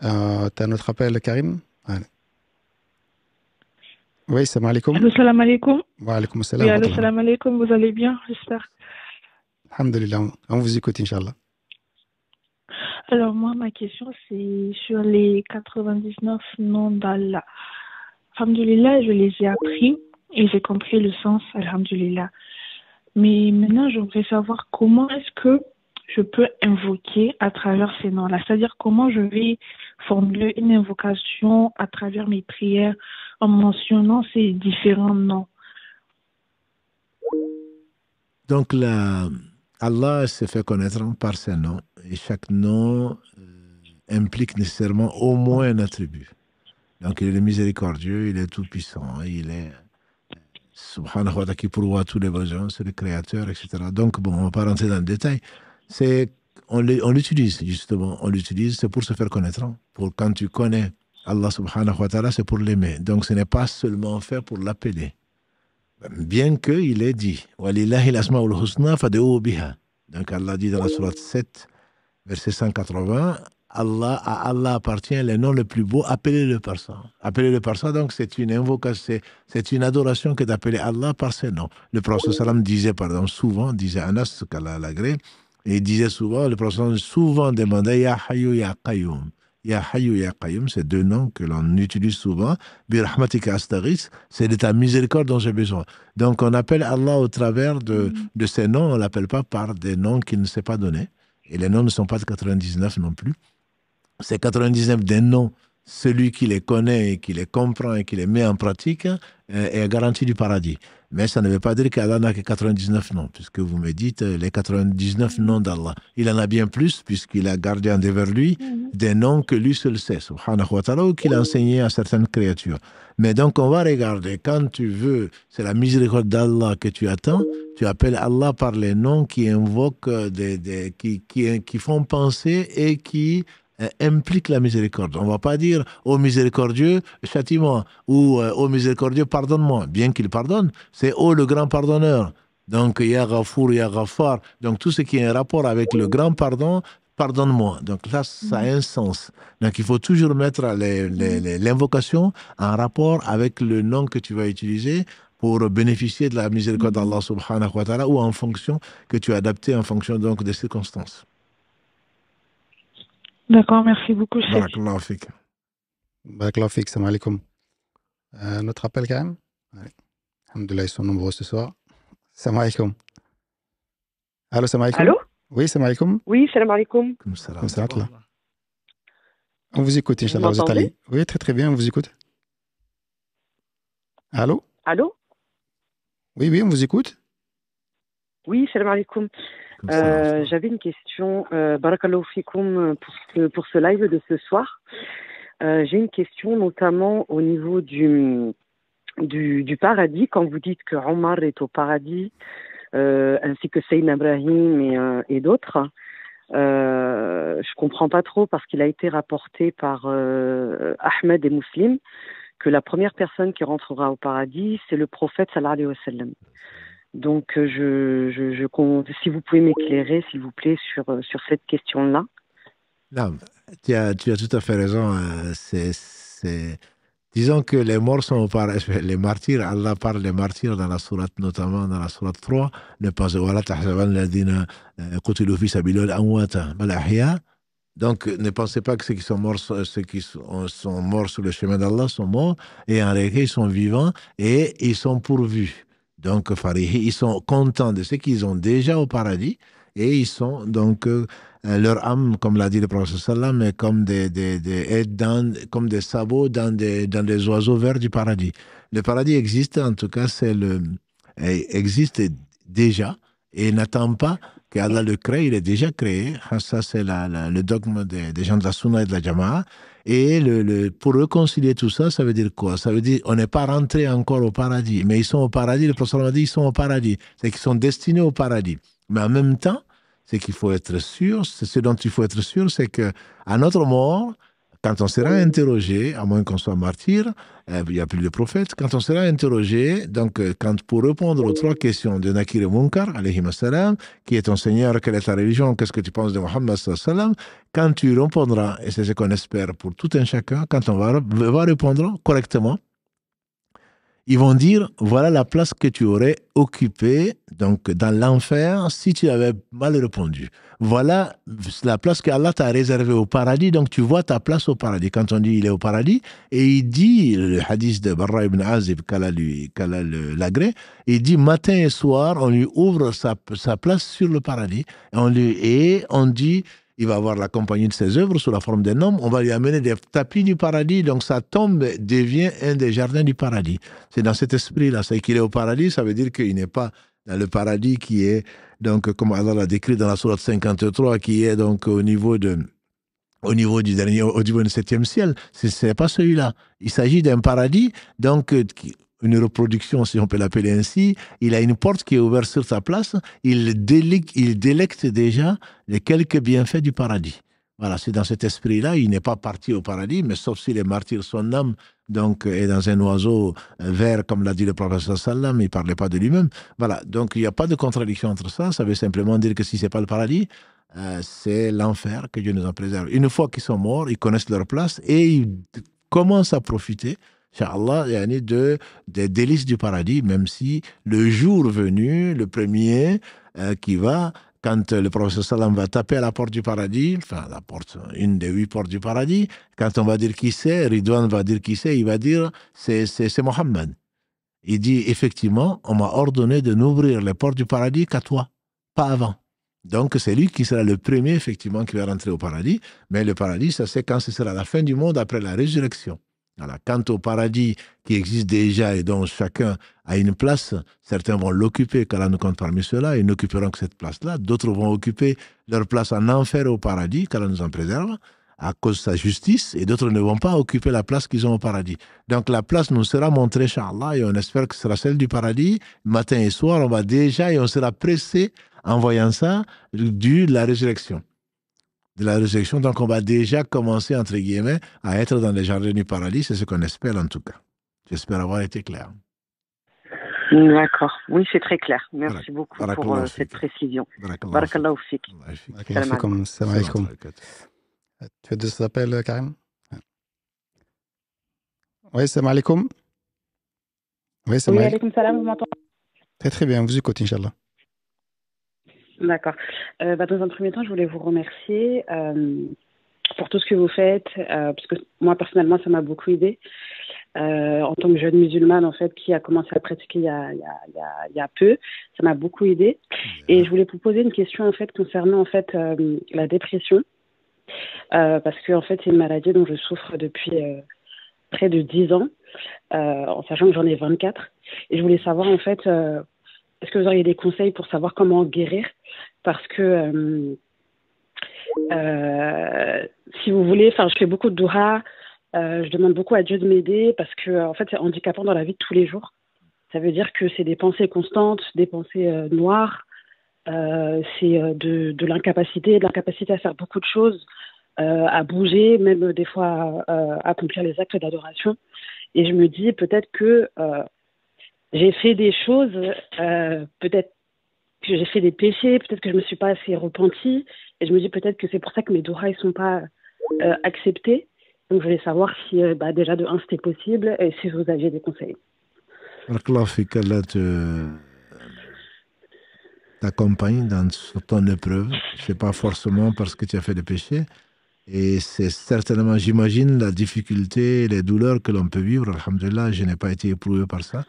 Speaker 3: Euh, tu as autre appel, Karim Allez. Oui, salam alaikum. Allô, salam alaikum. Wa alaikum salam. Oui, salam
Speaker 4: alaikum. Vous allez bien, j'espère.
Speaker 3: Alhamdulillah, on vous écoute, Inch'Allah.
Speaker 4: Alors, moi, ma question, c'est sur les 99 noms d'Allah. Alhamdulillah, je les ai appris et j'ai compris le sens, Alhamdulillah. Mais maintenant, j'aimerais savoir comment est-ce que je peux invoquer à travers ces noms-là. C'est-à-dire comment je vais formuler une invocation à travers mes prières, mentionnant ces différents noms.
Speaker 2: Donc la, Allah se fait connaître par ses noms et chaque nom euh, implique nécessairement au moins un attribut. Donc il est miséricordieux, il est tout-puissant, il est euh, subhanahu wa ta'ala qui pourvoit tous les besoins, c'est le créateur, etc. Donc bon, on va pas rentrer dans le détail. C'est on l'utilise justement, on l'utilise, c'est pour se faire connaître. Pour quand tu connais Allah subhanahu wa ta'ala, c'est pour l'aimer. Donc ce n'est pas seulement fait pour l'appeler. Bien qu'il ait dit husna Donc Allah dit dans la Sourate 7, verset 180, Allah, à Allah appartient le nom le plus beau, appelez-le par ça. Appelez-le par ça, donc c'est une invocation, c'est une adoration que d'appeler Allah par ses noms. Le prophète sallam disait, souvent, disait Anas, qu'Allah l'agré, et il disait souvent, le prophète souvent demandait Ya Hayyu Ya Qayyum. Ya Hayyu Ya c'est deux noms que l'on utilise souvent. Birahmatika Astaris, c'est de ta miséricorde dont j'ai besoin. Donc on appelle Allah au travers de, mm. ces noms, on ne l'appelle pas par des noms qu'il ne s'est pas donnés. Et les noms ne sont pas de 99 non plus. C'est 99 des noms celui qui les connaît et qui les comprend et qui les met en pratique euh, est garanti du paradis. Mais ça ne veut pas dire qu'Allah n'a que 99 noms, puisque vous me dites euh, les 99 noms d'Allah. Il en a bien plus, puisqu'il a gardé envers lui mhm. des noms que lui seul sait, subhanahu wa ta'ala, ou qu'il a enseigné à certaines créatures. Mais donc, on va regarder, quand tu veux, c'est la miséricorde d'Allah que tu attends, tu appelles Allah par les noms qui invoquent, euh, des, qui font penser et qui euh, implique la miséricorde. On ne va pas dire au miséricordieux châtiment ou au euh, miséricordieux pardonne-moi, bien qu'il pardonne. C'est ô le grand pardonneur. Donc, il y Ya Donc, tout ce qui est un rapport avec le grand pardon, pardonne-moi. Donc là, ça a un sens. Donc il faut toujours mettre l'invocation en rapport avec le nom que tu vas utiliser pour bénéficier de la miséricorde d'Allah subhanahu wa ta'ala ou en fonction que tu as adapté en fonction donc des circonstances.
Speaker 4: D'accord, merci
Speaker 5: beaucoup,
Speaker 3: Barakallahu euh, notre appel, quand même Alhamdulillah, ils sont nombreux ce soir. Salam alaikum. Allo, salam alaikum. Allô Oui, salam alaikum.
Speaker 4: Oui, salam alaikum. Comme ça,
Speaker 3: On vous écoute, Inch'Allah, vous, êtes allé. Oui, très très bien, on vous écoute. Allo Allô Oui, oui, on vous écoute.
Speaker 4: Oui, salam alaikum. Euh, j'avais une question, euh, pour ce, live de ce soir. Euh, j'ai une question notamment au niveau du, du, du, paradis. Quand vous dites que Omar est au paradis, euh, ainsi que Sayyid Ibrahim et, euh, et d'autres, euh, je comprends pas trop parce qu'il a été rapporté par Ahmed et Muslim que la première personne qui rentrera au paradis, c'est le prophète sallallahu alayhi wa sallam. Donc, euh, je, je, si vous pouvez m'éclairer, s'il vous plaît, sur, euh, sur cette question-là.
Speaker 2: tu as, tu as tout à fait raison. Euh, c'est, Disons que les morts sont *laughs* les martyrs. Allah parle des martyrs dans la sourate, notamment dans la sourate 3. donc, ne pensez pas que ceux qui sont morts, ceux qui sont morts sur le chemin d'Allah sont morts, et en réalité, ils sont vivants et ils sont pourvus. Donc, ils sont contents de ce qu'ils ont déjà au paradis et ils sont donc euh, leur âme, comme l'a dit le prophète sallam, est comme des, des comme des sabots dans des, dans des oiseaux verts du paradis. Le paradis existe, en tout cas, c'est le existe déjà et n'attend pas qu'Allah le crée, il est déjà créé. Ça, c'est le dogme des, gens de la Sunna et de la Jama'a. Et le, pour réconcilier tout ça, ça veut dire quoi Ça veut dire on n'est pas rentré encore au paradis, mais ils sont au paradis. Le professeur m'a dit ils sont au paradis, c'est qu'ils sont destinés au paradis. Mais en même temps, c'est qu'il faut être sûr, ce dont il faut être sûr, c'est que notre mort, quand on sera interrogé, à moins qu'on soit martyr, euh, il n'y a plus de prophète, quand on sera interrogé, donc euh, quand pour répondre aux trois questions de Nakir et Munkar, qui est ton Seigneur, quelle est ta religion, qu'est-ce que tu penses de Mohammed, quand tu répondras, et c'est ce qu'on espère pour tout un chacun, quand on va répondre correctement, ils vont dire, voilà la place que tu aurais occupée donc dans l'enfer si tu avais mal répondu. Voilà la place Allah t'a réservée au paradis, donc tu vois ta place au paradis. Quand on dit il est au paradis, et il dit, le hadith de Barra ibn Azib, qu'Allah l'agré, il dit matin et soir, on lui ouvre sa, place sur le paradis, on, lui, et on dit, il va avoir la compagnie de ses œuvres sous la forme d'un homme, on va lui amener des tapis du paradis, donc sa tombe devient un des jardins du paradis. C'est dans cet esprit-là, c'est qu'il est au paradis, ça veut dire qu'il n'est pas dans le paradis qui est, donc comme Allah l'a décrit dans la sourate 53, qui est donc au niveau de au niveau du dernier, au niveau du septième ciel, ce n'est pas celui-là. Il s'agit d'un paradis, donc, qui, une reproduction, si on peut l'appeler ainsi. Il a une porte qui est ouverte sur sa place. Il, délecte, il délecte déjà les quelques bienfaits du paradis. Voilà, c'est dans cet esprit-là. Il n'est pas parti au paradis, mais sauf si les martyrs, son âme, donc, est dans un oiseau vert, comme l'a dit le professeur Sallam, il ne parlait pas de lui-même. Voilà, donc il n'y a pas de contradiction entre ça. Ça veut simplement dire que si ce n'est pas le paradis, euh, c'est l'enfer que Dieu nous en préserve. Une fois qu'ils sont morts, ils connaissent leur place et ils commencent à profiter Inch'Allah, yani de, des délices du paradis, même si le jour venu, le premier euh, qui va, quand le professeur Salam va taper à la porte du paradis, enfin la porte, une des huit portes du paradis, quand on va dire qui c'est, Ridwan va dire qui c'est, il va dire c'est Mohammed. Il dit effectivement, on m'a ordonné de n'ouvrir les portes du paradis qu'à toi, pas avant. Donc c'est lui qui sera le premier effectivement qui va rentrer au paradis, mais le paradis, ça c'est quand ce sera la fin du monde après la résurrection. Quant au paradis qui existe déjà et dont chacun a une place, certains vont l'occuper, car nous compte parmi ceux-là, ils n'occuperont que cette place-là. D'autres vont occuper leur place en enfer au paradis, car nous en préserve, à cause de sa justice, et d'autres ne vont pas occuper la place qu'ils ont au paradis. Donc la place nous sera montrée, Inch'Allah, et on espère que ce sera celle du paradis. Matin et soir, on va déjà, et on sera pressé en voyant ça, du la résurrection de la résection, Donc on va déjà commencer, entre guillemets, à être dans les jardins du paradis. C'est ce qu'on espère en tout cas. J'espère avoir été clair.
Speaker 4: D'accord. Oui, c'est très clair. Merci beaucoup pour euh, cette précision. Barakallahu fik.
Speaker 3: Tu as deux appels, Karim Oui, salam alaikum. Oui, salam alaikum. Oui, alaikum salam, vous Très très bien, vous écoutez, Inch'Allah.
Speaker 4: D'accord. Euh, bah, dans un premier temps, je voulais vous remercier euh, pour tout ce que vous faites, euh, parce que moi, personnellement, ça m'a beaucoup aidé. en tant que jeune musulmane, en fait, qui a commencé à pratiquer il y a, il peu, ça m'a beaucoup aidé. Et je voulais vous poser une question, en fait, concernant, en fait, la dépression. parce que, en fait, c'est une maladie dont je souffre depuis près de 10 ans, en sachant que j'en ai 24. Et je voulais savoir, en fait, est-ce que vous auriez des conseils pour savoir comment guérir Parce que euh, euh, si vous voulez, enfin, je fais beaucoup de doura, euh, je demande beaucoup à Dieu de m'aider parce que en fait, c'est handicapant dans la vie de tous les jours. Ça veut dire que c'est des pensées constantes, des pensées noires, c'est de, l'incapacité, de l'incapacité à faire beaucoup de choses, à bouger, même des fois à, accomplir les actes d'adoration. Et je me dis peut-être que j'ai fait des choses, euh, peut-être que j'ai fait des péchés, peut-être que je me suis pas assez repentie, et je me dis peut-être que c'est pour ça que mes dourailles ne sont pas euh, acceptés. Donc je voulais savoir si euh, bah, déjà de un c'était possible et si vous aviez des conseils.
Speaker 2: Euh, t'accompagne dans ton épreuve. n'est pas forcément parce que tu as fait des péchés. Et c'est certainement, j'imagine, la difficulté, les douleurs que l'on peut vivre. Alhamdulillah, je n'ai pas été éprouvé par ça.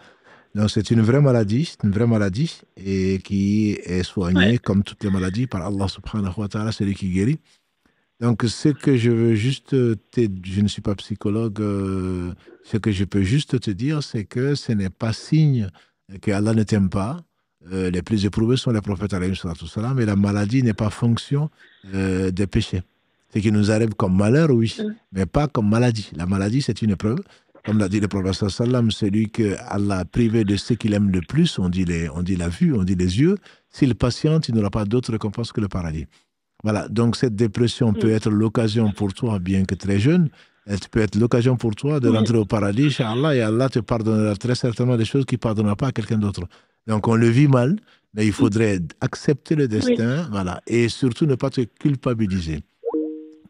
Speaker 2: Donc c'est une vraie maladie, une vraie maladie et qui est soignée comme toutes les maladies par Allah subhanahu wa ta'ala, c'est lui qui guérit. Donc ce que je veux juste, te, je ne suis pas psychologue, euh, ce que je peux juste te dire, c'est que ce n'est pas signe que Allah ne t'aime pas. Euh, les plus éprouvés sont les prophètes, mais la maladie n'est pas fonction euh, des péchés. Ce qui nous arrive comme malheur, oui, mais pas comme maladie. La maladie, c'est une épreuve. Comme l'a dit le prophète sallam, celui que Allah a privé de ce qu'il aime le plus, on dit, les, on dit la vue, on dit les yeux, s'il patiente, il n'aura pas d'autre récompense que le paradis. Voilà, donc cette dépression peut mm. être l'occasion pour toi, bien que très jeune, elle peut être l'occasion pour toi de rentrer au paradis, Inch'Allah, et Allah te pardonnera très certainement des choses qu'il ne pardonnera pas à quelqu'un d'autre. Donc on le vit mal, mais il mm. faudrait accepter le destin, voilà, et surtout ne pas te culpabiliser.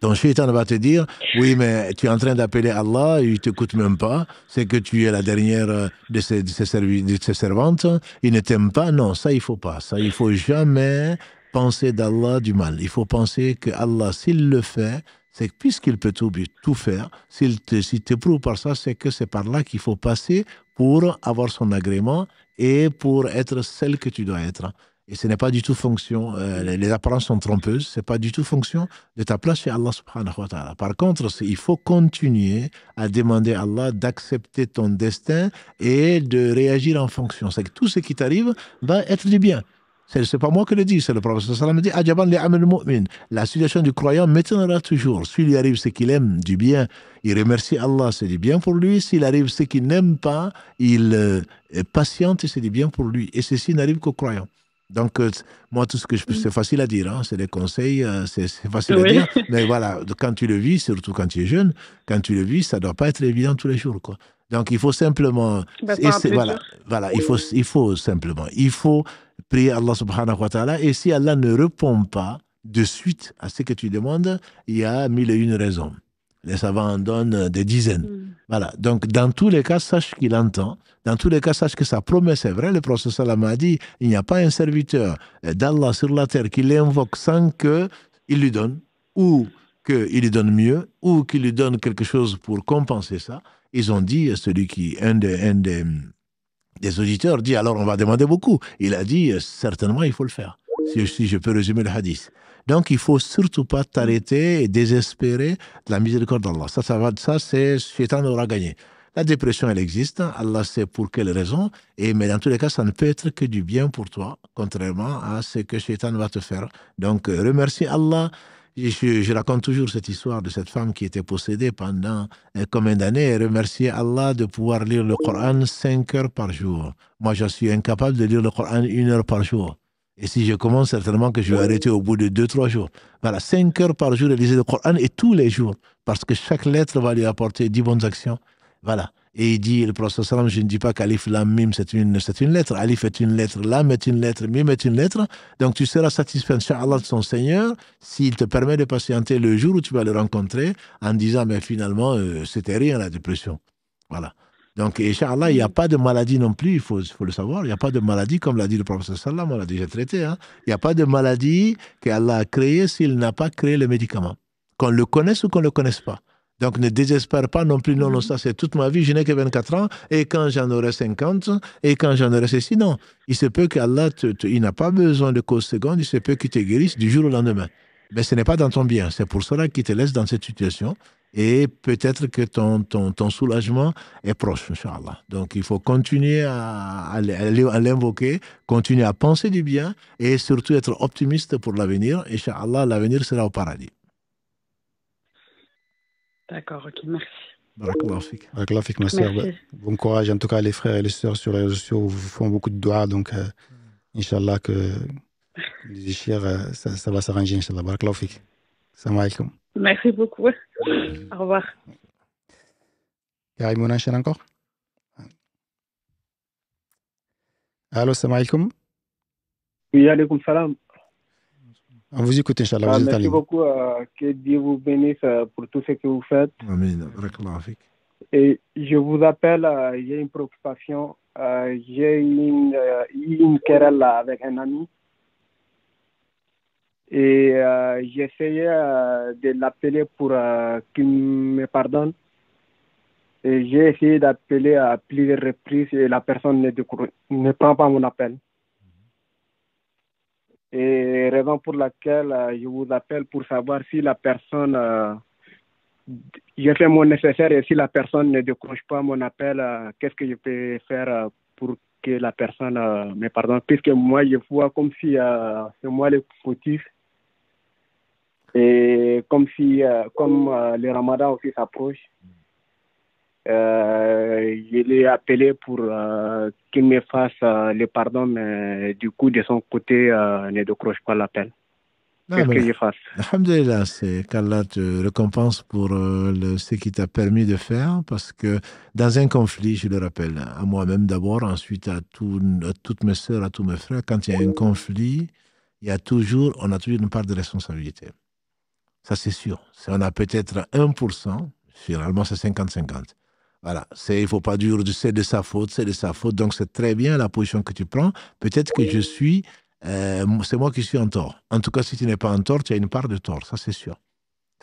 Speaker 2: Donc shaitan va te dire, oui, mais tu es en train d'appeler Allah, il ne t'écoute même pas, c'est que tu es la dernière euh, de ses, de servantes, il ne t'aime pas. Non, ça, il faut pas. Ça, il faut jamais penser d'Allah du mal. Il faut penser que Allah, s'il le fait, c'est puisqu'il peut tout, tout faire, s'il t'éprouve par ça, c'est que c'est par là qu'il faut passer pour avoir son agrément et pour être celle que tu dois être. Et ce n'est pas du tout fonction, euh, les, apparences sont trompeuses, ce n'est pas du tout fonction de ta place chez Allah subhanahu wa ta'ala. Par contre, il faut continuer à demander à Allah d'accepter ton destin et de réagir en fonction. C'est que tout ce qui t'arrive va être du bien. Ce n'est pas moi qui le dis, c'est le prophète sallam dit Ajaban li mu'min. La situation du croyant m'étonnera toujours. S'il lui arrive ce qu'il aime, du bien, il remercie Allah, c'est du bien pour lui. S'il arrive ce qu'il n'aime pas, il est euh, patiente et c'est du bien pour lui. Et ceci n'arrive qu'au croyants. Donc, euh, moi, tout ce que je c'est facile à dire, c'est des conseils, c'est facile à dire. Mais *laughs* voilà, quand tu le vis, surtout quand tu es jeune, quand tu le vis, ça ne doit pas être évident tous les jours. Quoi. Donc, il faut simplement. voilà, voilà il, faut, il faut simplement. Il faut prier Allah subhanahu wa ta'ala. Et si Allah ne répond pas de suite à ce que tu demandes, il y a mille et une raisons. Les savants en donnent euh, des dizaines. Mm. Voilà. Donc, dans tous les cas, sache qu'il entend. Dans tous les cas, sache que sa promesse est vraie. Le prophète Salam a dit il n'y a pas un serviteur euh, d'Allah sur la terre qui l'invoque sans qu'il lui donne, ou qu'il lui donne mieux, ou qu'il lui donne quelque chose pour compenser ça. Ils ont dit euh, celui qui, un des, un mm, des, auditeurs dit alors on va demander beaucoup. Il a dit certainement il faut le faire. si je peux résumer le hadith. Donc, il faut surtout pas t'arrêter et désespérer de la miséricorde d'Allah. Ça, ça va, ça, c'est, Shaitan aura gagné. La dépression, elle existe. Allah sait pour quelle raison. Et, mais dans tous les cas, ça ne peut être que du bien pour toi, contrairement à ce que Shaitan va te faire. Donc, euh, remercie Allah. Je, raconte toujours cette histoire de cette femme qui était possédée pendant euh, combien d'années et remercier Allah de pouvoir lire le Coran 5 heures par jour. Moi, je suis incapable de lire le Coran une heure par jour. Et si je commence, certainement que je vais arrêter au bout de 2-3 jours. Voilà, 5 heures par jour, lisez le Coran et tous les jours, parce que chaque lettre va lui apporter 10 bonnes actions. Voilà. Et il dit, le prophète sallam, je ne dis pas qu'alif, lam, mim, c'est une, c'est une lettre. Alif est une lettre, lam est une lettre, mim est une lettre. Donc tu seras satisfait, inshallah, de son Seigneur, s'il te permet de patienter le jour où tu vas le rencontrer, en disant, mais finalement, euh, c'était rien la dépression. Voilà. Donc, Inch'Allah, il n'y a pas de maladie non plus, il faut, le savoir. Il n'y a pas de maladie, comme l'a dit le professeur Sallam, on l'a déjà traité. Hein. Il n'y a pas de maladie qu'Allah a créée s'il n'a pas créé le médicament. Qu'on le connaisse ou qu'on ne le connaisse pas. Donc ne désespère pas non plus, non, non, ça c'est toute ma vie, je n'ai que 24 ans, et quand j'en aurai 50, et quand j'en aurai ceci, non. Il se peut qu'Allah, il n'a pas besoin de cause seconde, il se peut qu'il te guérisse du jour au lendemain. Mais ce n'est pas dans ton bien, c'est pour cela qu'il te laisse dans cette situation, et peut-être que ton, ton, ton, soulagement est proche, Inch'Allah. Donc il faut continuer à, à, à l'invoquer, continuer à penser du bien et surtout être optimiste pour l'avenir. Inch'Allah, l'avenir sera au paradis. D'accord, ok, merci. Allah, Fik, ma soeur. Bon courage. En tout cas, les frères et les sœurs
Speaker 3: sur les réseaux sociaux vous font beaucoup de doigts. Donc, euh, Inch'Allah, que les choses euh, ça, va s'arranger. Inch'Allah, Fik. Salam alaikum.
Speaker 4: Merci beaucoup. Au
Speaker 5: revoir.
Speaker 3: Karim Monachin encore Allô, salam alaikum.
Speaker 5: Oui, alaikum salam. On vous écoute, Inch'Allah. Ah, merci beaucoup. Euh, que Dieu vous bénisse euh, pour tout ce que vous faites. Amen. Et je vous appelle, euh, j'ai une préoccupation. j'ai une, une querelle avec un ami. Et euh, j'essayais euh, de l'appeler pour euh, qu'il me pardonne. Et j'ai essayé d'appeler à plusieurs reprises et la personne ne, ne prend pas mon appel. Et raison pour laquelle je vous appelle pour savoir si la personne, je j'ai fait mon nécessaire et si la personne ne décroche pas mon appel, qu'est-ce que je peux faire pour que la personne me pardonne Puisque moi, je vois comme si c'est moi le fautif et comme, si, euh, comme euh, le ramadan aussi s'approche, euh, il est appelé pour qu'il me fasse le pardon, mais du coup, de son côté, ne décroche pas l'appel. Ah, Qu'est-ce que je
Speaker 2: fasse c'est qu'Allah te récompense pour ce qu'il t'a permis de faire, parce que dans un conflit, je le rappelle, à moi-même d'abord, ensuite à, toutes mes soeurs, à tous mes frères, quand il y a un conflit, il y a toujours, on a toujours une part de responsabilité. Ça, c'est sûr. On a peut-être 1%, finalement, c'est 50-50. Voilà, il ne faut pas dire c'est de sa faute, c'est de sa faute. Donc, c'est très bien la position que tu prends. Peut-être que je suis, euh, c'est moi qui suis en tort. En tout cas, si tu n'es pas en tort, tu as une part de tort, ça c'est sûr.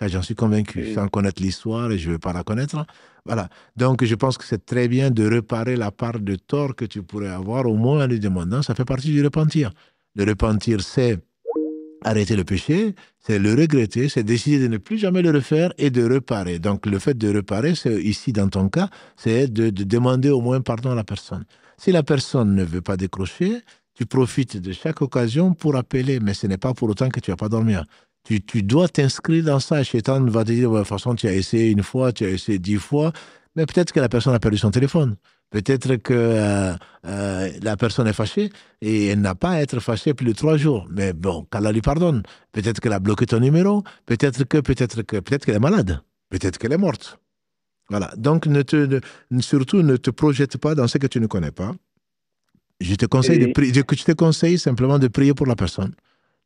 Speaker 2: J'en suis convaincu, sans connaître l'histoire, et je ne vais pas la connaître. Voilà. Donc, je pense que c'est très bien de réparer la part de tort que tu pourrais avoir, au moins en lui demandant. Ça fait partie du repentir. Le repentir, c'est arrêter le péché, c'est le regretter, c'est décider de ne plus jamais le refaire et de reparer. Donc le fait de reparer, c'est ici dans ton cas, c'est de, demander au moins pardon à la personne. Si la personne ne veut pas décrocher, tu profites de chaque occasion pour appeler, mais ce n'est pas pour autant que tu vas pas dormir. Tu, dois t'inscrire dans ça. Et va te dire, bah, de toute façon, tu as essayé une fois, tu as essayé dix fois, mais peut-être que la personne a perdu son téléphone. Peut-être que euh, euh, la personne est fâchée et elle n'a pas à être fâchée plus de trois jours. Mais bon, qu'Allah lui pardonne. Peut-être qu'elle a bloqué ton numéro. Peut-être que, peut-être que, peut-être qu'elle est malade. Peut-être qu'elle est morte. Voilà. Donc, surtout, ne te projette pas dans ce que tu ne connais pas. Je te conseille de que je te conseille simplement de prier pour la personne,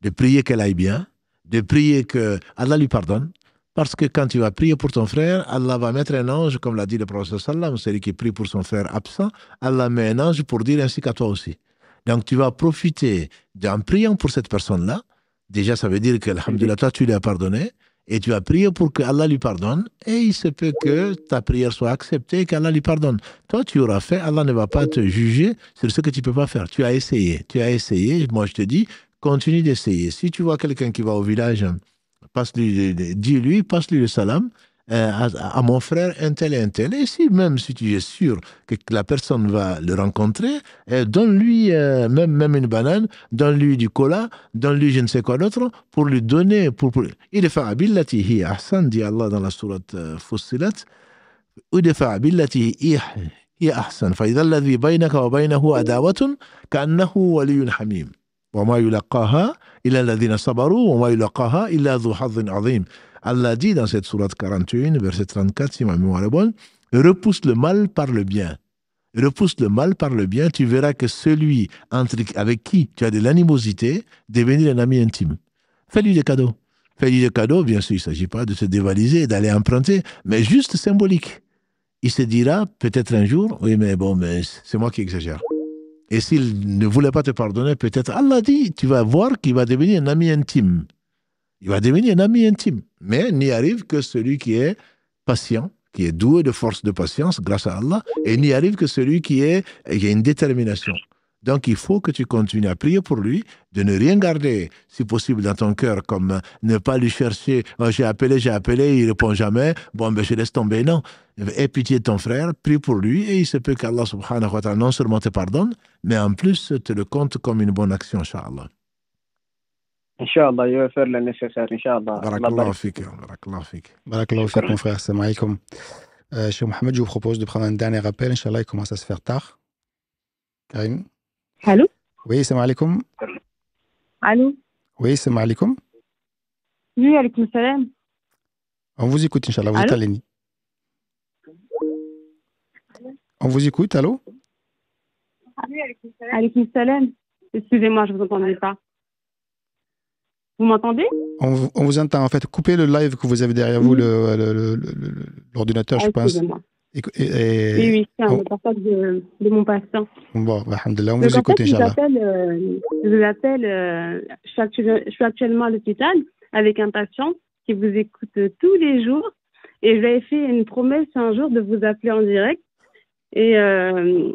Speaker 2: de prier qu'elle aille bien, de prier que Allah lui pardonne, parce que quand tu vas prier pour ton frère, Allah va mettre un ange, comme l'a dit le prophète sallam, celui qui prie pour son frère absent, Allah met un ange pour dire ainsi qu'à toi aussi. Donc tu vas profiter d'en priant pour cette personne-là. Déjà, ça veut dire que, alhamdulillah, toi, tu lui as pardonné. Et tu vas prier pour que Allah lui pardonne. Et il se peut que ta prière soit acceptée et qu'Allah lui pardonne. Toi, tu auras fait. Allah ne va pas te juger sur ce que tu peux pas faire. Tu as essayé. Tu as essayé. Moi, je te dis, continue d'essayer. Si tu vois quelqu'un qui va au village, passe-lui, dis-lui, passe-lui le salam euh, à, mon frère un tel et un tel. Et si même si tu es sûr que la personne va le rencontrer, euh, donne-lui euh, même, même une banane, donne-lui du cola, donne-lui je ne sais quoi d'autre, pour lui donner. Pour, pour... à billati hi ahsan, dit Allah dans la sourate Fussilat. Idfa billati hi ahsan. فإذا baynaka wa baynahu عداوة كأنه ولي hamim » Allah dit dans cette sourate 41 verset 34 si ma repousse le mal par le bien repousse le mal par le bien tu verras que celui avec qui tu as de l'animosité devenir un ami intime fais-lui des cadeaux fais-lui des cadeaux bien sûr il ne s'agit pas de se dévaliser d'aller emprunter mais juste symbolique il se dira peut-être un jour oui mais bon mais c'est moi qui exagère et s'il ne voulait pas te pardonner, peut-être Allah dit, tu vas voir qu'il va devenir un ami intime. Il va devenir un ami intime. Mais n'y arrive que celui qui est patient, qui est doué de force de patience grâce à Allah, et n'y arrive que celui qui, est, qui a une détermination. Donc il faut que tu continues à prier pour lui, de ne rien garder, si possible, dans ton cœur, comme euh, ne pas lui chercher oh, j'ai appelé, j'ai appelé, il répond jamais, bon, ben je laisse tomber. Non. Aie pitié de ton frère, prie pour lui, et il se peut qu'Allah subhanahu wa ta'ala non seulement te pardonne, mais en plus te le compte comme une bonne action, Inch'Allah.
Speaker 5: Inch'Allah, je vais faire le nécessaire, Inch'Allah. barakallah fik,
Speaker 2: barakallahu fik. mon frère, assalamu
Speaker 3: alaikum. Euh, Cheikh Mohamed, je vous propose de prendre un dernier appel, Inch'Allah, il commence à se faire tard. Karim Allô Oui, salam alaikum. Allô Oui, salam alaikum.
Speaker 4: Oui, alaikum salam.
Speaker 3: On vous écoute, Inch'Allah, vous êtes à On vous écoute, allô
Speaker 4: Oui, alaikum salam. Excusez-moi, je ne vous entendais pas. Vous m'entendez
Speaker 3: on, on, vous entend, en fait. Coupez le live que vous avez derrière vous, l'ordinateur, le, le, je pense. Ah, excusez-moi. Et, Oui, oui, c'est un
Speaker 4: oh. de, mon patient.
Speaker 3: Bon, on vous écoute, euh, Je
Speaker 4: vous appelle, euh, je, suis actuellement, à l'hôpital avec un patient qui vous écoute tous les jours. Et je lui ai fait une promesse un jour de vous appeler en direct. Et, euh,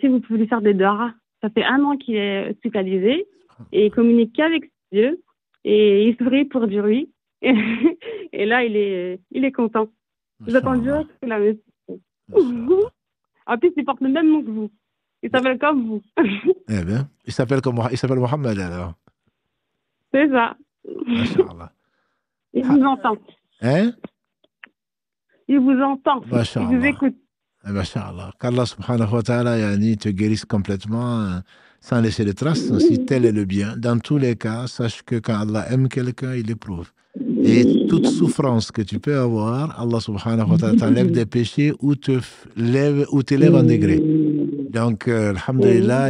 Speaker 4: si vous pouvez lui faire des doigts, ça fait un an qu'il est hospitalisé et il communique qu'avec ses yeux et il sourit pour du oui. *laughs* et là, il est, il est content. Vous que la en plus, il porte le même nom que vous. Il s'appelle comme vous. *laughs*
Speaker 2: eh bien, il s'appelle comme il s'appelle Mohamed alors.
Speaker 4: C'est ça. Masha'Allah. *laughs* Il vous entend. Hein Il vous entend. Il vous écoute.
Speaker 2: Eh, Masha'Allah. Qu'Allah subhanahu wa ta'ala yani, te guérisse complètement hein, sans laisser de traces, si tel est le bien. Dans tous les cas, sache que quand Allah aime quelqu'un, il l'éprouve. Et toute souffrance que tu peux avoir, Allah subhanahu wa ta'ala t'enlève des péchés ou te lève, ou t'élève en degré. Donc, euh,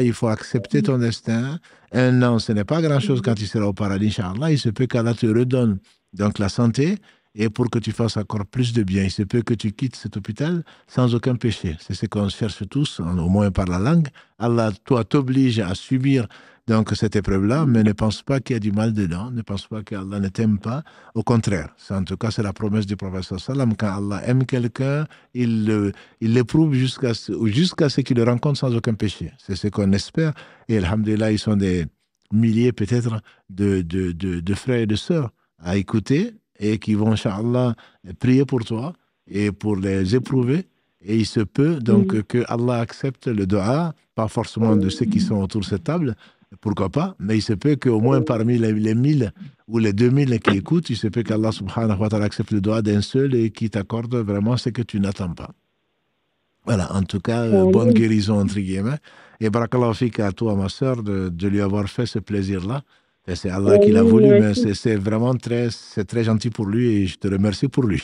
Speaker 2: il faut accepter ton destin. Un non, ce n'est pas grand-chose quand tu seras au paradis, Inch'Allah. Il se peut qu'Allah te redonne donc la santé, et pour que tu fasses encore plus de bien. Il se peut que tu quittes cet hôpital sans aucun péché. C'est ce qu'on cherche tous, au moins par la langue. Allah, toi, t'oblige à subir donc cette épreuve-là, mais ne pense pas qu'il y a du mal dedans, ne pense pas qu'Allah ne t'aime pas. Au contraire, en tout cas, c'est la promesse du prophète sallam. Quand Allah aime quelqu'un, il l'éprouve jusqu'à jusqu'à ce qu'il le rencontre sans aucun péché. C'est ce qu'on espère. Et alhamdulillah, ils sont des milliers peut-être de, de, de, de frères et de sœurs à écouter et qui vont, Inch'Allah, prier pour toi et pour les éprouver. Et il se peut donc mm. que Allah accepte le dua, pas forcément de ceux qui sont autour de cette table, pourquoi pas, mais il se peut qu'au moins parmi les, mille ou les deux mille qui écoutent, il se peut qu'Allah subhanahu wa ta'ala accepte le doigt d'un seul et qui t'accorde vraiment ce que tu n'attends pas. Voilà, en tout cas, euh, bonne guérison entre guillemets. Et barakallahu fik à toi, ma sœur, de, de lui avoir fait ce plaisir-là. C'est Allah qui l'a voulu, mais c'est vraiment très, très gentil pour lui et je te remercie pour lui.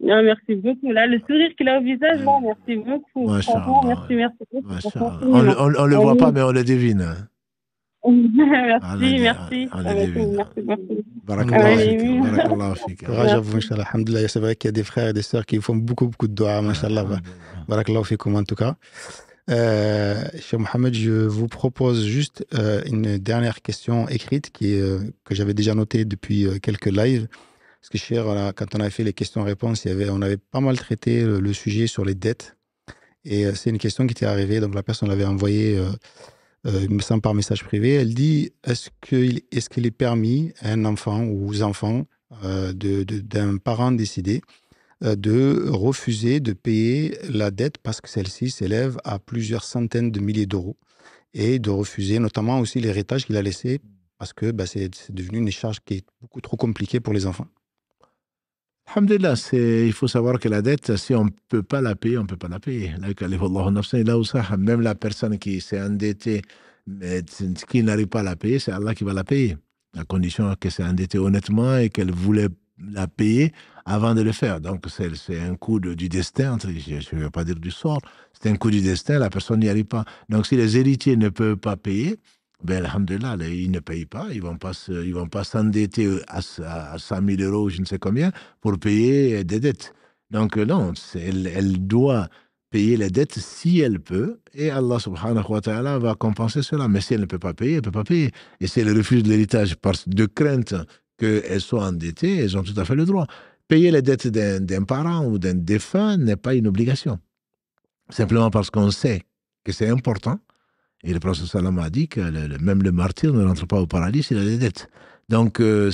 Speaker 4: Non, merci beaucoup. Là, le sourire qu'il a au visage, merci beaucoup. merci, merci beaucoup. On ne le voit pas, mais on
Speaker 2: le devine. Hein.
Speaker 4: *laughs* merci, merci. On le devine. Barakallah
Speaker 3: fik. Courage vous, c'est vrai qu'il y a des frères et des sœurs qui font beaucoup, beaucoup de doigts, Inch'Allah. Barakallah fikoum, en tout cas. Euh, cher Mohamed, je vous propose juste euh, une dernière question écrite qui euh, que j'avais déjà notée depuis quelques lives. Parce que, cher, quand on avait fait les questions-réponses, on avait pas mal traité le, sujet sur les dettes. Et c'est une question qui était arrivée. Donc, la personne l'avait envoyée, il me semble, par message privé. Elle dit est-ce qu'il est, qu'il est permis à un enfant ou aux enfants d'un de, parent décédé euh, de refuser de payer la dette parce que celle-ci s'élève à plusieurs centaines de milliers d'euros et de refuser notamment aussi l'héritage qu'il a laissé parce que bah, c'est
Speaker 2: devenu une charge qui est beaucoup trop compliquée pour les enfants. Alhamdulillah, il faut savoir que la dette, si on ne peut pas la payer, on ne peut pas la payer. Même la personne qui s'est endettée, mais qui n'arrive pas à la payer, c'est Allah qui va la payer. À condition qu'elle s'est endettée honnêtement et qu'elle voulait la payer, avant de le faire. Donc, c'est un coup du destin, je ne veux pas dire du sort, c'est un coup du destin, la personne n'y arrive pas. Donc, si les héritiers ne peuvent pas payer, ben, alhamdoulilah, ils ne payent pas, ils ne vont pas s'endetter à, à 100 000 euros, je ne sais combien, pour payer des dettes. Donc, euh, non, elle, doit payer les dettes si elle peut, et Allah subhanahu wa ta'ala va compenser cela. Mais si elle ne peut pas payer, elle ne peut pas payer. Et si elle refuse l'héritage de crainte qu'elles soit endettées, elles ont tout à fait le droit. Payer les dettes d'un parent ou d'un défunt n'est pas une obligation. Simplement parce qu'on sait que c'est important. Et le prophète Salam a dit que même le martyr ne rentre pas au paradis s'il a des dettes. Donc, euh,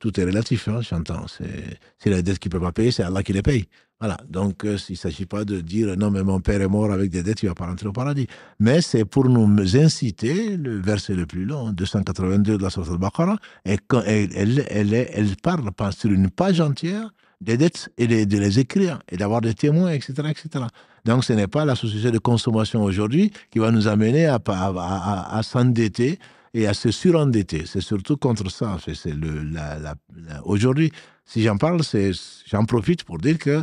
Speaker 2: tout est relatif, hein, j'entends. S'il a des dettes qu'il ne peut pas payer, c'est Allah qui les paye. Voilà, donc euh, il ne s'agit pas de dire non, mais mon père est mort avec des dettes, il ne va pas rentrer au paradis. Mais c'est pour nous inciter, le verset le plus long, 282 hein, de la Sourate al-Baqarah, et quand elle, elle, elle, elle parle sur une page entière des dettes et de, les écrire et d'avoir des témoins, etc., etc. Donc ce n'est pas la société de consommation aujourd'hui qui va nous amener à, à, s'endetter et à se surendetter. C'est surtout contre ça. C'est le, la, la, Aujourd'hui, si j'en parle, j'en profite pour dire que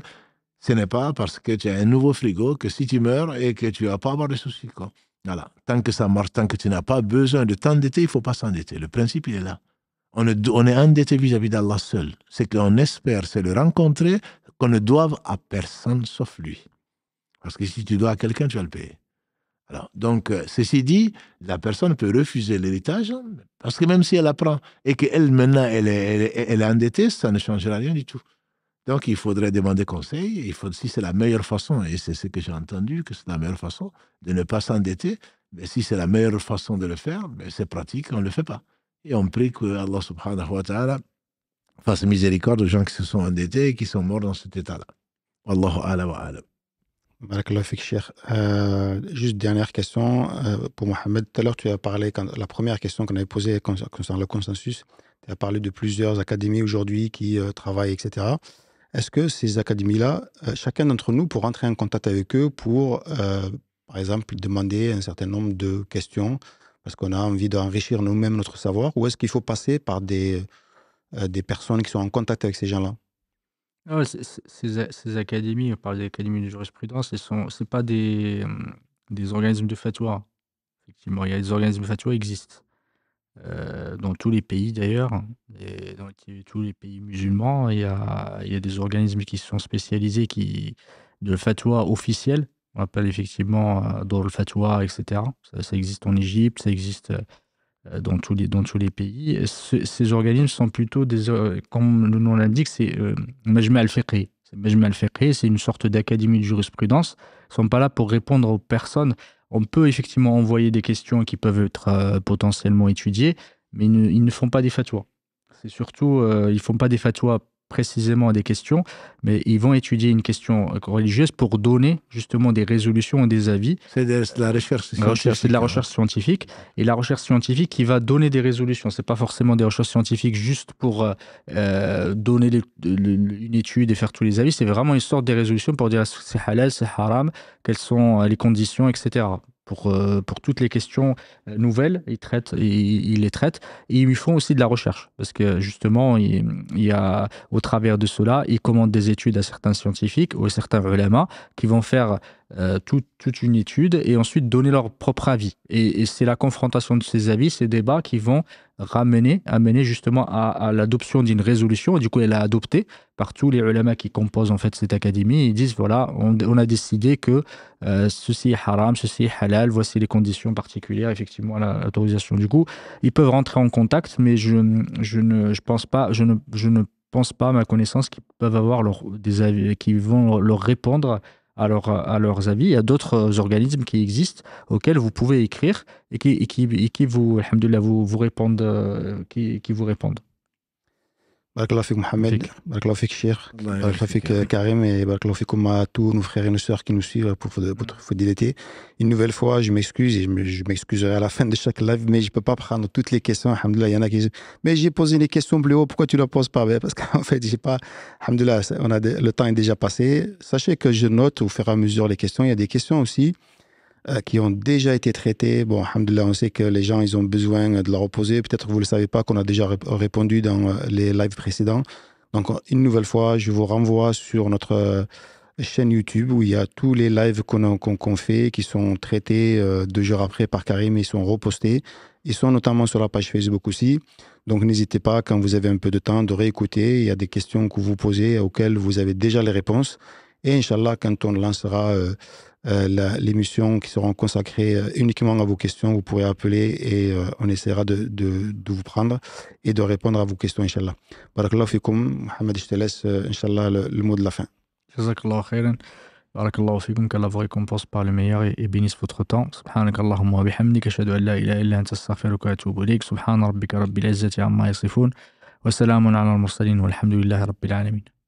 Speaker 2: ce n'est pas parce que tu as un nouveau frigo que si tu meurs et que tu ne vas pas avoir de soucis. Voilà. Tant que ça marche, tant que tu n'as pas besoin de t'endetter, il ne faut pas s'endetter. Le principe, il est là. On est, endetté vis-à-vis d'Allah seul. Ce qu'on espère, c'est le rencontrer, qu'on ne doive à personne sauf lui. Parce que si tu dois à quelqu'un, tu vas le payer. Alors, donc, euh, ceci dit, la personne peut refuser l'héritage, parce que même si elle apprend et qu'elle, maintenant, elle est, elle, est, elle est endettée, ça ne changera rien du tout. Donc, il faudrait demander conseil. Il faut, si c'est la meilleure façon, et c'est ce que j'ai entendu, que c'est la meilleure façon de ne pas s'endetter, mais si c'est la meilleure façon de le faire, c'est pratique, on ne le fait pas. Et on prie que Allah subhanahu wa ta'ala fasse miséricorde aux gens qui se sont endettés et qui sont morts dans cet état-là. Allahu ala wa ala.
Speaker 3: euh, Juste dernière question euh, pour Mohamed. Tout à l'heure, tu as parlé, quand, la première question qu'on avait posée concernant le consensus, tu as parlé de plusieurs académies aujourd'hui qui euh, travaillent, etc. Est-ce que ces académies-là, euh, chacun d'entre nous pour entrer en contact avec eux pour, euh, par exemple, demander un certain nombre de questions parce qu'on a envie d'enrichir nous-mêmes notre savoir ou est-ce qu'il faut passer par des, euh, des personnes qui sont en contact avec ces gens-là
Speaker 1: ah ces, ces, académies, on parle des académies de jurisprudence, ce ne pas des, hum, des organismes de fatwa. Effectivement, il y a des organismes de fatwa existent. Euh, dans tous les pays d'ailleurs, dans tous les pays musulmans, il y a, il y a des organismes qui sont spécialisés qui, de fatwa officielle. On appelle effectivement euh, dans le fatwa, etc. Ça, existe en Égypte, ça existe euh, dans tous les, dans tous les pays. ces organismes sont plutôt des. Comme le nom l'indique, c'est Majma al-Fiqhi. Majma al-Fiqhi, c'est une sorte d'académie de jurisprudence. Ils ne sont pas là pour répondre aux personnes on peut effectivement envoyer des questions qui peuvent être euh, potentiellement étudiées, mais ils ne, font pas des fatwas. C'est surtout, euh, ils ne font pas des fatwas précisément à des questions, mais ils vont étudier une question euh, religieuse pour donner justement des résolutions et des avis. C'est de, la recherche scientifique. C'est de la recherche scientifique. Et la recherche scientifique qui va donner des résolutions. Ce n'est pas forcément des recherches scientifiques juste pour euh, euh, donner une étude et faire tous les avis. C'est vraiment une sorte de résolution pour dire c'est halal, c'est haram, quelles sont les conditions, etc pour, euh, pour toutes les questions euh, nouvelles, il, traite, il, les traite. Et ils font aussi de la recherche, parce que justement, il, y a, au travers de cela, ils commandent des études à certains scientifiques ou à certains ulama qui vont faire euh, toute une étude et ensuite donner leur propre avis. Et, et c'est la confrontation de ces avis, ces débats qui vont ramener, amener justement à, l'adoption d'une résolution. Et du coup, elle a adopté par tous les ulama qui composent en fait cette académie. Ils disent voilà, on, a décidé que euh, ceci est haram, ceci est halal, voici les conditions particulières, effectivement, à l'autorisation. Du coup, ils peuvent rentrer en contact, mais je, je ne je pense pas, je ne, je ne pense pas à ma connaissance qu'ils peuvent avoir des qui vont leur répondre à, à leurs avis. Il y a d'autres organismes qui existent auxquels vous pouvez écrire et Qui, qui vous répondent. بارك Mohamed, بارك Cher,
Speaker 3: Karim et بارك الله tous nos frères et nos sœurs qui nous suivent pour votre Une nouvelle fois, je m'excuse et je m'excuserai à la fin de chaque live, mais je peux pas prendre toutes les questions. Alhamdoulilah, il y en a qui. Mais j'ai posé des questions plus haut. Pourquoi tu ne la poses pas ben, Parce qu'en *laughs* fait, j'ai pas. Alhamdoulilah, on a le temps est déjà passé. Sachez que je note au fur et à mesure les questions. Il y a des questions aussi euh, qui ont déjà été traités. Bon, alhamdoulilah, on sait que les gens, ils ont besoin de la reposer. Peut-être que vous ne le savez pas, qu'on a déjà répondu dans euh, les lives précédents. Donc, une nouvelle fois, je vous renvoie sur notre euh, chaîne YouTube où il y a tous les lives qu'on fait, qui sont traités deux jours après par Karim, ils sont repostés. Ils sont notamment sur la page Facebook aussi. Donc n'hésitez pas, quand vous avez un peu de temps, de réécouter. Il y a des questions que vous posez auxquelles vous avez déjà les réponses. Et Inch'Allah, quand on lancera euh, l'émission qui sera consacrée euh, uniquement à vos questions. Vous pourrez appeler et euh, on essaiera de, de, de, vous prendre et de répondre à vos questions, Inch'Allah. Barakallah fikum. Mohamed, je te laisse, euh, Inch'Allah, le, mot de la fin.
Speaker 1: Jazakallahu khairan. Barakallah fikum. Qu'Allah vous récompense par le meilleur et, bénisse votre temps. Subhanak wa bihamdika, shadu an la ilaha illa anta astaghfiruka wa atubu ilayk. Subhan rabbika rabbil izzati amma yasifun. Wa salamun ala al-mursalin. Walhamdulillahi rabbil alamin.